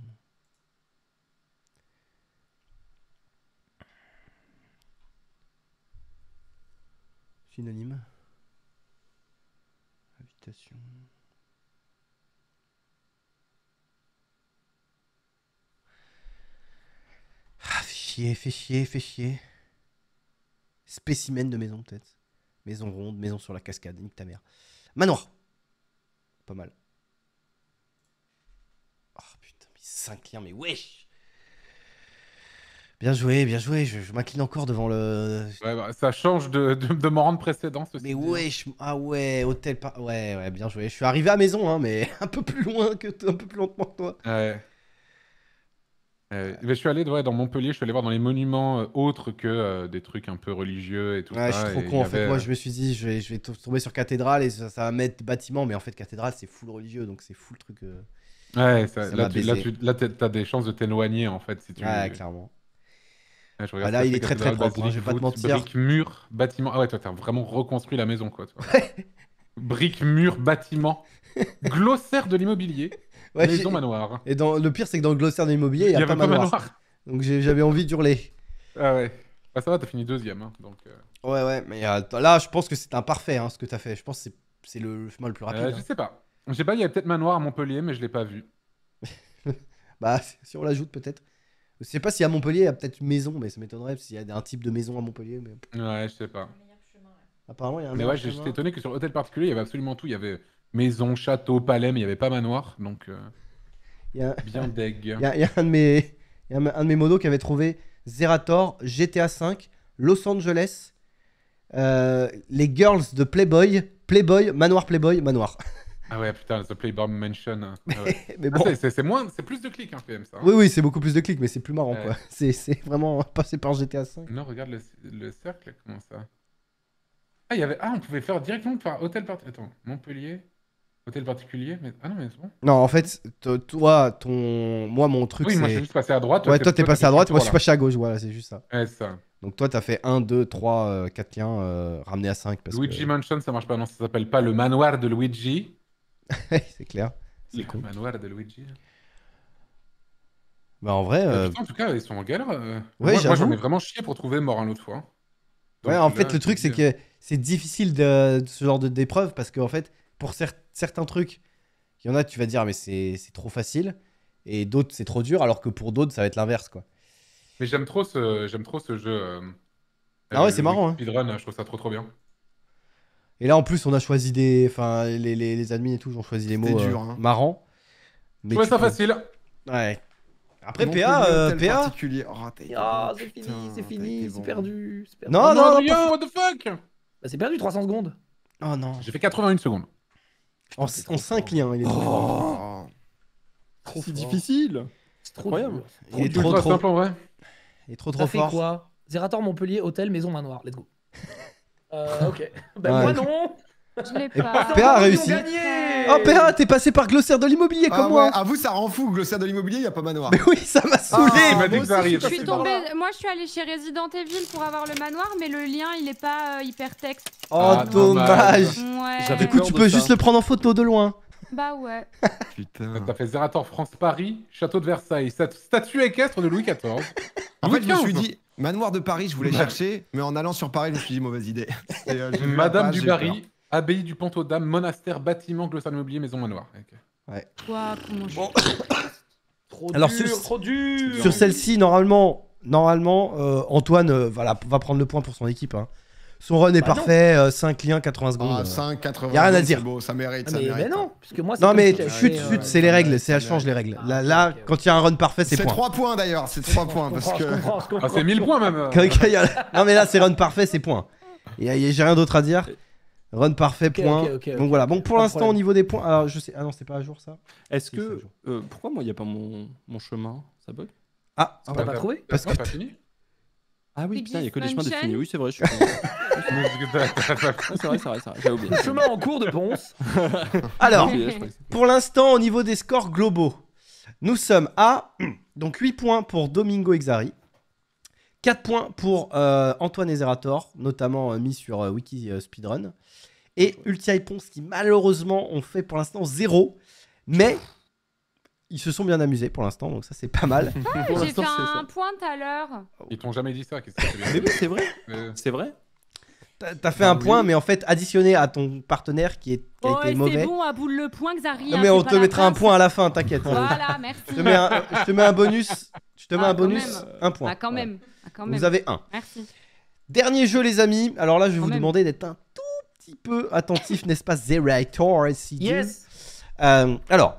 synonyme. Habitation Ah, fais chier, fait chier, fais chier. Spécimen de maison, peut-être. Maison ronde, maison sur la cascade, nique ta mère. Manoir. Pas mal. Oh putain, mais 5 liens, mais wesh Bien joué, bien joué. Je, m'incline encore devant le. Ouais, bah, ça change de, de, de mon rang précédent. Mais ouais, hein. ah ouais, hôtel. Ouais, ouais, bien joué. Je suis arrivé à maison, hein, mais un peu plus loin que un peu plus lentement que toi. Ouais. je suis allé dans Montpellier, je suis allé voir dans les monuments euh, autres que euh, des trucs un peu religieux et tout ouais, Je suis trop con en fait. Moi, euh, je me suis dit, je vais, tomber sur cathédrale et ça, va mettre bâtiment, mais en fait, cathédrale, c'est full religieux, donc c'est full truc. Ouais, là, tu, là, là, as des chances de t'éloigner en fait si tu. Ouais, clairement. Ah, ah, là, il est très très propre, je vais pas te mentir. mur, bâtiment. Ah ouais, toi, t'as vraiment reconstruit la maison, quoi. brique mur, bâtiment. Glossaire de l'immobilier. maison manoir. Et dans... le pire, c'est que dans le glossaire de l'immobilier, il n'y a, pas, manoir. Donc j'avais envie d'hurler. Ah ouais. Ah, ça va, t'as fini deuxième. Hein, donc, euh. Ouais, ouais. Mais euh, là, je pense que c'est imparfait hein, ce que t'as fait. Je pense que c'est le chemin le plus rapide. Euh, hein. je sais pas. J'ai pas, il y a peut-être manoir à Montpellier, mais je l'ai pas vu. bah, si on l'ajoute peut-être. Je sais pas si à Montpellier, il y a peut-être une maison, mais ça m'étonnerait s'il y a un type de maison à Montpellier. Mais... Ouais, je sais pas. Apparemment, il y a un Mais ouais, j'étais étonné que sur l'hôtel particulier, il y avait absolument tout. Il y avait maison, château, palais, mais il n'y avait pas manoir. Donc, euh, bien deg. Il y, a, un de mes, y un de mes modos qui avait trouvé Zerator, GTA 5, Los Angeles, euh, les girls de Playboy, Playboy, manoir Playboy, manoir. Ah ouais, putain, The Playboy Mansion. Hein. Ah mais ah, bon. c'est moins, c'est plus de clics un hein, PM ça. Hein. Oui, oui, c'est beaucoup plus de clics, mais c'est plus marrant quoi. C'est vraiment passé par GTA 5. Non, regarde le, le cercle, comment ça Ah, il y avait, ah, on pouvait faire directement par hôtel particulier. Attends, Montpellier, hôtel particulier, mais ah non, mais c'est bon. Non, en fait, toi, ton, moi, mon truc. Oui, moi, j'ai juste passé à droite. ouais, toi, t'es passé à droite, moi, je suis passé à gauche. Voilà, c'est juste ça. Donc toi, t'as fait 1, 2, 3, 4 liens euh, à 5. Luigi Mansion, ça marche pas. Non, ça s'appelle pas le manoir de Luigi. c'est clair. C'est cool. manoir de Luigi. Hein. Bah en vrai. Bah, euh, en tout cas, ils sont en galère. Euh. moi, j'en ai vraiment chié pour trouver mort un autre fois. ouais, en fait, le truc, c'est que c'est difficile de, ce genre d'épreuve parce qu'en en fait, pour certains trucs, il y en a, tu vas dire, mais c'est trop facile. Et d'autres, c'est trop dur, alors que pour d'autres, ça va être l'inverse, quoi. Mais j'aime trop, ce, trop ce jeu. Euh, ah ouais, c'est marrant. Hein. Speedrun, je trouve ça trop trop bien. Et là, en plus, on a choisi des. Enfin, les, les, les admins et tout ont choisi des mots euh, hein. marrants. Mais trouvais ça facile. Ouais. Après, PA, euh, PA. Particulier. Oh, oh c'est fini, c'est fini, c'est bon. perdu, perdu. Non, non, non, pas... what the fuck bah, C'est perdu 300 secondes. Oh non. J'ai fait 81 secondes. Putain, en, en 5 liens, il est trop. Oh. c'est difficile. C'est trop incroyable. Il est trop trop. Simple, en vrai. Il est trop trop fort. fait quoi Zerator Montpellier, hôtel, maison, manoir. Let's go. Euh, ok. Bah, moi non Je l'ai pas. PA a réussi. Oh, PA, t'es passé par glossaire de l'immobilier ah comme moi. À vous, ça rend fou, glossaire de l'immobilier, y'a a pas manoir. Mais oui, ça m'a ah, saoulé. Moi, je suis allé chez Resident Evil pour avoir le manoir, mais le lien, il est pas euh, hyper hypertexte. Oh, ah, dommage. Du coup, tu peux juste le prendre en photo de loin. Bah ouais. Putain. T'as fait Zerator France-Paris, Château de Versailles, statue équestre de Louis XIV. en fait, je me suis dit, Manoir de Paris, je voulais chercher, mais en allant sur Paris, je me suis dit, mauvaise idée. Euh, Madame du Barry, abbaye du Pont aux monastère, bâtiment, glossal mobilier, maison manoir. Ouais. bon. trop Alors, dur, sur, trop Sur celle-ci, normalement, normalement euh, Antoine euh, va prendre le point pour son équipe. Hein. Son run est bah parfait, 5 liens, 80 secondes. Ah, 5, 80 y a rien à dire. Beau, ça mérite, ah, mais, mérite. Mais non, hein. parce moi, non mais chut, chut, c'est les euh, règles, c'est elle change les règles. Là, là quand il y a un run parfait, c'est point. C'est 3 points d'ailleurs, c'est 3 points parce que. Ah, c'est 1000 points même. Euh. Non mais là, c'est run parfait, c'est point. J'ai rien d'autre à dire. Run parfait, point. Okay, Donc voilà, bon, pour l'instant, au niveau des points. Alors, je sais. Ah non, c'est pas à jour ça Est-ce que. Euh, pourquoi moi, il n'y a pas mon, chemin Ça bug Ah, t'as pas, pas, trouvé Parce que. Pas fini ah oui, putain, il n'y a que les chemins définis. Oui, c'est vrai, je suis. c'est vrai, c'est vrai, c'est vrai. J'ai oublié. chemin en cours de Ponce. Alors, pour l'instant, au niveau des scores globaux, nous sommes à donc 8 points pour Domingo Exari. 4 points pour euh, Antoine Ezerator, notamment euh, mis sur euh, Wiki Speedrun. Et Ultia et Ponce qui malheureusement ont fait pour l'instant 0. Mais ils se sont bien amusés pour l'instant, donc ça c'est pas mal. Ah, j'ai fait un point à l'heure. Ils t'ont jamais dit ça, c'est vrai. C'est vrai T'as fait bah un point, mais en fait additionné à ton partenaire qui, est, a oh, mauvais. C'est bon, à le point, mais on te mettra un point à la fin, t'inquiète. Voilà, merci. Je te, mets un, bonus. Je te mets ah, un bonus, un point. Ah, quand même. Ah, vous avez un. Merci. Dernier jeu, les amis. Alors là, je vais vous demander d'être un tout petit peu attentif, n'est-ce pas, Zerator Yes. Euh, alors,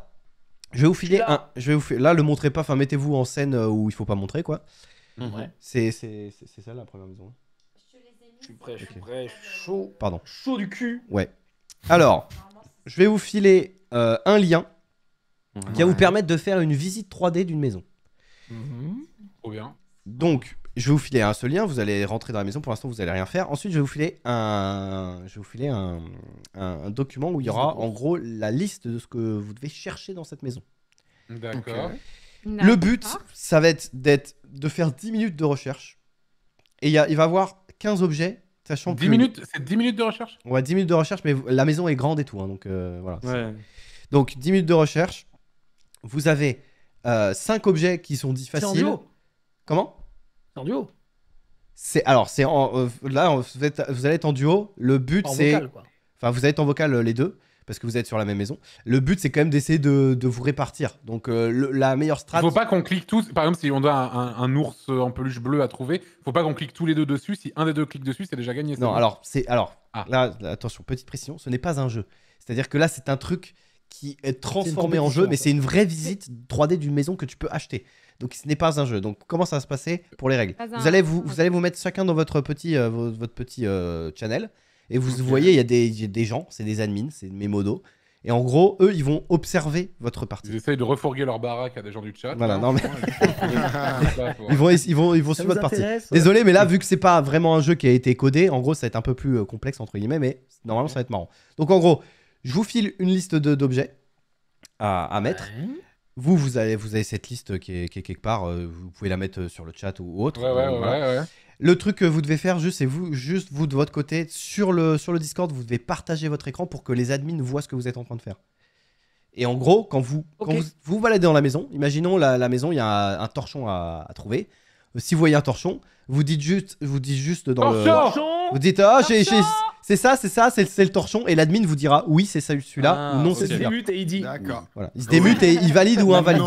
je vais vous filer un. Je vais vous Là, le montrez pas. Enfin, mettez-vous en scène euh, où il faut pas montrer, quoi. Ouais. C'est ça la première maison. Je suis prêt, je suis prêt, chaud. Pardon. Chaud du cul. Ouais. Alors, je vais vous filer euh, un lien qui va vous permettre de faire une visite 3D d'une maison. Mhm. Trop bien. Donc, je vais vous filer un seul lien, vous allez rentrer dans la maison, pour l'instant vous allez rien faire. Ensuite, je vais vous filer un, je vais vous filer un, un- document où il y aura en gros la liste de ce que vous devez chercher dans cette maison. D'accord. Le but, ça va être d'être de faire 10 minutes de recherche. Et il il va y avoir 15 objets. Sachant 10 que... minutes, c'est 10 minutes de recherche Ouais, 10 minutes de recherche, mais la maison est grande et tout. Hein, donc, euh, voilà, donc 10 minutes de recherche. Vous avez euh, 5 objets qui sont dits C'est en duo. Comment en duo. C'est, alors, c'est en, euh, là, vous, vous allez être en duo. Le but, c'est. Enfin, vous allez être en vocal euh, les deux parce que vous êtes sur la même maison. Le but, c'est quand même d'essayer de, vous répartir. Donc, euh, la meilleure stratégie. Il faut pas qu'on clique tous. Par exemple, si on a un, ours en peluche bleue à trouver, il faut pas qu'on clique tous les deux dessus. Si un des deux clique dessus, c'est déjà gagné. Non, alors, c'est. Alors, ah. là, attention, petite précision, ce n'est pas un jeu. C'est-à-dire que là, c'est un truc qui est transformé en jeu, mais c'est une vraie visite 3D d'une maison que tu peux acheter. Donc ce n'est pas un jeu. Donc comment ça va se passer pour les règles vous allez vous, vous allez vous mettre chacun dans votre petit, euh, votre petit euh, channel. Et vous voyez, il y, a des, des gens, c'est des admins, c'est mes modos. Et en gros, eux, ils vont observer votre partie. Ils essayent de refourguer leur baraque à des gens du chat. Voilà, non, mais. ils, vont, ils, vont, ils vont suivre votre partie. Désolé, mais là, vu que c'est pas vraiment un jeu qui a été codé, en gros, ça va être un peu plus euh, complexe, entre guillemets, mais normalement, ça va être marrant. Donc, en gros, je vous file une liste d'objets à, mettre. Vous, vous avez, vous avez cette liste qui est, quelque part. Euh, vous pouvez la mettre euh, sur le chat ou autre. Ouais, ouais, ouais, ouais. Le truc que vous devez faire juste, c'est vous, juste vous de votre côté, sur le, sur le Discord, vous devez partager votre écran pour que les admins voient ce que vous êtes en train de faire. Et en gros, quand vous quand vous, vous, baladez dans la maison, imaginons la, la maison, il y a un, torchon à trouver si vous voyez un torchon, vous dites juste, vous dites juste dans torchon Vous dites, ah, C'est ça, c'est ça, c'est le torchon. Et l'admin vous dira oui, c'est ça celui-là, ah, non, c'est celui-là. Il se démute et il dit. D'accord. Voilà. Il se démute et il valide ou invalide.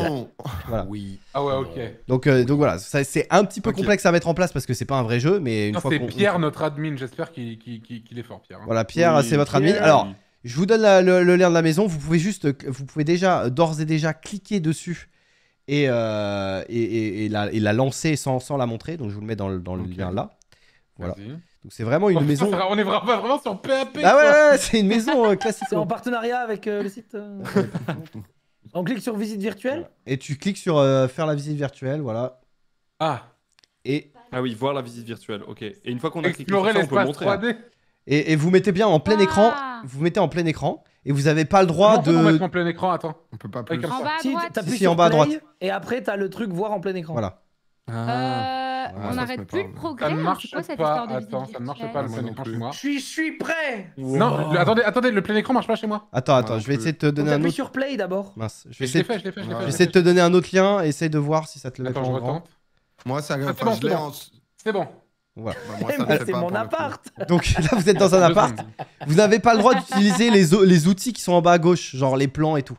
Oui. Ah ouais, ok. Donc, euh, donc voilà, c'est un petit peu complexe à mettre en place parce que c'est pas un vrai jeu, mais une fois C'est Pierre, notre admin, j'espère qu'il est fort, Pierre. Voilà, Pierre, c'est votre admin. Alors, je vous donne le, le, lien de la maison. Vous pouvez juste, euh, vous pouvez déjà, d'ores et déjà, cliquer dessus et, euh, et, et, et, la, et lancer sans, sans la montrer. Donc je vous le mets dans le, le lien là. Voilà. Donc c'est vraiment une maison. on est vraiment, vraiment sur PAP. Ah ouais, c'est une maison euh, classique. C'est en partenariat avec euh, le site. on clique sur visite virtuelle. Et tu cliques sur faire la visite virtuelle, voilà. Ah. Et. Ah oui, voir la visite virtuelle. Ok. Et une fois qu'on a cliqué, ça, on peut montrer. 3 hein. Et, vous mettez bien en plein ah. écran. Vous mettez en plein écran et vous n'avez pas le droit de. On peut mettre en plein écran, attends. On peut pas plus. En bas à droite. Si, en bas à droite. Et après, t'as le truc voir en plein écran. Voilà. Euh, on arrête plus de progrès. Ça ne hein, marche quoi, cette pas. De attends, ça ne marche pas le plein écran chez moi. Je suis prêt. Non, attendez, attendez, le plein écran marche pas chez moi. Attends, attends, je vais essayer de te donner un autre. sur play d'abord. je vais essayer. Je l'ai fait, je l'ai fait. de te donner un autre lien. Essaye de voir si ça te le met en grand. Moi, ça. Ah, c'est bon. C'est bon. Voilà. Bah, bah, c'est mon appart. Donc là, vous êtes dans un appart. Vous n'avez pas le droit d'utiliser les, les outils qui sont en bas à gauche, genre les plans et tout.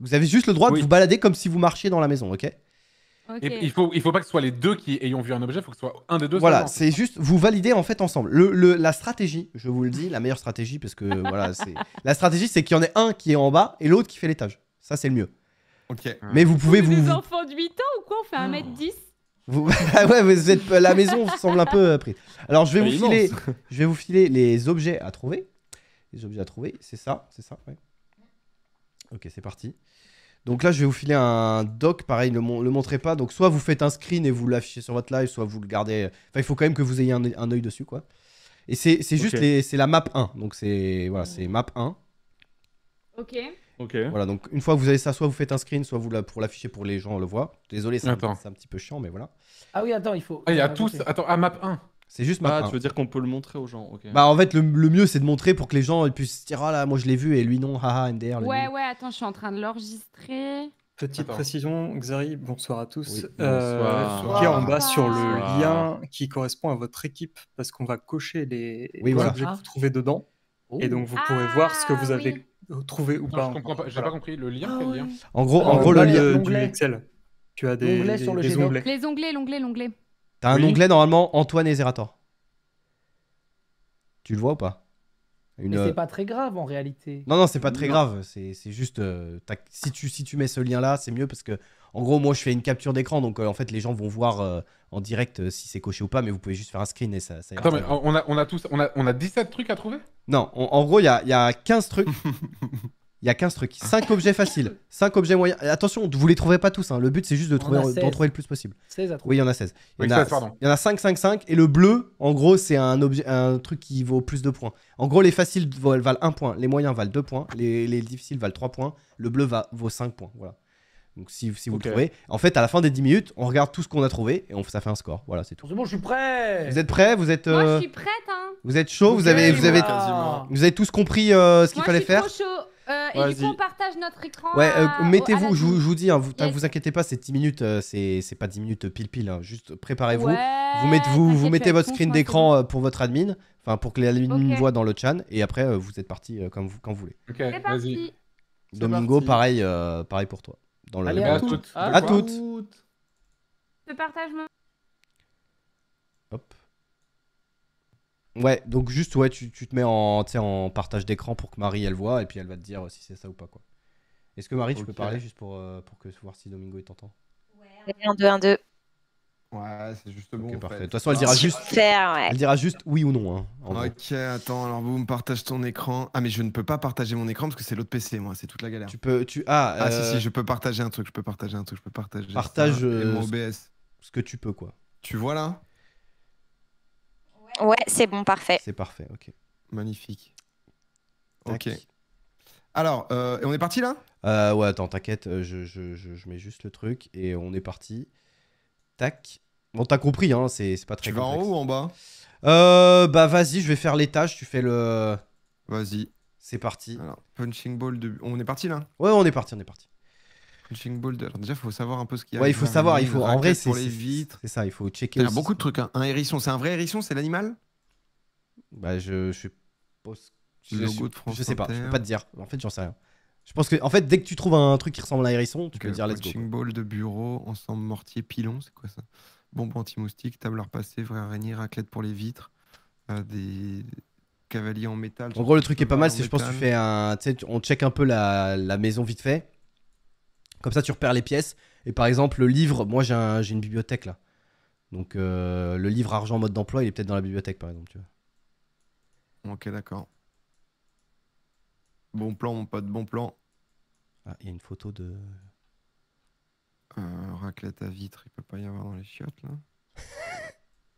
Vous avez juste le droit de vous balader comme si vous marchiez dans la maison, ok Et il faut, il faut pas que ce soit les deux qui ayant vu un objet, il faut que ce soit un des deux. Voilà, c'est juste, vous validez en fait ensemble. Le, la stratégie, je vous le dis, la meilleure stratégie, parce que voilà, c'est. La stratégie, c'est qu'il y en ait un qui est en bas et l'autre qui fait l'étage. Ça, c'est le mieux. Ok. Mais vous pouvez vous. des enfants de 8 ans ou quoi On fait 1m10 vous... Ah ouais, vous êtes... La maison semble un peu euh, Alors, je vais, vous filer... je vais vous filer les objets à trouver. Les objets à trouver, c'est ça, c'est ça, Ok, c'est parti. Donc là, je vais vous filer un doc, pareil, ne le, montrez pas. Donc, soit vous faites un screen et vous l'affichez sur votre live, soit vous le gardez. Enfin, il faut quand même que vous ayez un, oeil œil dessus, quoi. Et c'est juste les... c'est la map 1. Donc, c'est voilà, map 1. Ok. Voilà, donc une fois que vous avez ça, soit vous faites un screen, soit vous la, pour l'afficher pour les gens, le voit. Désolé, c'est un, petit peu chiant, mais voilà. Ah oui, attends, il faut. Ah, il y a tous. Attends, à map 1. C'est juste map ah, tu veux dire qu'on peut le montrer aux gens, Bah, en fait, le, mieux, c'est de montrer pour que les gens puissent se dire, ah là, moi je l'ai vu et lui non, haha, MDR. Ouais, ouais, attends, je suis en train de l'enregistrer. Petite précision, Xari, bonsoir à tous. Oui, euh, bonsoir. Euh, en bas sur le lien qui correspond à votre équipe parce qu'on va cocher les, objets que ah. vous trouvez dedans. Et donc vous ah, pourrez voir ce que vous avez euh, trouver ou pas. j'ai pas compris le ah lien. En gros, en euh, gros le bah, lien euh, Excel. Tu as des, des, onglets. Les onglets, l'onglet, l'onglet. T'as un onglet normalement Antoine et Zerator. Tu le vois ou pas Mais c'est pas très grave en réalité. Non, non, c'est pas très grave. C'est juste. si, si tu mets ce lien là, c'est mieux parce que en gros, moi, je fais une capture d'écran, donc euh, en fait, les gens vont voir euh, en direct euh, si c'est coché ou pas, mais vous pouvez juste faire un screen et ça. ça Attends, mais on a, tous, on a, 17 trucs à trouver Non, en gros, il y a, 15 trucs. Il y a 15 trucs. 5 objets faciles, 5 objets moyens. Attention, vous les trouverez pas tous. Hein. Le but, c'est juste de trouver, d'en trouver le plus possible. 16 à trouver. Oui, il y en a 16. Il y, en a, 5, 5, 5. Et le bleu, en gros, c'est un, un truc qui vaut plus de points. En gros, les faciles valent 1 point, les moyens valent 2 points, les, difficiles valent 3 points, le bleu va, vaut 5 points. Voilà. Donc si, si vous le trouvez, en fait à la fin des 10 minutes, on regarde tout ce qu'on a trouvé et on, ça fait un score. Voilà, c'est tout. C'est bon, je suis prêt. Vous êtes prêt Vous êtes Moi je euh, suis prête hein. Vous êtes chaud, vous avez vous avez vous avez tous compris euh, ce qu'il fallait faire je chaud. Euh, et on partage notre écran. Ouais, mettez-vous, je, vous dis, hein, vous, inquiétez pas, ces 10 minutes, c'est pas 10 minutes pile pile, hein. juste préparez-vous. vous, mettez, vous, vous mettez votre screen d'écran pour votre admin, enfin pour que l'admin voit dans le chat, et après vous êtes parti comme vous, quand vous voulez. Ok, vas-y. Domingo, pareil, pareil pour toi. Dans à, toutes. Ah, à, toutes. partage Hop. Ouais, donc juste, ouais, tu, tu te mets en, en partage d'écran pour que Marie, elle voit, et puis elle va te dire si c'est ça ou pas, quoi. Est-ce que Marie, tu peux parler juste pour, euh, pour que, voir si Domingo, il t'entend Ouais, Un 2, 1, 2. Ouais, c'est juste bon. parfait. De toute façon, elle dira, juste... elle dira juste oui ou non. Hein, ok, attends, alors vous me partagez ton écran. Ah, mais je ne peux pas partager mon écran parce que c'est l'autre PC, moi, c'est toute la galère. Tu peux. Tu... Ah, ah si, euh, si, je peux partager un truc, je peux partager un truc, je peux partager. Partage. mon euh, OBS. Ce que tu peux, quoi. Tu vois là Ouais, c'est bon, parfait. C'est parfait, ok. Magnifique. Ok. Alors, euh, on est parti là Ouais, attends, t'inquiète, je, je, je, mets juste le truc et on est parti. Tac. Bon, t'as compris, hein, c'est pas très Tu vas en haut ou en bas euh, Bah vas-y, je vais faire l'étage, tu fais le... Vas-y. C'est parti. punching ball de... On est parti là Ouais, on est parti, on est parti. Punching ball de... Alors déjà, faut savoir un peu ce qu'il y a. Ouais, il faut savoir, il faut... En vrai, c'est... vitres. C'est ça, il faut checker. Il y a beaucoup de trucs, hein. Un hérisson, c'est un vrai hérisson, c'est l'animal Bah je... Je Je, je sais pas, je peux pas te dire. En fait, j'en sais rien. Je pense que, en fait, dès que tu trouves un truc qui ressemble à un hérisson, tu peux dire let's go. Punching ball de bureau, ensemble mortier, pilon, c'est quoi ça Bon anti-moustique, table à vrai vraie araignée, raclette pour les vitres, euh, des cavaliers en métal. En gros, le truc qui est pas mal, c'est je pense que tu fais un. On check un peu la, maison vite fait. Comme ça, tu repères les pièces. Et par exemple, le livre, moi j'ai une bibliothèque là. Donc euh, le livre argent mode d'emploi, il est peut-être dans la bibliothèque par exemple. Tu Ok, d'accord. Bon plan, pas de bon plan. Ah, il y a une photo de. Euh, raclette à vitre, il peut pas y avoir dans les chiottes là.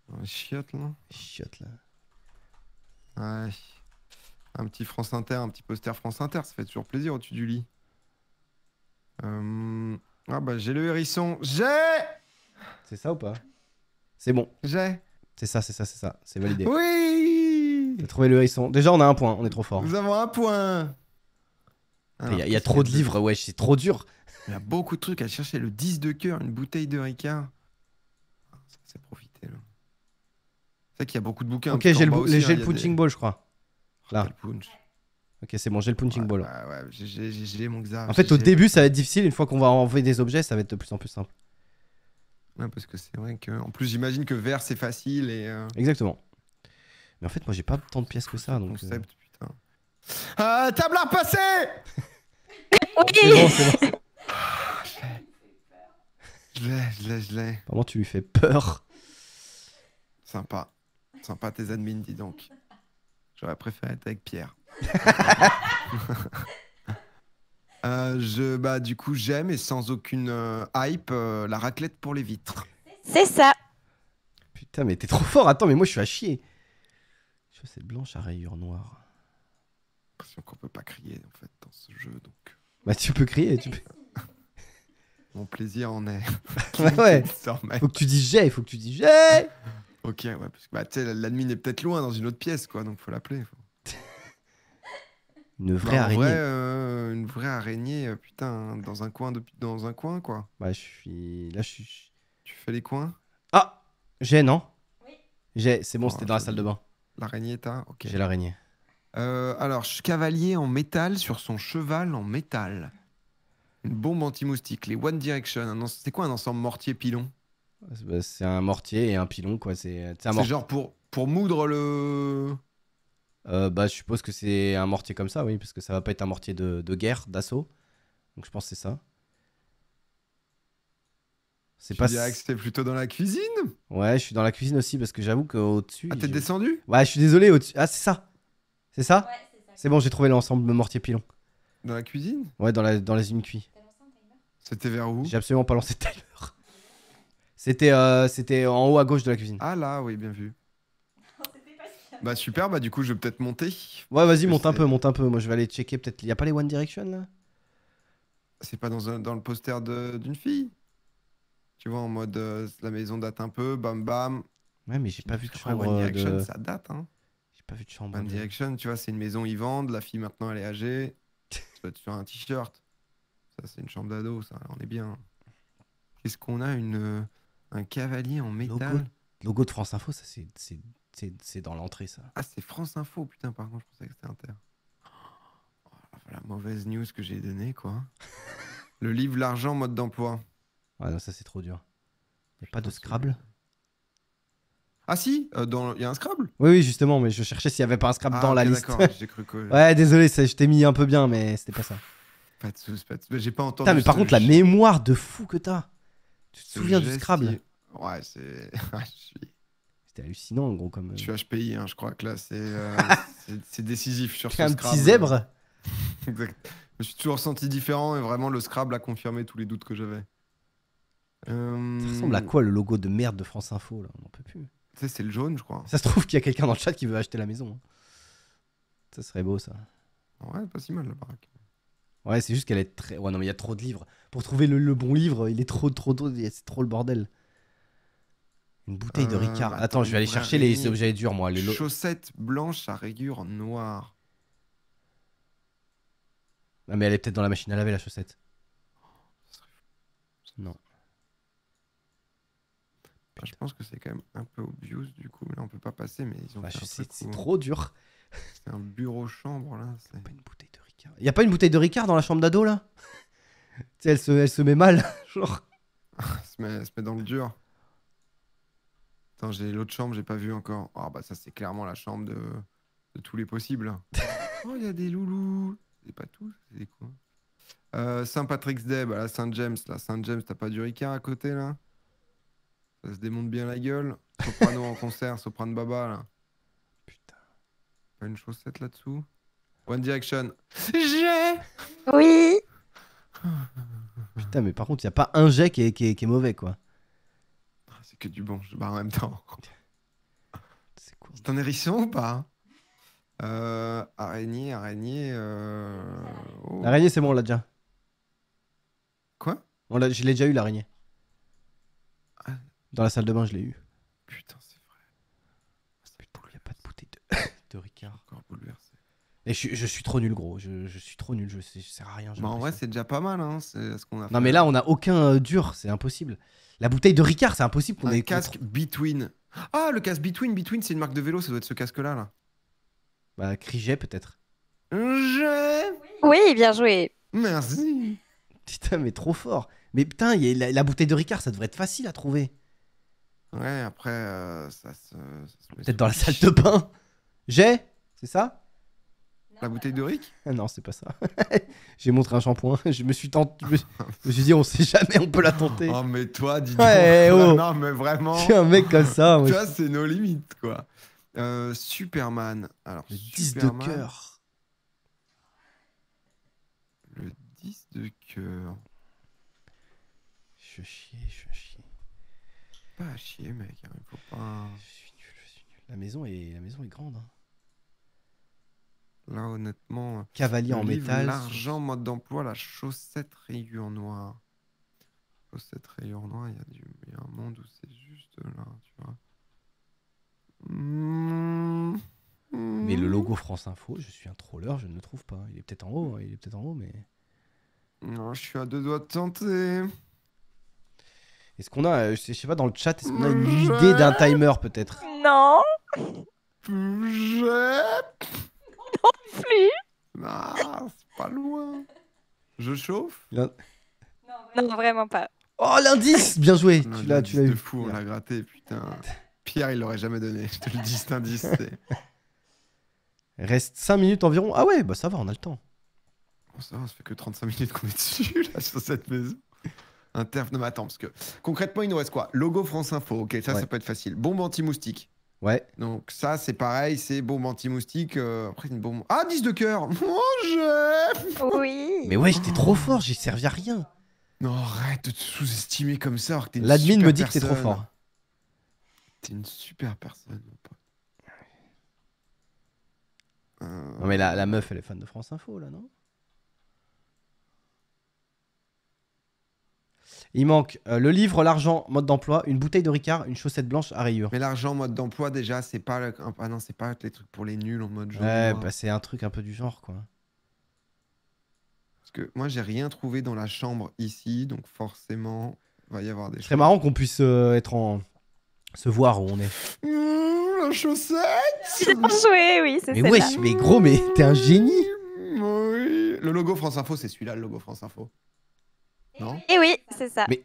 dans les chiottes là. Chiottes là. Ouais. Un petit France Inter, un petit poster France Inter, ça fait toujours plaisir au-dessus du lit. Euh, ah bah j'ai le hérisson. J'ai C'est ça ou pas C'est bon. J'ai. C'est ça, c'est ça, c'est ça. C'est validé. Oui T'as trouvé le hérisson. Déjà on a un point, on est trop fort. Nous avons un point. Il y, a, trop de livres, ouais, c'est trop dur. Il y a beaucoup de trucs à chercher. Le 10 de cœur, une bouteille de Ricard. Ça, c'est profité. Là. Hein. C'est vrai qu'il y a beaucoup de bouquins. Ok, j'ai le, j'ai le punching ball, je crois. Là. ok, c'est bon, j'ai le punching ball. Ouais, ouais, j'ai, j'ai, mon En fait, au début, ça va être difficile. Une fois qu'on va enlever des objets, ça va être de plus en plus simple. Ouais, parce que c'est vrai que. En plus, j'imagine que vert, c'est facile et. Euh, Exactement. Mais en fait, moi, j'ai pas tant de pièces que ça. Donc, euh, ah, table à repasser Oui je l'ai, je l'ai, je l'ai. Vraiment, tu lui fais peur. Sympa. Sympa tes admins, dis donc. J'aurais préféré être avec Pierre. Euh, je, bah, du coup, j'aime et sans aucune euh, hype, euh, la raclette pour les vitres. C'est ça. Putain, mais t'es trop fort. Attends, mais moi, je suis à chier. Cette blanche à rayures noires. J'ai l'impression qu'on peut pas crier, en fait, dans ce jeu, donc. Bah, tu peux crier, tu peux. Mon plaisir en est. Ouais ouais. Faut que tu dis j'ai, faut que tu dis j'ai. ok, ouais, parce que bah, l'admin est peut-être loin dans une autre pièce, quoi, donc faut l'appeler. Bah, euh, une vraie araignée. Vrai, une vraie araignée, putain, dans un coin, dans un coin, quoi. Bah, je suis. Là, je suis. Tu fais les coins Ah J'ai, non Oui. J'ai, c'est bon, oh, c'était dans la salle de bain. L'araignée, t'as Ok. J'ai l'araignée. Euh, alors, cavalier en métal sur son cheval en métal. Une bombe anti-moustique, les One Direction. C'est quoi un ensemble mortier-pilon ah, bah, C'est un mortier et un pilon, quoi. C'est euh, genre pour, pour moudre le. Euh, bah, je suppose que c'est un mortier comme ça, oui, parce que ça va pas être un mortier de, guerre, d'assaut. Donc je pense que c'est ça. C'est pas. Dirais que c'était plutôt dans la cuisine. Ouais, je suis dans la cuisine aussi parce que j'avoue qu'au-dessus. Ah, t'es descendu Ouais, je suis désolé. Au dessus ah, c'est ça. C'est ça c'est bon, j'ai trouvé l'ensemble mortier pilon. Dans la cuisine Ouais, dans, la... dans les unes cuits. C'était vers où J'ai absolument pas lancé tout à euh, C'était en haut à gauche de la cuisine. Ah là, oui, bien vu. Bah super, bah du coup je vais peut-être monter. Ouais, vas-y, monte un peu, monte un peu. Moi je vais aller checker peut-être. Il Y a pas les One Direction là C'est pas dans, dans le poster d'une fille Tu vois, en mode euh, la maison date un peu, bam bam. Ouais, mais j'ai pas vu de chambre. One Direction, ça date, hein. J'ai pas vu de One Direction, tu vois, c'est une maison, ils vendent, la fille maintenant elle est âgée. tu as sur un t-shirt. Ça, c'est une chambre d'ado, ça. On est bien. Qu'est-ce qu'on a une, euh, Un cavalier en métal. Logo, de France Info, ça, c'est dans l'entrée, ça. Ah, c'est France Info, putain, par contre, je pensais que c'était Inter. Oh, la mauvaise news que j'ai donnée, quoi. Le livre L'argent, mode d'emploi. Ah non, ça, c'est trop dur. Il a pas de Scrabble ah si, il euh, y a un Scrabble Oui, oui, justement, mais je cherchais s'il y avait pas un Scrabble ah, dans la liste. j'ai cru ouais, désolé, je t'ai mis un peu bien, mais c'était pas ça. Pas de pas de bah, J'ai pas entendu. mais par contre, la mémoire de fou que t'as. Tu te souviens du Scrabble Ouais, c'est. C'était hallucinant, en gros. Comme... Euh. Je suis HPI, hein, je crois que là, c'est euh, C'est décisif sur ce un petit zèbre Exact. Je me suis toujours senti différent et vraiment, le Scrabble a confirmé tous les doutes que j'avais. Euh, ça ressemble à quoi le logo de merde de France Info là On n'en peut plus. sais, c'est le jaune, je crois. Ça se trouve qu'il y a quelqu'un dans le chat qui veut acheter la maison. Hein. Ça serait beau, ça. Ouais, pas si mal, la baraque. Ouais, c'est juste qu'elle est très. Ouais, non, mais il y a trop de livres. Pour trouver le, bon livre, il est trop, trop, trop. C'est trop le bordel. Une bouteille de euh, Ricard. attends, je vais aller chercher les objets durs, moi. Les chaussettes blanches à rayures noires. Ah, mais elle est peut-être dans la machine à laver, la chaussette. Non. Ah, je pense que c'est quand même un peu obvious, du coup. Là, on peut pas passer, mais ils ont. Bah, c'est trop dur. C'est un bureau-chambre, là. C'est pas une bouteille Y'a Y a pas une bouteille de Ricard dans la chambre d'ado là elle se, elle se met mal, genre. Ah, elle se, met, se met dans le dur. Attends, j'ai l'autre chambre, j'ai pas vu encore. Ah bah ça c'est clairement la chambre de, tous les possibles. oh il y a des loulous. C'est pas tout des quoi euh, Saint Patrick's Day, bah la Saint James, la Saint James, t'as pas du Ricard à côté là Ça se démonte bien la gueule. Soprano en concert, Soprano Baba là. Putain. Pas une chaussette là-dessous. One Direction. J'ai Oui Putain, mais par contre, il n'y a pas un jet qui est, qui mauvais, quoi. Ah, c'est que du bon, je barre en même temps. C'est quoi C'est un hérisson ou pas hein euh, Araignée, araignée. Euh, oh. L'araignée, c'est bon, on l'a déjà. Quoi on Je l'ai déjà eu, l'araignée. Ah. Dans la salle de bain, je l'ai eu. Putain, c'est vrai. Putain, il n'y a pas de bouteille de, de Ricard. Encore bouleversé je, suis trop nul, gros. Je, suis trop nul. Je, je sers à rien. Bah, en vrai, c'est déjà pas mal. Hein, euh, ce qu'on Non, mais là, on a aucun euh, dur. C'est impossible. La bouteille de Ricard, c'est impossible qu'on ait. Le casque Between. Ah, le casque Between. Between, c'est une marque de vélo. Ça doit être ce casque-là. Là. Bah, Criget, peut-être. Oui, bien joué. Merci. Putain, mais trop fort. Mais putain, la, bouteille de Ricard, ça devrait être facile à trouver. Ouais, après, euh, ça se. Peut-être dans la salle de bain. J'ai C'est ça la bouteille Rick Non, c'est pas ça. J'ai montré un shampoing. Je me suis tenté. Je me suis dit, on sait jamais, on peut la tenter. Oh, mais toi, dis ouais, eh, oh. Non, mais vraiment. Tu suis un mec comme ça. Tu vois, c'est nos limites, quoi. Euh, Superman. Alors, le 10 de cœur. Le 10 de cœur. Je chier, je chie. Pas chier, mec. Hein, il Je suis je suis nul. La maison est, la maison est grande. Hein. Là, honnêtement. Cavalier en métal. L'argent, mode d'emploi, la chaussette rayure noire. Chaussette rayure noire, il y, a du... un monde où c'est juste là, tu vois. Mmh. Mais le logo France Info, je suis un troller, je ne le trouve pas. Il est peut-être en haut, hein, il est peut-être en haut, mais. Non, je suis à deux doigts de tenter. Est-ce qu'on a, euh, je sais pas, dans le chat, est-ce qu'on a une idée d'un timer peut-être Non. Je... Ah, c'est pas loin. Je chauffe Non, vraiment pas. Oh, l'indice Bien joué Tu l'as, tu l'as eu. fou, on l'a gratté, putain. Pierre, il l'aurait jamais donné. Je te le dis, cet indice. Reste 5 minutes environ. Ah ouais, bah ça va, on a le temps. ça ça fait que 35 minutes qu'on est dessus, là, sur cette maison. Interf, ne m'attends, parce que concrètement, il nous reste quoi Logo France Info, ok, ça, ça peut être facile. Bombe anti-moustique. Ouais. Donc ça, c'est pareil, c'est bombe anti-moustique. Euh, après, une bombe... Ah, 10 de cœur Mon Oui Mais ouais, j'étais trop fort, j'ai servi à rien. Non, arrête de te sous-estimer comme ça. L'admin me dit que t'es trop fort. T'es une super personne, mon pote. Non mais la, la, meuf elle est fan de France Info là non Il manque euh, le livre, l'argent, mode d'emploi, une bouteille de Ricard, une chaussette blanche à rayures. Mais l'argent, mode d'emploi, déjà, c'est pas, ah non, c'est pas les trucs pour les nuls en mode genre. Ouais, hein. bah, c'est un truc un peu du genre, quoi. Parce que moi, j'ai rien trouvé dans la chambre ici, donc forcément, il va y avoir des. Très marrant qu'on puisse euh, être en. se voir où on est. Mmh, la chaussette oui, c'est ça. Mais wesh, mais gros, mais t'es un génie mmh, oui. Le logo France Info, c'est celui-là, le logo France Info. Et eh oui, c'est ça. Mais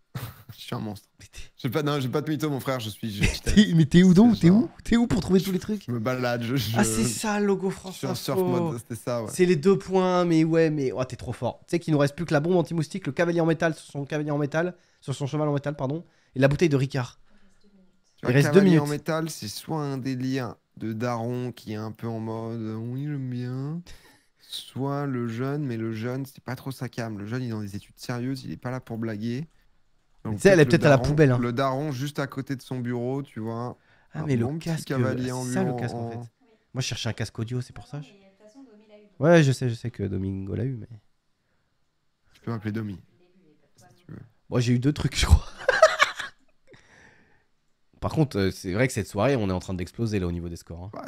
je suis un monstre. J'ai pas, non, j'ai pas de mytho, mon frère. Je suis. mais t'es où donc T'es où T'es où pour trouver tous les trucs Je me balade. Je, Ah, c'est ça, le logo France. Je suis en surf mode, c'était ça. Ouais. C'est les deux points, mais ouais, mais oh, t'es trop fort. Tu sais qu'il nous reste plus que la bombe anti-moustique, le cavalier en métal sur son cavalier en métal, sur son cheval en métal, pardon, et la bouteille de Ricard. Il reste deux minutes. en métal, c'est soit un délire de daron qui est un peu en mode euh, oui, j'aime bien soit le jeune, mais le jeune, c'est pas trop sa cam. Le jeune, il est dans des études sérieuses, il est pas là pour blaguer. tu sais, elle est peut-être à la poubelle. Hein. Le daron juste à côté de son bureau, tu vois. Ah, mais le casque, cavalier en ça le casque en, fait. Moi, je cherchais un casque audio, c'est pour ça. Ouais, je sais, je sais que Domingo l'a eu, mais. je peux m'appeler Domi. Moi, j'ai eu deux trucs, je crois. Par contre, euh, c'est vrai que cette soirée, on est en train d'exploser là au niveau des scores. Hein. Bah,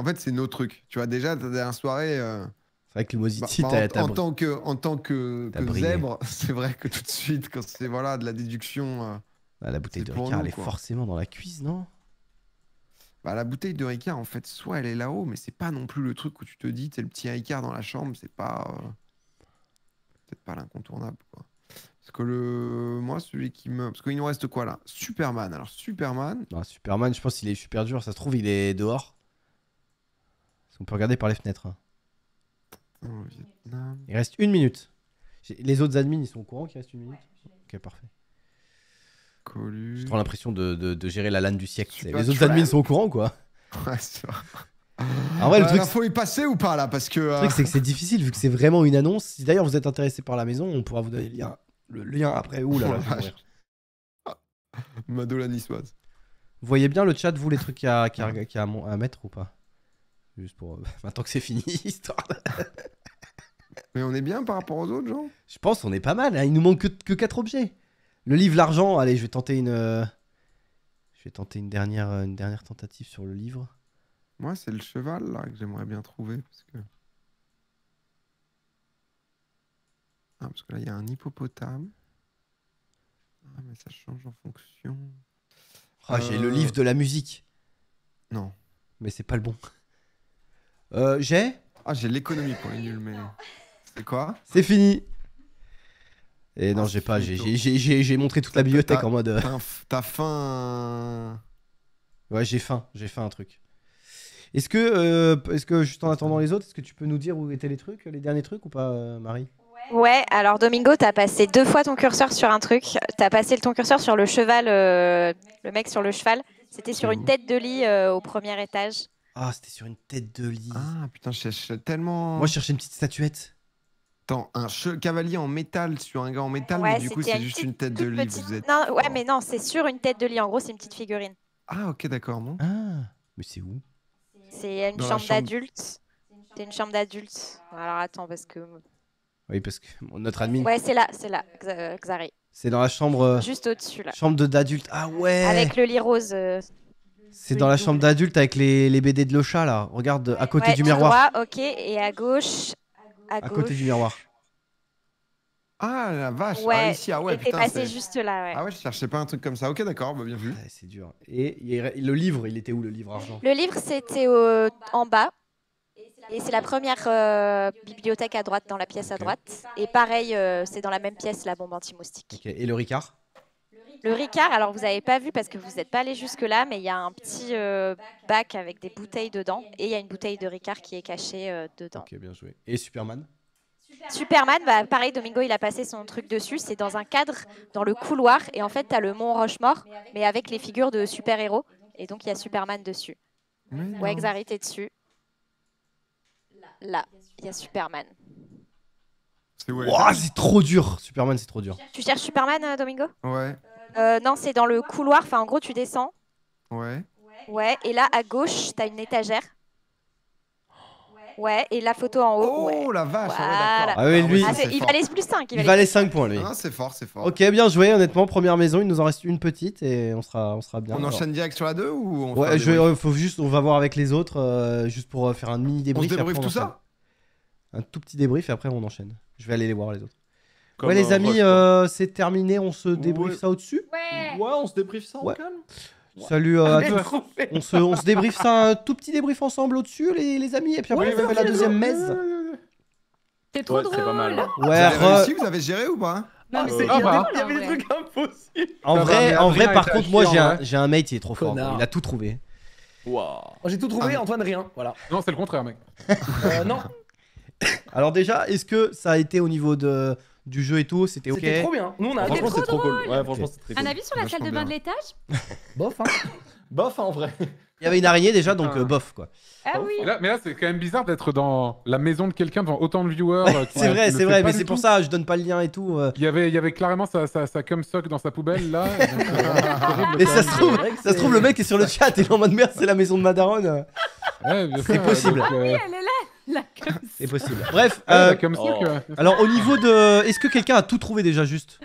en fait, c'est nos trucs. Tu vois, déjà, la dernière soirée, euh, avec bah, bah, en, tant que, en zèbre, c'est vrai que tout de suite, quand c'est voilà, de la déduction. Euh, bah, la bouteille de Ricard, elle est forcément dans la cuisse, non La bouteille de Ricard, en fait, soit elle est là-haut, mais c'est pas non plus le truc où tu te dis, t'es le petit Ricard dans la chambre, c'est pas. Euh, peut-être pas l'incontournable, Parce que le. Moi, celui qui me. Parce qu'il nous reste quoi là Superman. Alors, Superman. Ah, Superman, je pense qu'il est super dur. Ça se trouve, il est dehors. On peut regarder par les fenêtres. Hein. Il reste une minute. Les autres admins, ils sont au courant qu'il reste une minute Ok, parfait. je prends l'impression de, gérer la lan du siècle. Les autres admins sont au courant, quoi. Ouais, c'est En vrai, le truc. faut y passer ou pas, là Parce que. Le euh, truc, c'est que c'est difficile, vu que c'est vraiment une annonce. Si d'ailleurs vous êtes intéressé par la maison, on pourra vous donner le lien, après. Ouh là Vous voyez bien le chat, vous, les trucs à mettre ou pas Juste pour. Euh, maintenant que c'est fini, histoire. Mais on est bien par rapport aux autres, gens Je pense qu'on est pas mal. Hein. Il nous manque que, que 4 objets. Le livre, l'argent. Allez, je vais tenter une. Euh, je vais tenter une dernière, euh, une dernière tentative sur le livre. Moi, c'est le cheval là que j'aimerais bien trouver. Parce que... Ah, parce que là, il y a un hippopotame. Ah, mais ça change en fonction. Ah, j'ai le livre de la musique. Non. Mais c'est pas le bon. Euh, j'ai Ah, j'ai l'économie pour les nuls, mais. C'est quoi C'est fini. Et non, ah, j'ai pas. J'ai- montré toute la bibliothèque en mode. Euh. T'as faim. Euh. Ouais, j'ai faim. J'ai faim un truc. Est-ce que, euh, est-ce que juste en attendant les autres, est-ce que tu peux nous dire où étaient les trucs, les derniers trucs ou pas, Marie Ouais, alors Domingo, t'as passé deux fois ton curseur sur un truc. T'as passé ton curseur sur le cheval, le mec sur le cheval. C'était sur une tête de lit au premier étage. Ah, c'était sur une tête de lit. Ah putain, je cherche tellement. Moi, je cherchais une petite statuette. Attends, un cavalier en métal sur un gars en métal, ouais, mais du coup, c'est juste une tête de lit. Vous êtes... non, ouais, oh. mais non, c'est sur une tête de lit. En gros, c'est une petite figurine. Ah, ok, d'accord. Bon. Ah, mais c'est où C'est une, chambre... d'adulte. C'est une chambre d'adulte. Alors attends, parce que. Oui, parce que notre admin. Ouais, c'est là, c'est là, Xari. C'est dans la chambre. Euh, juste au-dessus, là. Chambre d'adulte. Ah ouais Avec le lit rose. Euh, c'est dans la chambre d'adulte avec les, les BD de Locha, là. Regarde, à côté du miroir. Droit, ok, et à gauche. À, côté du miroir. Ah la vache, ah, ouais, ah, ici, ah ouais, putain. passé juste là, ouais. Ah ouais, je cherchais pas un truc comme ça. Ok, d'accord, bah, bien vu. Ah, c'est dur. Et le livre, il était où le livre argent Le livre, c'était en bas. Et c'est la première euh, bibliothèque à droite dans la pièce à droite. Et pareil, euh, c'est dans la même pièce la bombe anti-moustique. Et le Ricard le Ricard, alors vous n'avez pas vu parce que vous n'êtes pas allé jusque-là, mais il y a un petit euh, bac avec des bouteilles dedans et il y a une bouteille de Ricard qui est cachée euh, dedans. Ok, bien joué. Et Superman Superman, bah, pareil, Domingo, il a passé son truc dessus. C'est dans un cadre, dans le couloir. Et en fait, tu as le mont Rochemort, mais avec les figures de super-héros. Et donc, il y a Superman dessus. Ouais, Xari, dessus. Là, il y a Superman. C'est trop dur. Superman, c'est trop dur. Tu cherches Superman, euh, Domingo Ouais. Euh, non, c'est dans le couloir. Enfin, en gros, tu descends. Ouais. Ouais, et là, à gauche, t'as une étagère. Ouais, et la photo en haut. Oh la vache! ah mais lui. il valait plus 5. Il, va 5 points, lui. Ah, c'est fort, c'est fort. Ok, bien joué, honnêtement. Première maison, il nous en reste une petite et on sera, on sera bien. On enchaîne direct sur la 2 ou on Ouais, euh, faut juste, on va voir avec les autres, euh, juste pour faire un mini débrief. On débrief tout ça? Un tout petit débrief et après on enchaîne. Je vais aller les voir, les autres ouais, les amis, euh, c'est terminé. On se débriefe ça au-dessus ouais. ouais. on se débriefe ça ouais. calme. Salut euh, à tous. On se, on se débriefe ça, un tout petit débrief ensemble au-dessus, les, les, amis. Et puis après, on fait la deuxième messe. t'es trop drôle. Pas mal, hein. vous avez réussi, vous avez géré ou pas hein non, mais ah, c'est bah. ah bah. il y avait hein, des trucs impossibles. En vrai, en vrai par contre, moi j'ai un, j'ai un mate, il est trop fort. Il a tout trouvé. Wow. J'ai tout trouvé, ah. Antoine rien. Voilà. Non, c'est le contraire, mec. Euh, non. Alors déjà, est-ce que ça a été au niveau de du jeu et tout, c'était ok. C'était trop bien. Nous, on a Franchement, trop, cool. Un avis sur la salle de bain de l'étage Bof, hein. bof, en vrai. Il y avait une araignée déjà, donc euh, bof, quoi. Ah oui. Là, mais là, c'est quand même bizarre d'être dans la maison de quelqu'un devant autant de viewers. Euh, c'est vrai, c'est vrai, mais c'est pour ça, je donne pas le lien et tout. Euh. Il y avait, il y avait clairement sa, sa, sock dans sa poubelle, là. Et ça se trouve, ça se trouve, le mec est sur le chat, il est en mode merde, c'est la maison de Madarone. C'est possible. Ah oui, elle est là Ah, c'est possible. Bref, comme ah, euh, oh. alors au niveau de. Est-ce que quelqu'un a tout trouvé déjà juste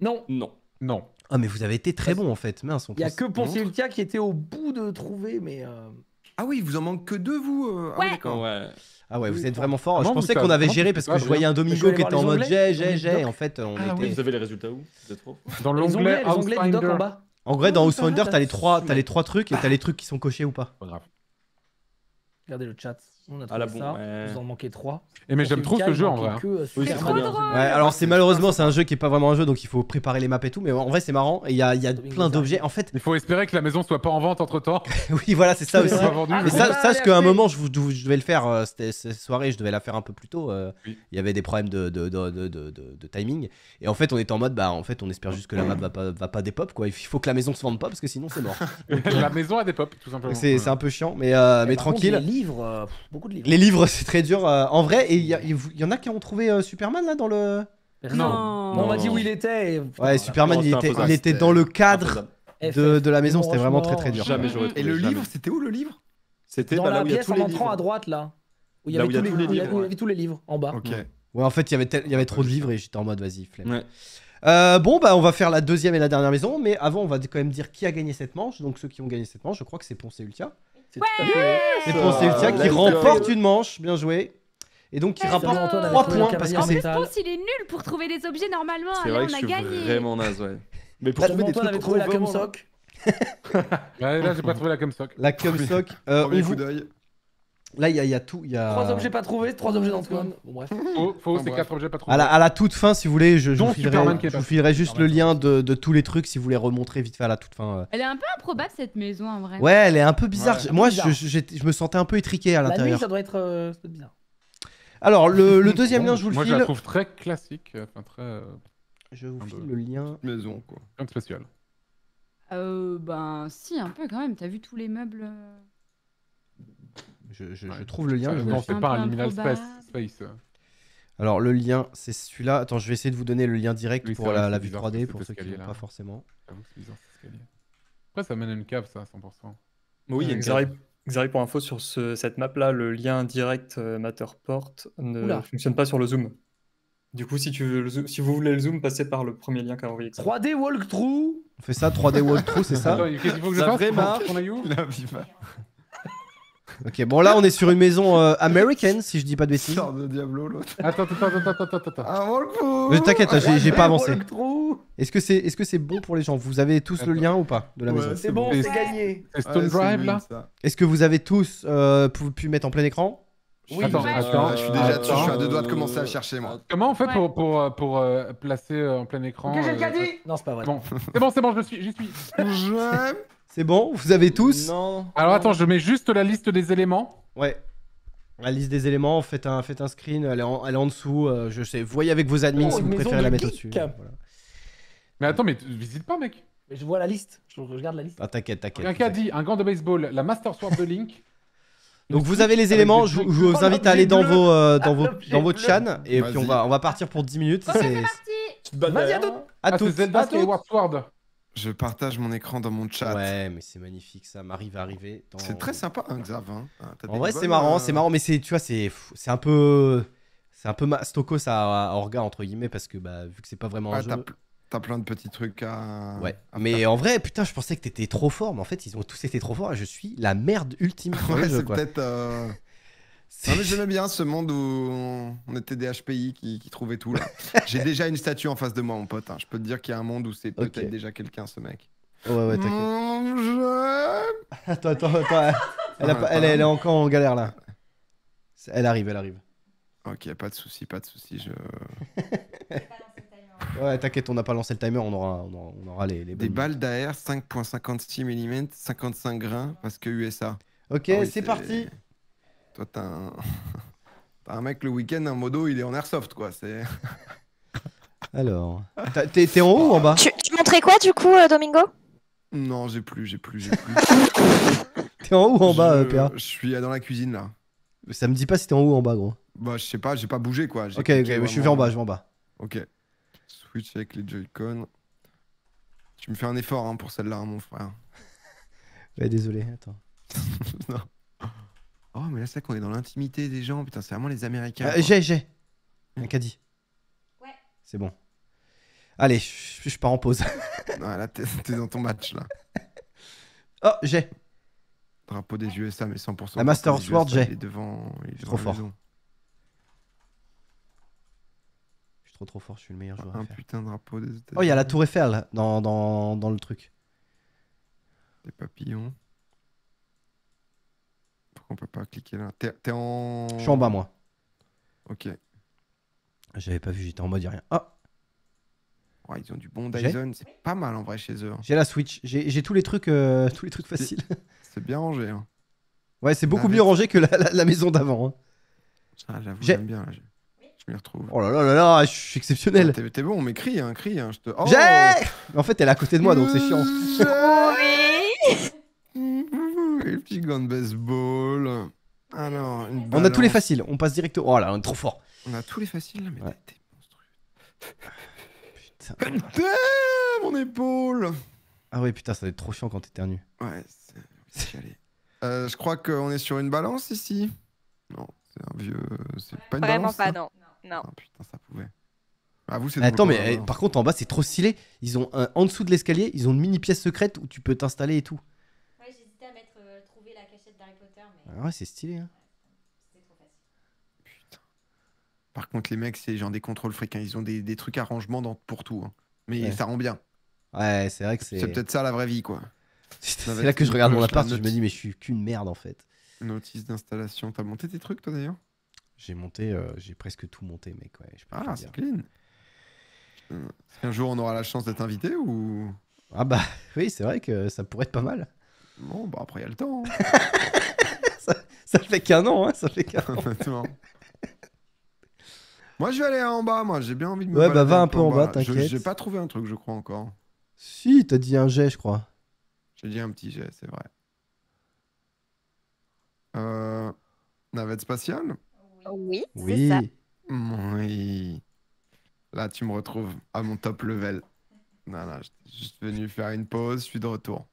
Non, Non. Non. Ah, mais vous avez été très bon en fait. on il n'y a que Poncevka qui était au bout de trouver, mais. Euh. Ah oui, il vous en manque que deux, vous euh. ah Ouais. Ah ouais, vous êtes vraiment fort. Ah, je pensais qu'on avait géré parce que je voyais un Domingo qui était en mode j'ai, j'ai, j'ai. En fait, on était. Vous avez les résultats où Dans l'onglet en bas. En vrai, dans Oh, t'as les trois, t'as les trois trucs et t'as les trucs qui sont cochés ou pas. grave. Regardez le chat. On a ah, trouvé ça. Vous en manquez 3. Et eh, mais j'aime trop ce jeu en vrai. Euh, alors c'est malheureusement c'est un jeu qui est pas vraiment un jeu donc il faut préparer les maps et tout mais en vrai c'est marrant il y a, plein d'objets en fait. Il faut espérer que la maison soit pas en vente entre temps. oui voilà c'est ça aussi. Ah, mais ça, sache qu'à un moment je, je, devais le faire euh, cette soirée je devais la faire un peu plus tôt. Euh, il y avait des problèmes de de, timing et en fait on est en mode bah en fait on espère juste que la map va pas va pas dépop quoi. Il faut que la maison se vende pas parce que sinon c'est mort. la maison a dépop tout simplement. C'est un peu chiant mais eh, mais tranquille. livres les livres, c'est très dur. Euh, en vrai, et il y, en a qui ont trouvé euh, Superman là dans le. Euh, non. On m'a dit où il était. Ouais, Superman, il était, dans le cadre eh, de, la maison. C'était vraiment très très dur. Et le livre, c'était où le livre C'était dans bah, là la où pièce y a tous en entrant à droite là. Où il y avait tous les livres en bas. Ok. Ouais, en fait, il y avait, trop de livres et j'étais en mode vas-y, flemme. bon, bah, on va faire la deuxième et la dernière maison, mais avant, on va quand même dire qui a gagné cette manche. Donc, ceux qui ont gagné cette manche, je crois que c'est Ponce et Ultia. C'est ouais et à ah, qui remporte une manche. Bien joué. Et donc qui rapporte 3 points parce que c'est. En plus, il est nul pour trouver des objets normalement. C'est vrai que a je suis vraiment naze, ouais. Mais pour trouver des trucs avait trouvé la Comsoc. là, j'ai pas trouvé la Comsoc. La Comsoc, euh, coup d'œil. Là, il y, y, a tout. Trois objets pas trouvés, trois objets dans coin. Bon, bref. Faux, c'est quatre objets pas trouvés. À la, toute fin, si vous voulez, je, vous filerai, juste le lien de, tous les trucs si vous voulez remontrer vite fait à la toute fin. Euh. Elle est un peu improbable cette maison en vrai. Ouais, elle est un peu bizarre. Moi, Je, me sentais un peu étriqué à l'intérieur. La nuit, euh, ça doit être bizarre. Alors, le, deuxième lien, je vous le file. Moi, je la trouve très classique. Euh, très. je vous file le lien. Maison, quoi. Rien de spécial. Euh, ben, si, un peu quand même. T'as vu tous les meubles. Je, trouve le lien. non, c'est pas un liminal space, euh. Alors, le lien, c'est celui-là. Attends, je vais essayer de vous donner le lien direct pour la, vue 3D, pour ceux qui ne pas forcément. C'est Après, ça mène à une cave, ça, à 100%. Oui, ouais, Xari, pour info, sur cette map-là, le lien direct euh, Matterport ne fonctionne pas sur le zoom. Du coup, si, vous voulez le zoom, passez par le premier lien qu'a envoyé. 3D walkthrough On fait ça, 3D walkthrough, c'est ça Qu'est-ce qu'il faut que je fasse La vraie marche La viva Ok, bon là on est sur une maison américaine si je dis pas de bêtises. Attends, attends, attends, attends, attends, T'inquiète, j'ai- pas avancé. Est-ce que c'est bon pour les gens Vous avez tous le lien ou pas de la maison C'est bon, c'est gagné. C'est Stone Drive là Est-ce que vous avez tous pu, mettre en plein écran Attends, attends. je suis déjà dessus, je suis à deux doigts de commencer à chercher moi. Comment on fait pour, placer en plein écran j'ai Non, c'est pas vrai. c'est bon, c'est bon, je suis, j'y suis. C'est bon Vous avez tous Non. Alors attends, je mets juste la liste des éléments. Ouais. La liste des éléments, faites un, faites un screen, elle est en, elle est en dessous. Euh, je sais, voyez avec vos admins oh, si vous préférez la mettre au-dessus. Mais attends, mais visite pas, mec. Mais je vois la liste. Je regarde la liste. Ah, t'inquiète, t'inquiète. Quelqu'un a dit un gant de baseball, la Master Sword de Link. Donc vous avez les éléments, je, vous invite à oh, aller dans vos, euh, dans ah, vos, dans votre et puis on va, on va partir pour 10 minutes. C'est- parti Vas-y, à hein. tous. À ah, je partage mon écran dans mon chat. Ouais, mais c'est magnifique ça. m'arrive à arriver. C'est très sympa, hein, Xav. Hein. Ah, en vrai, c'est marrant, euh. c'est marrant, mais c'est, tu vois, c'est, c'est un peu, c'est un peu stocko ça à Orga entre guillemets parce que bah vu que c'est pas vraiment un ah, jeu. T'as plein de petits trucs à. Ouais. mais en vrai, putain, je pensais que t'étais trop fort, mais en fait, ils ont tous été trop forts et je suis la merde ultime. ouais, c'est peut-être. Euh, non, mais j'aimais bien ce monde où on était des HPI qui, qui trouvaient tout là. J'ai déjà une statue en face de moi, mon pote. Hein. Je peux te dire qu'il y a un monde où c'est peut-être déjà quelqu'un, ce mec. Ouais, ouais, t'inquiète. attends, attends, attends. Hein. Ah, elle, est encore en galère là. Elle arrive, elle arrive. Ok, pas de souci, pas de souci. Je. ouais, t'inquiète, on n'a pas lancé le timer, on aura, on aura, les, les Des balles d'AR 5.56 mm, 55 grains, parce que USA. Ok, ah c'est parti. Toi, t'as un... mec le week-end, un modo, il est en airsoft, quoi. C'est. Alors. T'es en haut ou en bas tu, montrais quoi, du coup, euh, Domingo Non, j'ai plus, j'ai plus, j'ai plus. t'es en haut ou en bas, Pierre euh, Je suis dans la cuisine, là. Ça me dit pas si t'es en haut ou en bas, gros. Bah, je sais pas, j'ai pas bougé, quoi. Ok, ok, je suis en bas, je vais en bas. Ok. Switch avec les Joy-Con. Tu me fais un effort hein, pour celle-là, hein, mon frère. ouais, désolé, attends. non. Oh, mais là, c'est qu'on est dans l'intimité des gens. Putain, c'est vraiment les Américains. Euh, j'ai, j'ai. Mmh. Un caddie. Ouais. C'est bon. Allez, je, pars en pause. non, là, t'es, t'es dans ton match, là. oh, j'ai. Drapeau des USA, mais 100%. La Master Sword, j'ai. Il est devant. Il est trop fort. Je suis trop, trop fort. Je suis le meilleur joueur. un putain de drapeau des états Oh, il y a la Tour Eiffel dans, dans, dans le truc. Des papillons on peut pas cliquer là. T'es en. Je suis en bas, moi. Ok. J'avais pas vu, j'étais en mode y rien. oh, Ils ont du bon Dyson, c'est pas mal en vrai chez eux. Hein. J'ai la Switch, j'ai tous les trucs euh, tous les trucs faciles. C'est bien rangé. Hein. Ouais, c'est beaucoup mieux rangé que la, maison d'avant. Hein. Ah, j'avoue, j'aime bien. je... me retrouve. Oh là là là là, je suis exceptionnel. Ah, t'es bon, mais crie, hein, crie. Hein, je te... Oh en fait, elle est à côté de moi, donc c'est chiant. Petit gant de baseball. Alors, une On a tous les faciles, on passe direct Oh là, on est trop fort. On a tous les faciles là, mais t'es Putain. monstrueux. Putain, mon épaule Ah ouais, putain, ça doit être trop chiant quand t'éternues. Ouais, c'est c'est Euh, je crois qu'on est sur une balance ici. Non, c'est un vieux. C'est pas une Vraiment pas, non. Non. Ah, putain, ça pouvait. Ah, vous, c'est Attends, mais eh, par contre, en bas, c'est trop stylé. Ils ont un- en dessous de l'escalier, ils ont une mini pièce secrète où tu peux t'installer et tout. Ah ouais, c'est stylé. Hein. trop Putain. Par contre, les mecs, c'est genre des contrôles fréquents. Ils ont des, trucs arrangements dans, pour tout. Hein. Mais ça rend bien. Ouais, c'est vrai que c'est. C'est peut-être ça la vraie vie, quoi. c'est là que je regarde mon appart je me dis, mais je suis qu'une merde en fait. Notice d'installation. T'as monté tes trucs, toi d'ailleurs J'ai monté, euh, j'ai presque tout monté, mec. Ouais, je ah, c'est clean. Euh, un jour, on aura la chance d'être invité ou. Ah bah oui, c'est vrai que ça pourrait être pas mal. Bon, bah après, il y a le temps. Hein. ça, fait qu'un an, hein, ça fait qu'un an. moi, je vais aller en bas, moi, j'ai bien envie de me Ouais, bah va un peu en bas, t'inquiète. J'ai pas trouvé un truc, je crois, encore. Si, t'as dit un jet, je crois. J'ai dit un petit jet, c'est vrai. Euh, navette spatiale Oui, oui. Ça. Oui. Là, tu me retrouves à mon top level. Non, non, je suis venu faire une pause, je suis de retour.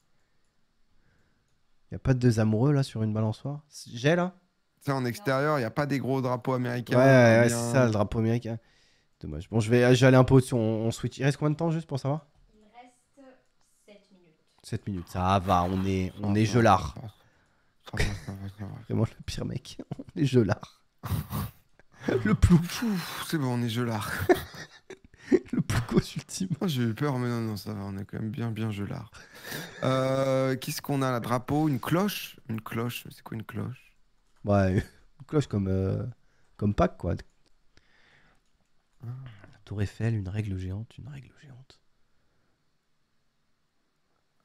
Il a pas de deux amoureux là sur une balançoire J'ai là C'est en extérieur, il a pas des gros drapeaux américains. Ouais, ouais, c'est ça, le drapeau américain. Dommage. Bon, je vais, j'allais un peu au-dessus, on, switch. Il reste combien de temps juste pour savoir Il reste 7 minutes. 7 minutes, ça va, on est, on est gelard. Vraiment le pire mec, on est gelard. le plouf. C'est bon, on est gelard. Oh, j'ai eu peur, mais non, non, ça va, on est quand même bien, bien gelard. euh, Qu'est-ce qu'on a là Drapeau Une cloche Une cloche C'est quoi une cloche Ouais, une cloche comme, euh, comme Pâques, quoi. Ah. La tour Eiffel, une règle géante, une règle géante.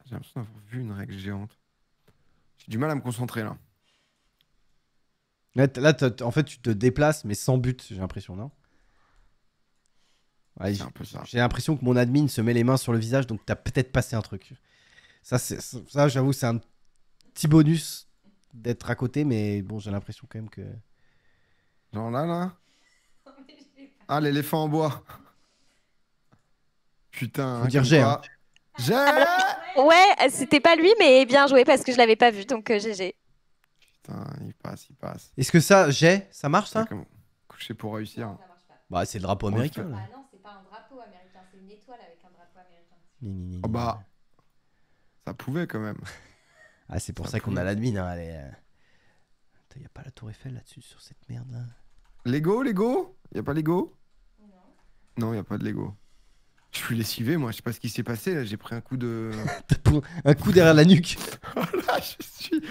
J'ai l'impression d'avoir vu une règle géante. J'ai du mal à me concentrer là. Là, en fait, tu te déplaces, mais sans but, j'ai l'impression, non j'ai l'impression que mon admin se met les mains sur le visage, donc t'as peut-être passé un truc. Ça, ça j'avoue, c'est un petit bonus d'être à côté, mais bon, j'ai l'impression quand même que. Non, là, là Ah, l'éléphant en bois Putain. Faut dire j'ai. Hein. Ah, bah, ouais, c'était pas lui, mais bien joué parce que je l'avais pas vu, donc GG. Euh, Putain, il passe, il passe. Est-ce que ça, j'ai, ça marche ça Coucher pour réussir. Bah, c'est le drapeau américain. Là. Bah, une étoile avec un drapeau américain. Oh bah, ça pouvait quand même. Ah, c'est pour ça, qu'on a l'admin. Hein, allez. Il n'y a pas la tour Eiffel là-dessus, sur cette merde là. Lego, Lego Il a pas Lego Non, il n'y a pas de Lego. Je suis lessivé, moi, je sais pas ce qui s'est passé là, j'ai pris un coup de. un coup derrière la nuque oh là, je suis.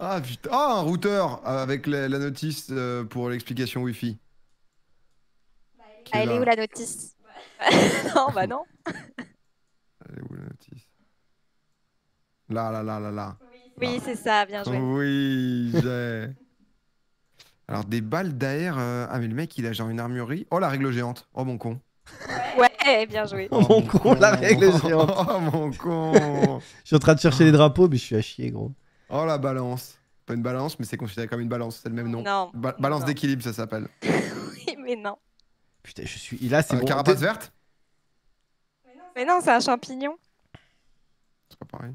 Ah putain ah, un routeur euh, avec la, notice euh, pour l'explication Wi-Fi. Bah, elle est où la notice non, bah non. Elle la notice Là, là, là, là, là. Oui, c'est ça, bien joué. Oui, j'ai. Alors, des balles d'air. Euh, ah, mais le mec, il a genre une armurerie. Oh, la règle géante. Oh, mon con. Ouais, bien joué. Oh, mon oh, con, la règle oh, géante. Oh, mon con. je suis en train de chercher les drapeaux, mais je suis à chier, gros. Oh, la balance. Pas une balance, mais c'est considéré comme une balance. C'est le même nom. balance d'équilibre, ça s'appelle. oui, mais non. Putain, je suis. là, c'est. une Carapace verte Mais non, c'est un champignon. C'est pas pareil.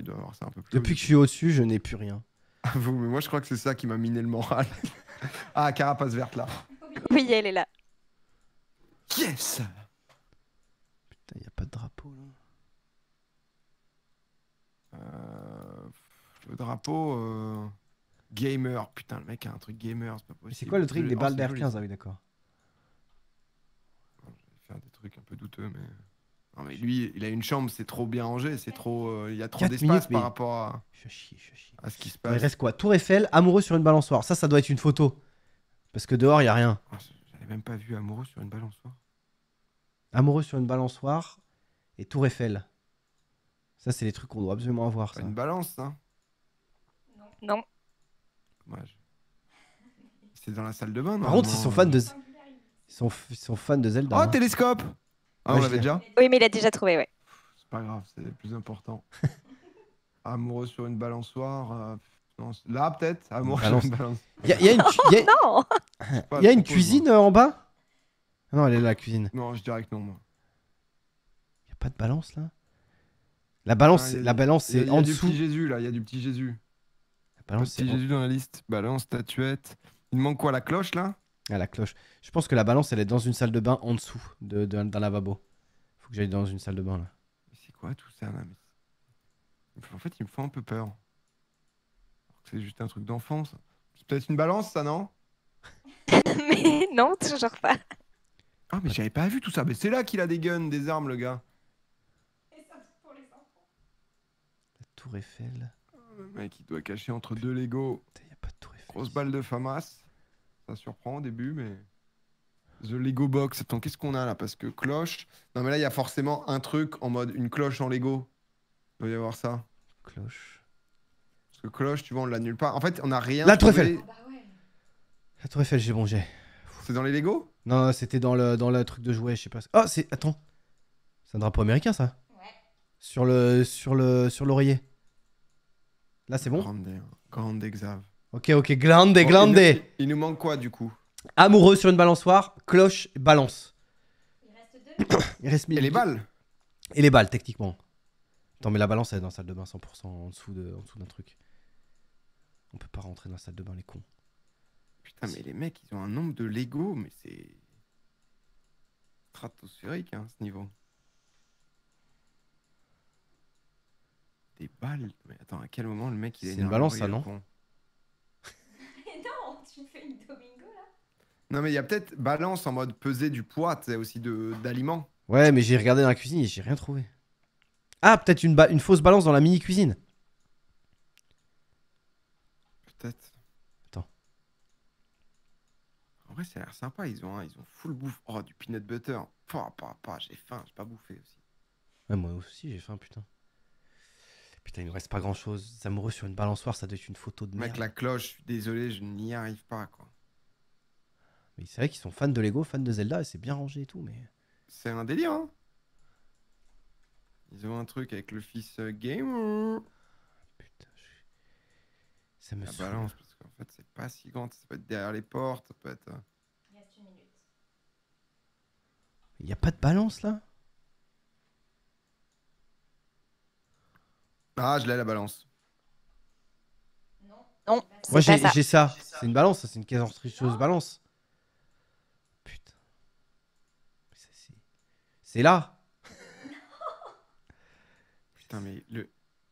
doit avoir un peu plus. Depuis que je suis au-dessus, je n'ai plus rien. Ah, vous, mais moi, je crois que c'est ça qui m'a miné le moral. ah, carapace verte là. Oui, elle est là. Yes Putain, il a pas de drapeau là. Euh, le drapeau euh, gamer. Putain, le mec a un truc gamer, c'est C'est quoi le truc des balles d'air 15 oui, d'accord faire des trucs un peu douteux, mais. Non, mais lui, il a une chambre, c'est trop bien rangé, c'est trop. Euh, il y a trop d'espace par rapport à, ce qui se Il reste quoi Tour Eiffel, amoureux sur une balançoire. Ça, ça doit être une photo. Parce que dehors, il n'y a rien. Ah, j'avais même pas vu amoureux sur une balançoire. Amoureux sur une balançoire et Tour Eiffel. Ça, c'est les trucs qu'on doit absolument avoir. c'est une balance, hein Non. C'est dans la salle de bain, non? Par contre, ils sont fans de, ils sont, fans de Zelda. Oh, hein. télescope Ah, on l'avait déjà Oui, mais il a déjà trouvé, ouais. C'est pas grave, c'est plus important. Amoureux sur une balançoire. Euh, là, peut-être. Amoureux sur une balançoire. Il y, a, une, cuisine euh, en bas Non, elle est là, la cuisine. Non, je dirais que non, moi. Y a pas de balance, là La balance, la ah, balance, c'est en dessous. Il y a du petit Jésus, là. Il y a du petit Jésus. La balance, petit Jésus dans la liste. Balance, statuette. Il manque quoi La cloche, là ah, la cloche. Je pense que la balance, elle est dans une salle de bain en dessous de, lavabo. Faut que j'aille dans une salle de bain là. Mais c'est quoi tout ça là En fait, il me fait un peu peur. C'est juste un truc d'enfance. C'est peut-être une balance, ça, non Mais non, toujours pas. Ah, mais j'avais pas vu tout ça. Mais c'est là qu'il a des guns, des armes, le gars. La tour Eiffel. Oh, le mec, il doit cacher entre deux Lego. Y a pas de tour Eiffel. Grosse balle de FAMAS. Ça surprend au début, mais. The Lego Box. Attends, qu'est-ce qu'on a là Parce que cloche. Non, mais là, il y a forcément un truc en mode une cloche en Lego. Il doit y avoir ça. Cloche. Parce que cloche, tu vois, on l'annule pas. En fait, on a rien. La tour ah bah La j'ai bon, j'ai. C'est dans les Lego Non, c'était dans le, dans le truc de jouet, je sais pas. Oh, c'est. Attends. C'est un drapeau américain, ça Ouais. Sur le. Sur le. Sur l'oreiller. Là, c'est bon Grande, grande exave. Ok, ok, grande. bon, Il, nous manque quoi du coup Amoureux sur une balançoire, cloche, balance. Il reste deux. il reste Et les balles Et les balles, techniquement. Attends, mais la balance, est dans la salle de bain 100% en dessous d'un dessous truc. On peut pas rentrer dans la salle de bain, les cons. Putain, mais les mecs, ils ont un nombre de Lego, mais c'est. stratosphérique, hein, ce niveau. Des balles. Mais attends, à quel moment le mec il est. C'est une balance, ça, non Non, mais il y a peut-être balance en mode peser du poids, tu sais, aussi d'aliments. Ouais, mais j'ai regardé dans la cuisine et j'ai rien trouvé. Ah, peut-être une, une fausse balance dans la mini-cuisine. Peut-être. Attends. En vrai, ça a l'air sympa. Ils ont, ils ont full bouffe. Oh, du peanut butter. J'ai faim, j'ai pas bouffé aussi. Ouais, moi aussi, j'ai faim, putain. Putain, il me reste pas grand chose. Amoureux sur une balançoire, ça doit être une photo de merde. Mec, la cloche, désolé, je n'y arrive pas, quoi. Mais c'est vrai qu'ils sont fans de Lego, fans de Zelda, et c'est bien rangé et tout, mais. C'est un délire, hein Ils ont un truc avec le fils euh, Gamer. Putain, je... ça me La balance, parce qu'en fait, c'est pas si grand. Ça peut être derrière les portes, peut être. Euh. Il y Il n'y a pas de balance, là Ah, je l'ai la balance. Non. Moi j'ai ça. ça. C'est une balance, c'est une caisse enregistreuse balance. Putain. C'est là. Putain, mais le.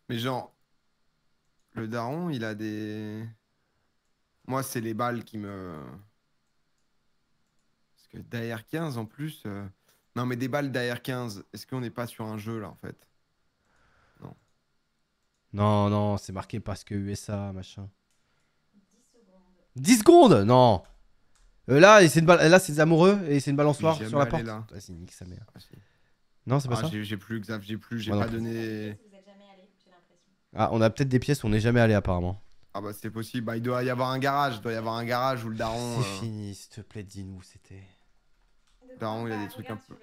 Mais genre. Le daron, il a des. Moi, c'est les balles qui me. Parce que derrière 15 en plus. Euh, non, mais des balles derrière 15 est-ce qu'on n'est pas sur un jeu là en fait non, non, c'est marqué parce que USA, machin. 10 secondes. 10 secondes Non euh, Là, c'est là, c'est des amoureux et c'est une balançoire sur la porte. Ah, nique sa mère. Ah, non, c'est pas ah, ça J'ai plus, Xav, j'ai plus, j'ai pas donné. Ah, on a peut-être des pièces où on n'est jamais allé apparemment. Ah bah c'est possible, bah, il doit y avoir un garage, il doit y avoir un garage où le daron... C'est euh, fini, s'il te plaît, dis-nous, c'était... daron, il a des trucs un peu...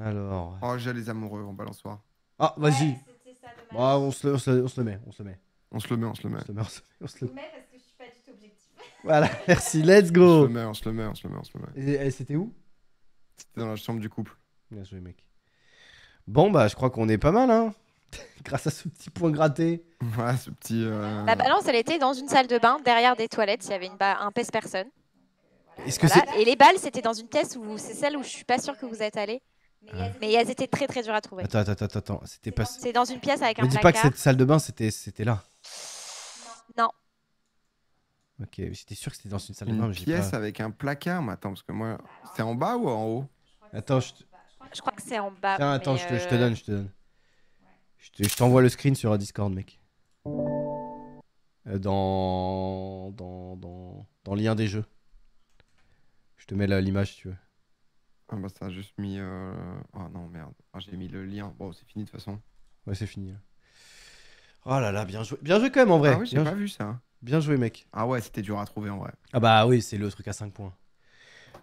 Alors... Oh, j'ai les amoureux en balançoire. Ah, vas-y on, se le, met, on se le met. On se le met, on se le met. On se le met, parce que je suis pas du tout objectif. Voilà, merci, let's go. On se le met, on se le met, on se le met, Et, c'était où C'était dans la chambre du couple. Bien joué, mec. Bon, bah, je crois qu'on est pas mal, hein. Grâce à ce petit point gratté. Ouais, ce petit. La balance, elle était dans une salle de bain, derrière des toilettes. Il y avait une ba... un pèse-personne. Et les balles, c'était dans une pièce où c'est celle où je suis pas sûr que vous êtes allé. Mais elles hein. étaient très très dures à trouver. Attends, attends, attends. C'était pas... C'est dans une pièce avec un. placard Ne dis pas que cette salle de bain, c'était là. Non. Ok, C'était sûr que c'était dans une salle de bain. Une pièce avec un placard, mais attends, parce que moi, c'est en bas ou en haut Attends, je, je crois que c'est en bas. attends, je te, euh, je, te, donne, je te donne. Je t'envoie le screen sur Discord, mec. Euh, dans, dans, dans, dans lien des jeux. Je te mets l'image tu veux. Ah bah ça a juste mis... Euh... Ah non merde, ah, j'ai mis le lien. Bon c'est fini de toute façon. Ouais c'est fini. Oh là là, bien joué. Bien joué quand même en vrai. Ah oui, j'ai pas vu ça. Hein. Bien joué mec. Ah ouais, c'était dur à trouver en vrai. Ah bah oui, c'est le truc à 5 points.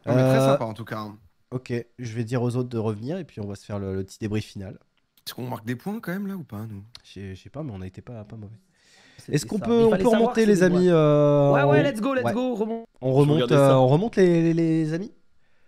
Très euh, sympa en tout cas. Hein. Ok, je vais dire aux autres de revenir et puis on va se faire le, petit débrief final. Est-ce qu'on marque des points quand même là ou pas nous Je sais pas, mais on a été pas, pas mauvais. Est-ce qu'on peut, remonter les amis euh, Ouais ouais, let's go, let's go, On remonte, on remonte euh, les amis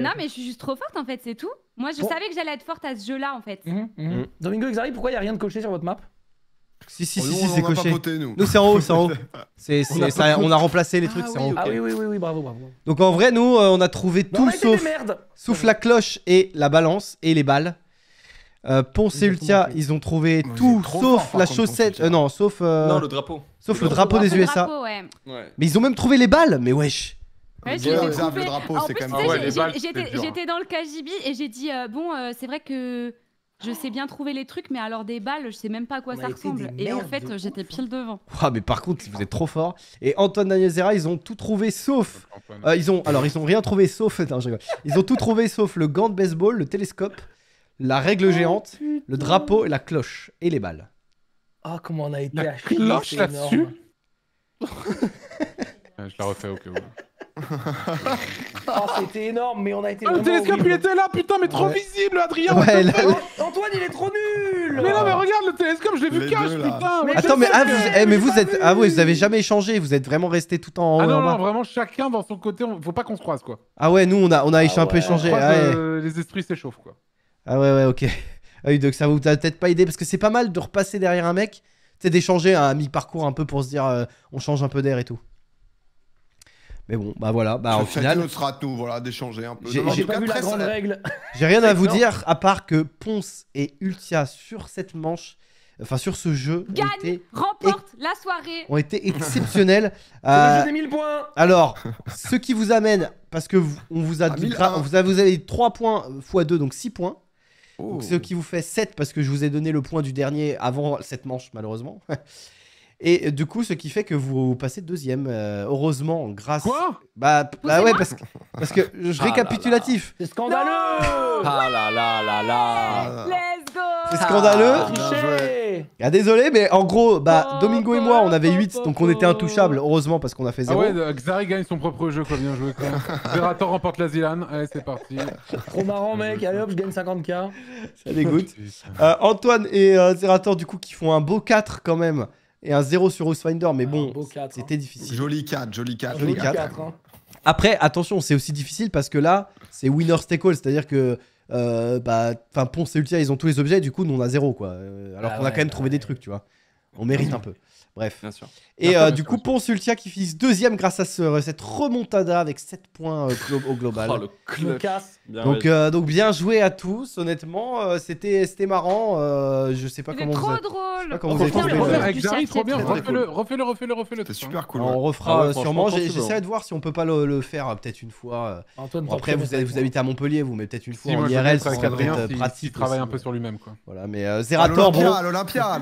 Non, mais je suis juste trop forte en fait, c'est tout. Moi, je savais que j'allais être forte à ce jeu-là en fait. Dans mmh, mmh. mmh. Domingo Xari, pourquoi il a rien de coché sur votre map Si, si, oh, si, c'est coché. nous. c'est en haut, c'est en haut. On a remplacé les ah trucs, c'est en haut. Ah oui, oui, oui, oui, bravo, bravo. Donc en vrai, nous, euh, on a trouvé tout sauf, la cloche et la balance et les balles. Euh, Ponce et Ultia, ils ont trouvé tout sauf la chaussette. Euh, non, sauf, euh, Non, le drapeau. sauf le drapeau des USA. Mais ils ont même trouvé les balles. Mais wesh drapeau, J'étais dans le KGB et j'ai dit euh, bon, euh, c'est vrai que je sais bien trouver les trucs, mais alors des balles, je sais même pas à quoi ça ressemble. Et en fait, j'étais pile devant. Ah, mais par contre, vous êtes trop fort. Et Antoine Danielzera, ils ont tout trouvé sauf. Euh, ils ont alors ils ont rien trouvé sauf. ils ont tout trouvé sauf le gant de baseball, le télescope, la règle oh, géante, le drapeau, la cloche et les balles. Ah, comment on a été La cloche là-dessus Je la refais au cas oh, c'était énorme, mais on a été. Ah, le télescope il était là, putain, mais trop visible, Adrien! Antoine, il est trop nul! Mais non, mais regarde le télescope, je l'ai vu cache, putain! Mais Attends, mais, ah, vous... Eh, mais vous êtes. Ah vous avez jamais échangé, vous êtes vraiment resté tout en haut. non, non, vraiment, chacun dans son côté, faut pas qu'on se croise, quoi. Ah ouais, nous, on a, on a un peu échangé. Euh, les esprits s'échauffent, quoi. Ah ouais, ouais, ok. donc ça vous a peut-être pas aidé, parce que c'est pas mal de repasser derrière un mec, c'est d'échanger un mi-parcours un peu pour se dire, euh, on change un peu d'air et tout. Mais bon, bah voilà, bah au final. sera tout, voilà, d'échanger un peu. J'ai pas cas, vu la grande règle. J'ai rien à vous dire à part que Ponce et Ultia sur cette manche enfin sur ce jeu, ont été remporte la soirée, ont été exceptionnels. euh, points. Alors, ce qui vous amène, parce que vous, on vous a, ah, on vous, avez, 3 points euh, x 2, donc 6 points. ce oh. qui vous fait 7 parce que je vous ai donné le point du dernier avant cette manche, malheureusement. Et du coup, ce qui fait que vous passez deuxième. Euh, heureusement, grâce. Quoi Bah, bah ouais, parce que, parce que je ah récapitulatif. C'est scandaleux Ah là là là là Let's go C'est scandaleux ah, ah, désolé, mais en gros, bah, Domingo et moi, on avait 8, donc on était intouchables. Heureusement, parce qu'on a fait 0. Ah ouais, euh, Xari gagne son propre jeu, quoi. Bien joué, quoi. Zerator remporte la Zilane Allez, c'est parti. Trop marrant, mec. Allez hop, je gagne 50k. Ça dégoûte. Euh, Antoine et Zerator, du coup, qui font un beau 4 quand même et un 0 sur Housefinder, mais ah, bon, c'était hein. difficile. Joli 4, joli 4. Joli 4. Hein. Après, attention, c'est aussi difficile parce que là, c'est winner take all, c'est-à-dire que euh, bah, Ponce et Ultia, ils ont tous les objets, du coup, nous on a 0, quoi. Euh, alors ah qu'on a quand même trouvé des trucs, tu vois. On mérite un peu. Bref. Bien sûr. Et euh, du coup, Ponce Ultia qui finissent deuxième grâce à cette remontada avec 7 points au global. Oh, le, le casse donc, euh, donc bien joué à tous, honnêtement, euh, c'était marrant. Euh, je sais pas comment vous. Trop drôle. Refais-le, refais-le, refais-le, C'est super cool. Ah, on refera ah sûrement. J'essaierai de voir si on peut pas le, faire peut-être une fois. après, vous, habitez à Montpellier, vous, mais peut-être une fois en IRL, ça serait peut-être pratique. Il travaille un peu sur lui-même, quoi. Voilà, mais l'Olympia,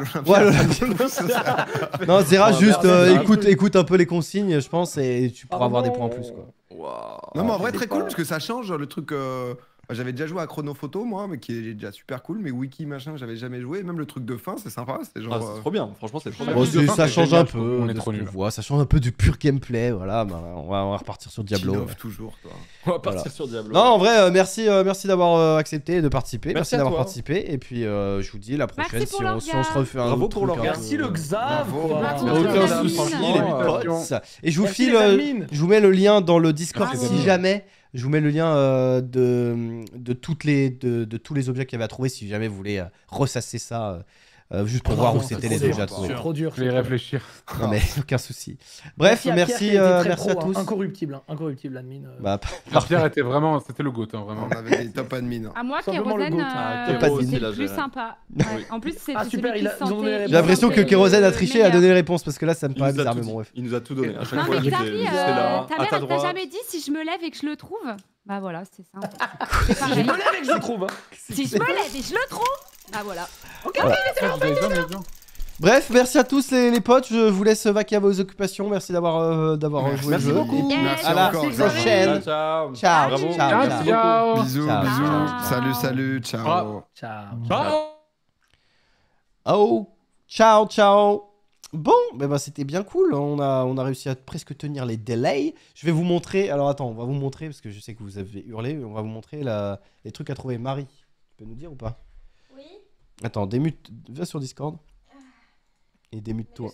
Non, Zera, juste écoute, écoute un peu les consignes, je pense, et tu pourras ah avoir des points en plus, quoi. Wow. Non, mais en vrai, très cool, parce que ça change le truc. Euh, j'avais déjà joué à Chrono Photo moi, mais qui est déjà super cool, mais Wiki, machin, j'avais jamais joué. Même le truc de fin, c'est sympa. C'est genre. Ah, c'est euh, trop bien, franchement, c'est trop bien. ça, change un peu. On est trop nul. Hein. Ça change un peu du pur gameplay, voilà. Bah, on, va, repartir sur Diablo. toujours, On va partir sur Diablo. Non, en vrai, euh, merci, euh, merci d'avoir accepté de participer. Merci, d'avoir participé. Et puis, je vous dis la prochaine si on, se refait un Bravo pour truc, hein. Merci le Xav. Aucun souci, Et je vous file, je vous mets le lien dans le Discord si jamais. Je vous mets le lien euh, de, tous les objets qu'il y avait à trouver si jamais vous voulez euh, ressasser ça euh, euh, juste pour voir où c'était les déjà. Trop, trop dur. Je vais y réfléchir. Non, mais aucun souci. Bref, merci, euh, merci à hein, tous. incorruptible, hein, incorruptible admin. Euh... Bah, Pierre était vraiment, c'était le goat, hein, vraiment. On avait des top admin. Hein. À moi, euh, ah, Kérosène, c'était ah, plus sympa. En plus, c'est ah, super. J'ai l'impression que Kérosène a triché et a donné les réponses parce que là, ça me paraît bizarre, bref. Il nous a tout donné. À chaque fois, il jamais dit si je me lève et que je le trouve bah voilà, c'est ça. si je me lève et que je le trouve. Si je me lève et je le trouve. Ah voilà. Ok, il était là, Bref, merci à tous les, les, potes. Je vous laisse vaquer à vos occupations. Merci d'avoir euh, d'avoir joué merci le jeu. Beaucoup. Merci à la prochaine. Ciao. Ciao. Ciao. Bisous, bisous. Salut, salut. Ciao. Oh. Ciao. ciao. Oh, ciao, ciao. Bon, eh ben bah, c'était bien cool. On a, on a réussi à presque tenir les délais. Je vais vous montrer. Alors attends, on va vous montrer parce que je sais que vous avez hurlé. On va vous montrer la, les trucs à trouver. Marie, tu peux nous dire ou pas Attends, démute. viens sur Discord. Et démute-toi.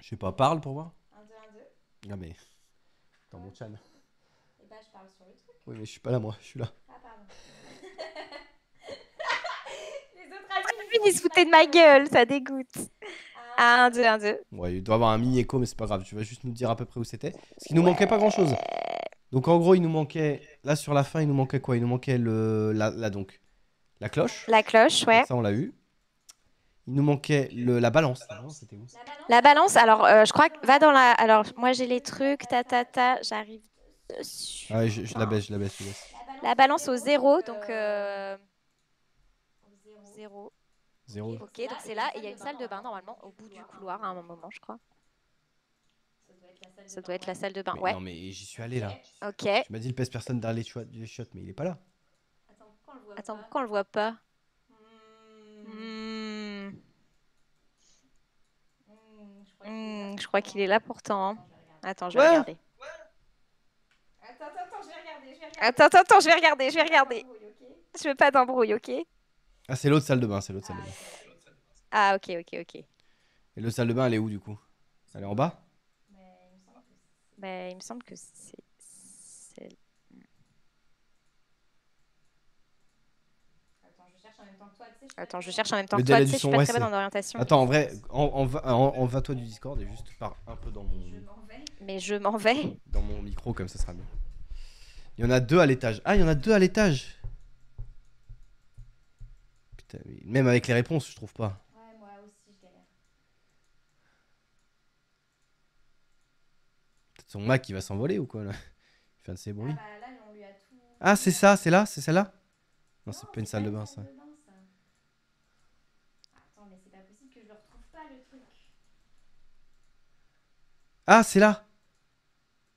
Je sais pas, parle pour voir. Un, deux, un, deux. Non ah, mais. Dans mon chat. Et eh bah, ben, je parle sur le truc. Oui, mais je suis pas là, moi. Je suis là. Ah, pardon. Les autres amis. Ils se foutaient de ma gueule, ça dégoûte. Ah, 1, 2, 1, 2. Ouais, il doit avoir un mini écho, mais c'est pas grave. Tu vas juste nous dire à peu près où c'était. Parce qu'il nous manquait pas grand chose. Donc en gros, il nous manquait. Là, sur la fin, il nous manquait quoi Il nous manquait le. là donc. La cloche La cloche, ouais. Ça, on l'a eu. Il nous manquait le, la balance. La balance, alors euh, je crois que va dans la. Alors moi j'ai les trucs, Tata, ta j'arrive dessus. Ah, je, je, la baisse, je la baisse, je baisse. La balance au zéro, donc. Euh, zéro. Zéro. Ok, donc c'est là, et il y a une salle de bain normalement au bout du couloir à un moment, je crois. Ça doit être la salle de bain, ouais. Non, mais j'y suis allé là. Ok. Tu m'as dit le pèse personne derrière les chiottes, mais il n'est pas là. Attends, pourquoi on le voit pas hmm. Hmm, Je crois qu'il est là pourtant. Hein. Attends, je vais regarder. Attends, attends, je vais regarder, je vais regarder. Attends, attends, je vais regarder, je vais regarder. Je veux pas d'embrouille, ok Ah, c'est l'autre salle de bain, c'est l'autre ah, salle de bain. Ah, ok, ok, ok. Et l'autre salle de bain, elle est où du coup Elle est en bas bah, il me semble que c'est bah, Attends, je cherche en même temps que toi. Je suis pas très bonne en orientation. Attends, en vrai, on, va, toi du Discord et juste par un peu dans mon. Mais je m'en vais. Dans mon micro, comme ça sera mieux. Il y en a deux à l'étage. Ah, il y en a deux à l'étage. même avec les réponses, je trouve pas. Ouais, moi aussi, je galère. Peut-être son Mac qui va s'envoler ou quoi là Il fait de ses bruits. Ah, bah ah c'est ça, c'est là, c'est celle-là Non, c'est pas une salle de bain, ça. Ah, c'est là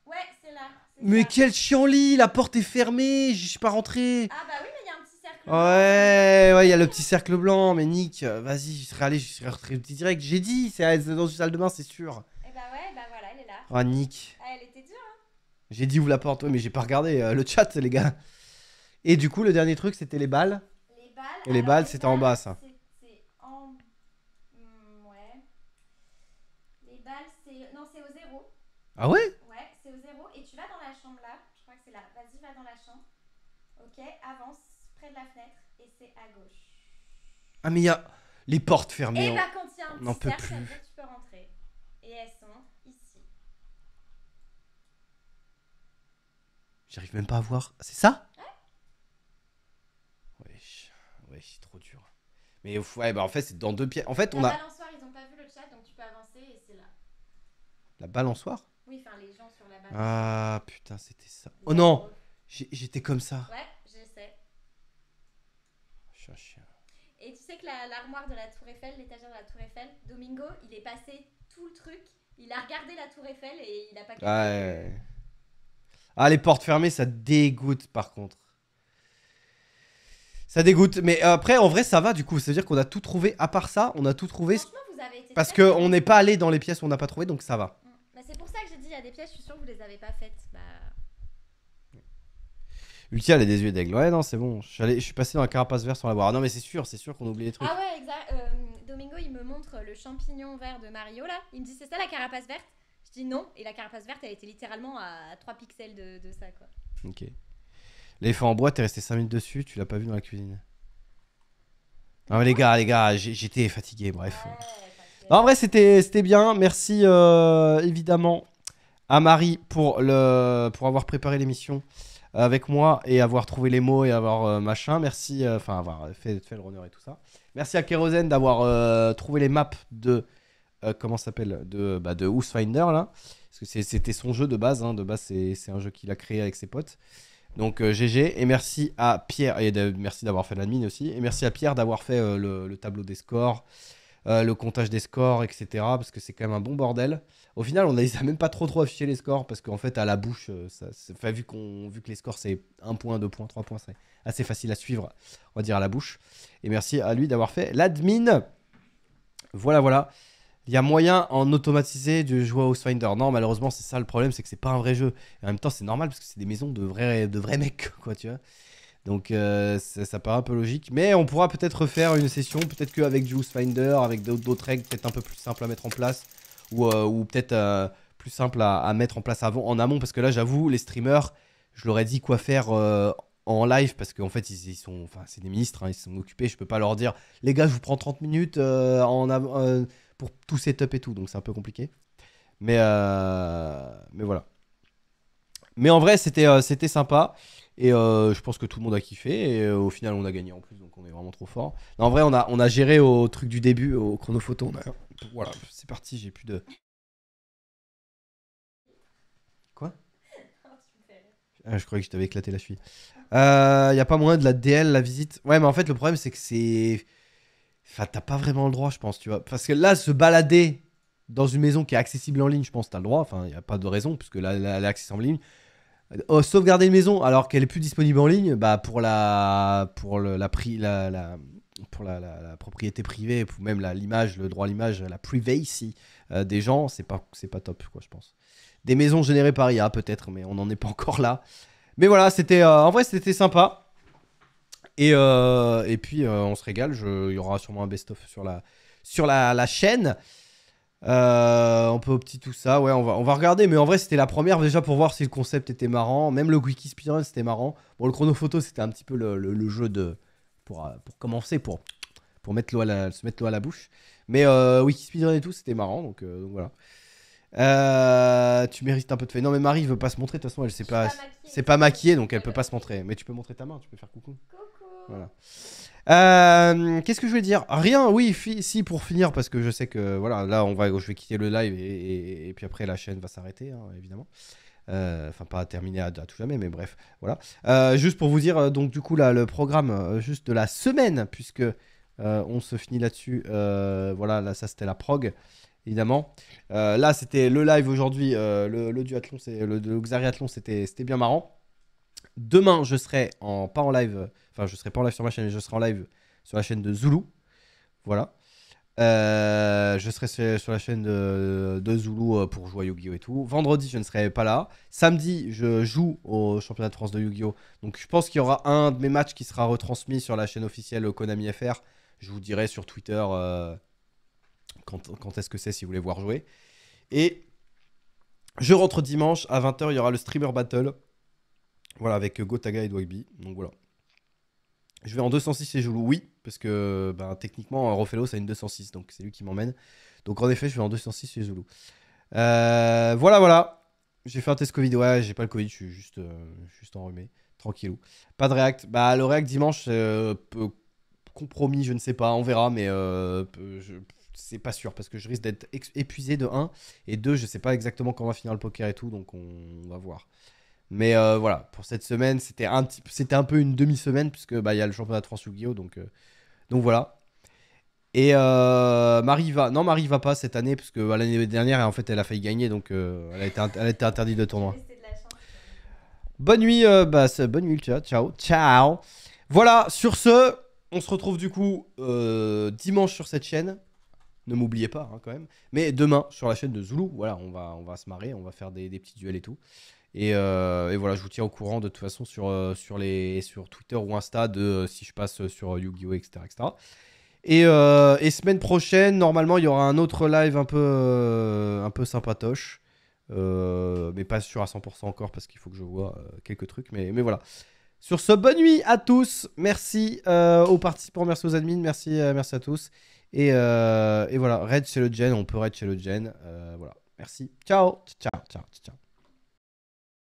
Ouais, c'est là. Mais quel quel lit La porte est fermée, je suis pas rentré. Ah bah oui, mais il y a un petit cercle Ouais, ouais, il y a le petit cercle blanc, mais Nick, euh, vas-y, je serais allé, je serais rentré direct. J'ai dit, c'est dans une salle de bain, c'est sûr. Et eh bah ouais, bah voilà, elle est là. Ah, Nick. Ah, elle était dure, hein J'ai dit ouvre la porte, ouais, mais j'ai pas regardé euh, le chat, les gars. Et du coup, le dernier truc, c'était les balles. Les balles. Et les balles, c'était en bas, ça. Ah ouais Ouais, c'est au zéro. Et tu vas dans la chambre là. Je crois que c'est là. Vas-y, va dans la chambre. Ok, avance près de la fenêtre et c'est à gauche. Ah, mais il y a les portes fermées. Et eh on... Ben, quand il y a un petit cercle, ça que tu peux rentrer. Et elles sont ici. J'arrive même pas à voir. Ah, c'est ça Ouais. Wesh, ouais, c'est trop dur. Mais ouais, bah en fait, c'est dans deux pièces. En fait, on a. La balançoire, ils ont pas vu le chat, donc tu peux avancer et c'est là. La balançoire les Ah putain, c'était ça. Oh non J'étais comme ça. Ouais, je sais. Et tu sais que l'armoire de la Tour Eiffel, l'étagère de la Tour Eiffel, Domingo, il est passé tout le truc. Il a regardé la Tour Eiffel et il a pas. Ah, ah, les portes fermées, ça dégoûte par contre. Ça dégoûte, mais après en vrai ça va du coup, c'est à dire qu'on a tout trouvé à part ça, on a tout trouvé. parce qu'on n'est pas allé dans les pièces où on n'a pas trouvé, donc ça va. C'est pour ça que j'ai dit, il y a des pièces, je suis sûr que vous les avez pas faites. Bah. Ultia, elle a des yeux d'aigle. Ouais, non, c'est bon. Je suis, je suis passé dans la carapace verte sans la voir. Ah non, mais c'est sûr, c'est sûr qu'on oublie les trucs. Ah ouais, exact. Euh, Domingo, il me montre le champignon vert de Mario là. Il me dit, c'est ça la carapace verte Je dis non. Et la carapace verte, elle était littéralement à 3 pixels de, ça quoi. Ok. L'effet en bois, t'es resté 5 minutes dessus, tu l'as pas vu dans la cuisine. Non mais les gars, les gars, j'étais fatigué, bref en vrai, c'était bien. Merci euh, évidemment à Marie pour, le, pour avoir préparé l'émission euh, avec moi et avoir trouvé les mots et avoir euh, machin. Merci, enfin, avoir fait, le runner et tout ça. Merci à Kerosene d'avoir trouvé les maps de. comment s'appelle de, bah, de là. Parce que c'était son jeu de base. Hein. De base, c'est un jeu qu'il a créé avec ses potes. Donc GG et merci à Pierre et merci d'avoir fait l'admin aussi et merci à Pierre d'avoir fait le, tableau des scores euh, le comptage des scores, etc. Parce que c'est quand même un bon bordel. Au final, on a même pas trop trop affiché les scores parce qu'en fait, à la bouche, euh, ça, vu, qu'on, vu que les scores c'est 1 point, 2 points, 3 points, c'est assez facile à suivre, on va dire à la bouche. Et merci à lui d'avoir fait l'admin. Voilà, voilà. Il y a moyen en automatisé de jouer à Finder, Non, malheureusement, c'est ça le problème, c'est que c'est pas un vrai jeu. en même temps, c'est normal parce que c'est des maisons de vrais, de vrais mecs, quoi, tu vois. Donc euh, ça, paraît un peu logique. Mais on pourra peut-être refaire une session, peut-être qu'avec Juice Finder, avec d'autres règles peut-être un peu plus simple à mettre en place, ou, euh, peut-être euh, plus simple à, mettre en place avant, en amont, parce que là j'avoue, les streamers, je leur ai dit quoi faire en live, parce qu'en fait ils, sont, enfin c'est des ministres, hein, ils sont occupés, je peux pas leur dire, les gars je vous prends 30 minutes en pour tout setup et tout, donc c'est un peu compliqué. Mais, mais voilà. Mais en vrai, c'était euh, c'était sympa. Et euh, je pense que tout le monde a kiffé. Et euh, au final, on a gagné en plus, donc on est vraiment trop fort. en vrai, on a, on a géré au truc du début, au chronophoto. Voilà, c'est parti, j'ai plus de. Quoi ah, Je croyais que je t'avais éclaté la fuite. Il n'y a pas moyen de la DL, la visite. Ouais, mais en fait, le problème, c'est que c'est. Enfin, t'as pas vraiment le droit, je pense, tu vois. Parce que là, se balader dans une maison qui est accessible en ligne, je pense, t'as le droit. Enfin, il n'y a pas de raison, puisque là, elle est accessible en ligne. Oh, sauvegarder une maison alors qu'elle est plus disponible en ligne, bah pour la pour la, la, pour la, propriété privée, ou même l'image, le droit à l'image, la privacy euh, des gens, c'est pas c'est pas top quoi, je pense. Des maisons générées par IA peut-être, mais on n'en est pas encore là. Mais voilà, c'était euh, en vrai c'était sympa. Et, euh, et puis on se régale, il y aura sûrement un best-of sur la sur la, chaîne. Euh, on peut petit tout ça, ouais, on va, on va regarder. Mais en vrai, c'était la première déjà pour voir si le concept était marrant. Même le wiki speedrun, c'était marrant. Bon, le chronophoto c'était un petit peu le, jeu de pour, commencer, pour, pour mettre à se mettre l'eau à la bouche. Mais wiki euh, speedrun et tout, c'était marrant, donc, euh, voilà. tu mérites un peu de fait. Non, mais Marie veut pas se montrer. De toute façon, elle sait pas, pas c'est pas maquillée, donc elle peut pas se montrer. Mais tu peux montrer ta main, tu peux faire coucou. Coucou. Voilà. Euh, qu'est-ce que je voulais dire Rien, oui, si pour finir, parce que je sais que voilà, là on va, je vais quitter le live et, puis après la chaîne va s'arrêter, hein, évidemment. Euh, enfin, pas terminer à, tout jamais, mais bref, voilà. Euh, juste pour vous dire, donc du coup là, le programme juste de la semaine, puisque on se finit là-dessus. voilà, là, ça c'était la prog évidemment. là, c'était le live aujourd'hui, le, duathlon, le, le xariathlon, c'était bien marrant. Demain, je serai en, pas en live, enfin, je serai pas en live sur ma chaîne, mais je serai en live sur la chaîne de Zulu. Voilà. Euh, je serai sur la chaîne de, de Zulu euh, pour jouer à Yu-Gi-Oh! et tout. Vendredi, je ne serai pas là. Samedi, je joue au championnat de France de Yu-Gi-Oh! Donc, je pense qu'il y aura un de mes matchs qui sera retransmis sur la chaîne officielle Konami FR. Je vous dirai sur Twitter euh, quand, quand est-ce que c'est si vous voulez voir jouer. Et je rentre dimanche à 20h, il y aura le streamer battle voilà, avec euh, Gotaga et Dwagby. Donc voilà. Je vais en 206 chez je oui, parce que ben, techniquement, Rofelos a une 206, donc c'est lui qui m'emmène. Donc en effet, je vais en 206 chez Zulu. voilà, voilà. J'ai fait un test Covid. Ouais, j'ai pas le Covid, je suis juste, euh, juste enrhumé. Tranquillou. Pas de React. Bah, le React dimanche, euh, peu compromis, je ne sais pas, on verra, mais c'est pas sûr parce que je risque d'être épuisé de 1 et 2, je sais pas exactement quand va finir le poker et tout, donc on va voir. Mais euh, voilà, pour cette semaine, c'était un, c'était un peu une demi-semaine, puisque bah, il y a le championnat de France yu Donc, euh, donc voilà. Et euh, Marie va. Non, Marie va pas cette année, puisque bah, l'année dernière, en fait, elle a failli gagner, donc euh, elle, a été elle interdite de tournoi. bonne nuit, bah, bonne nuit, ciao, ciao, Voilà, sur ce, on se retrouve du coup dimanche sur cette chaîne ne m'oubliez pas hein, quand même. Mais demain, sur la chaîne de Zulu, voilà, on va, on va se marrer, on va faire des, des petits duels et tout. Euh, et, voilà, je vous tiens au courant de toute façon sur, euh, sur, les, sur Twitter ou Insta de euh, si je passe sur Yu-Gi-Oh! etc. Et, semaine prochaine, normalement, il y aura un autre live un peu, un peu sympatoche. mais pas sûr à 100% encore parce qu'il faut que je vois quelques trucs. Mais, mais voilà. Sur ce, bonne nuit à tous. Merci aux participants, merci aux admins, merci, merci à tous. Et, et voilà, raid chez le Gen, on peut raid chez le Gen. voilà. Merci. Ciao. Ciao. Ciao. Ciao.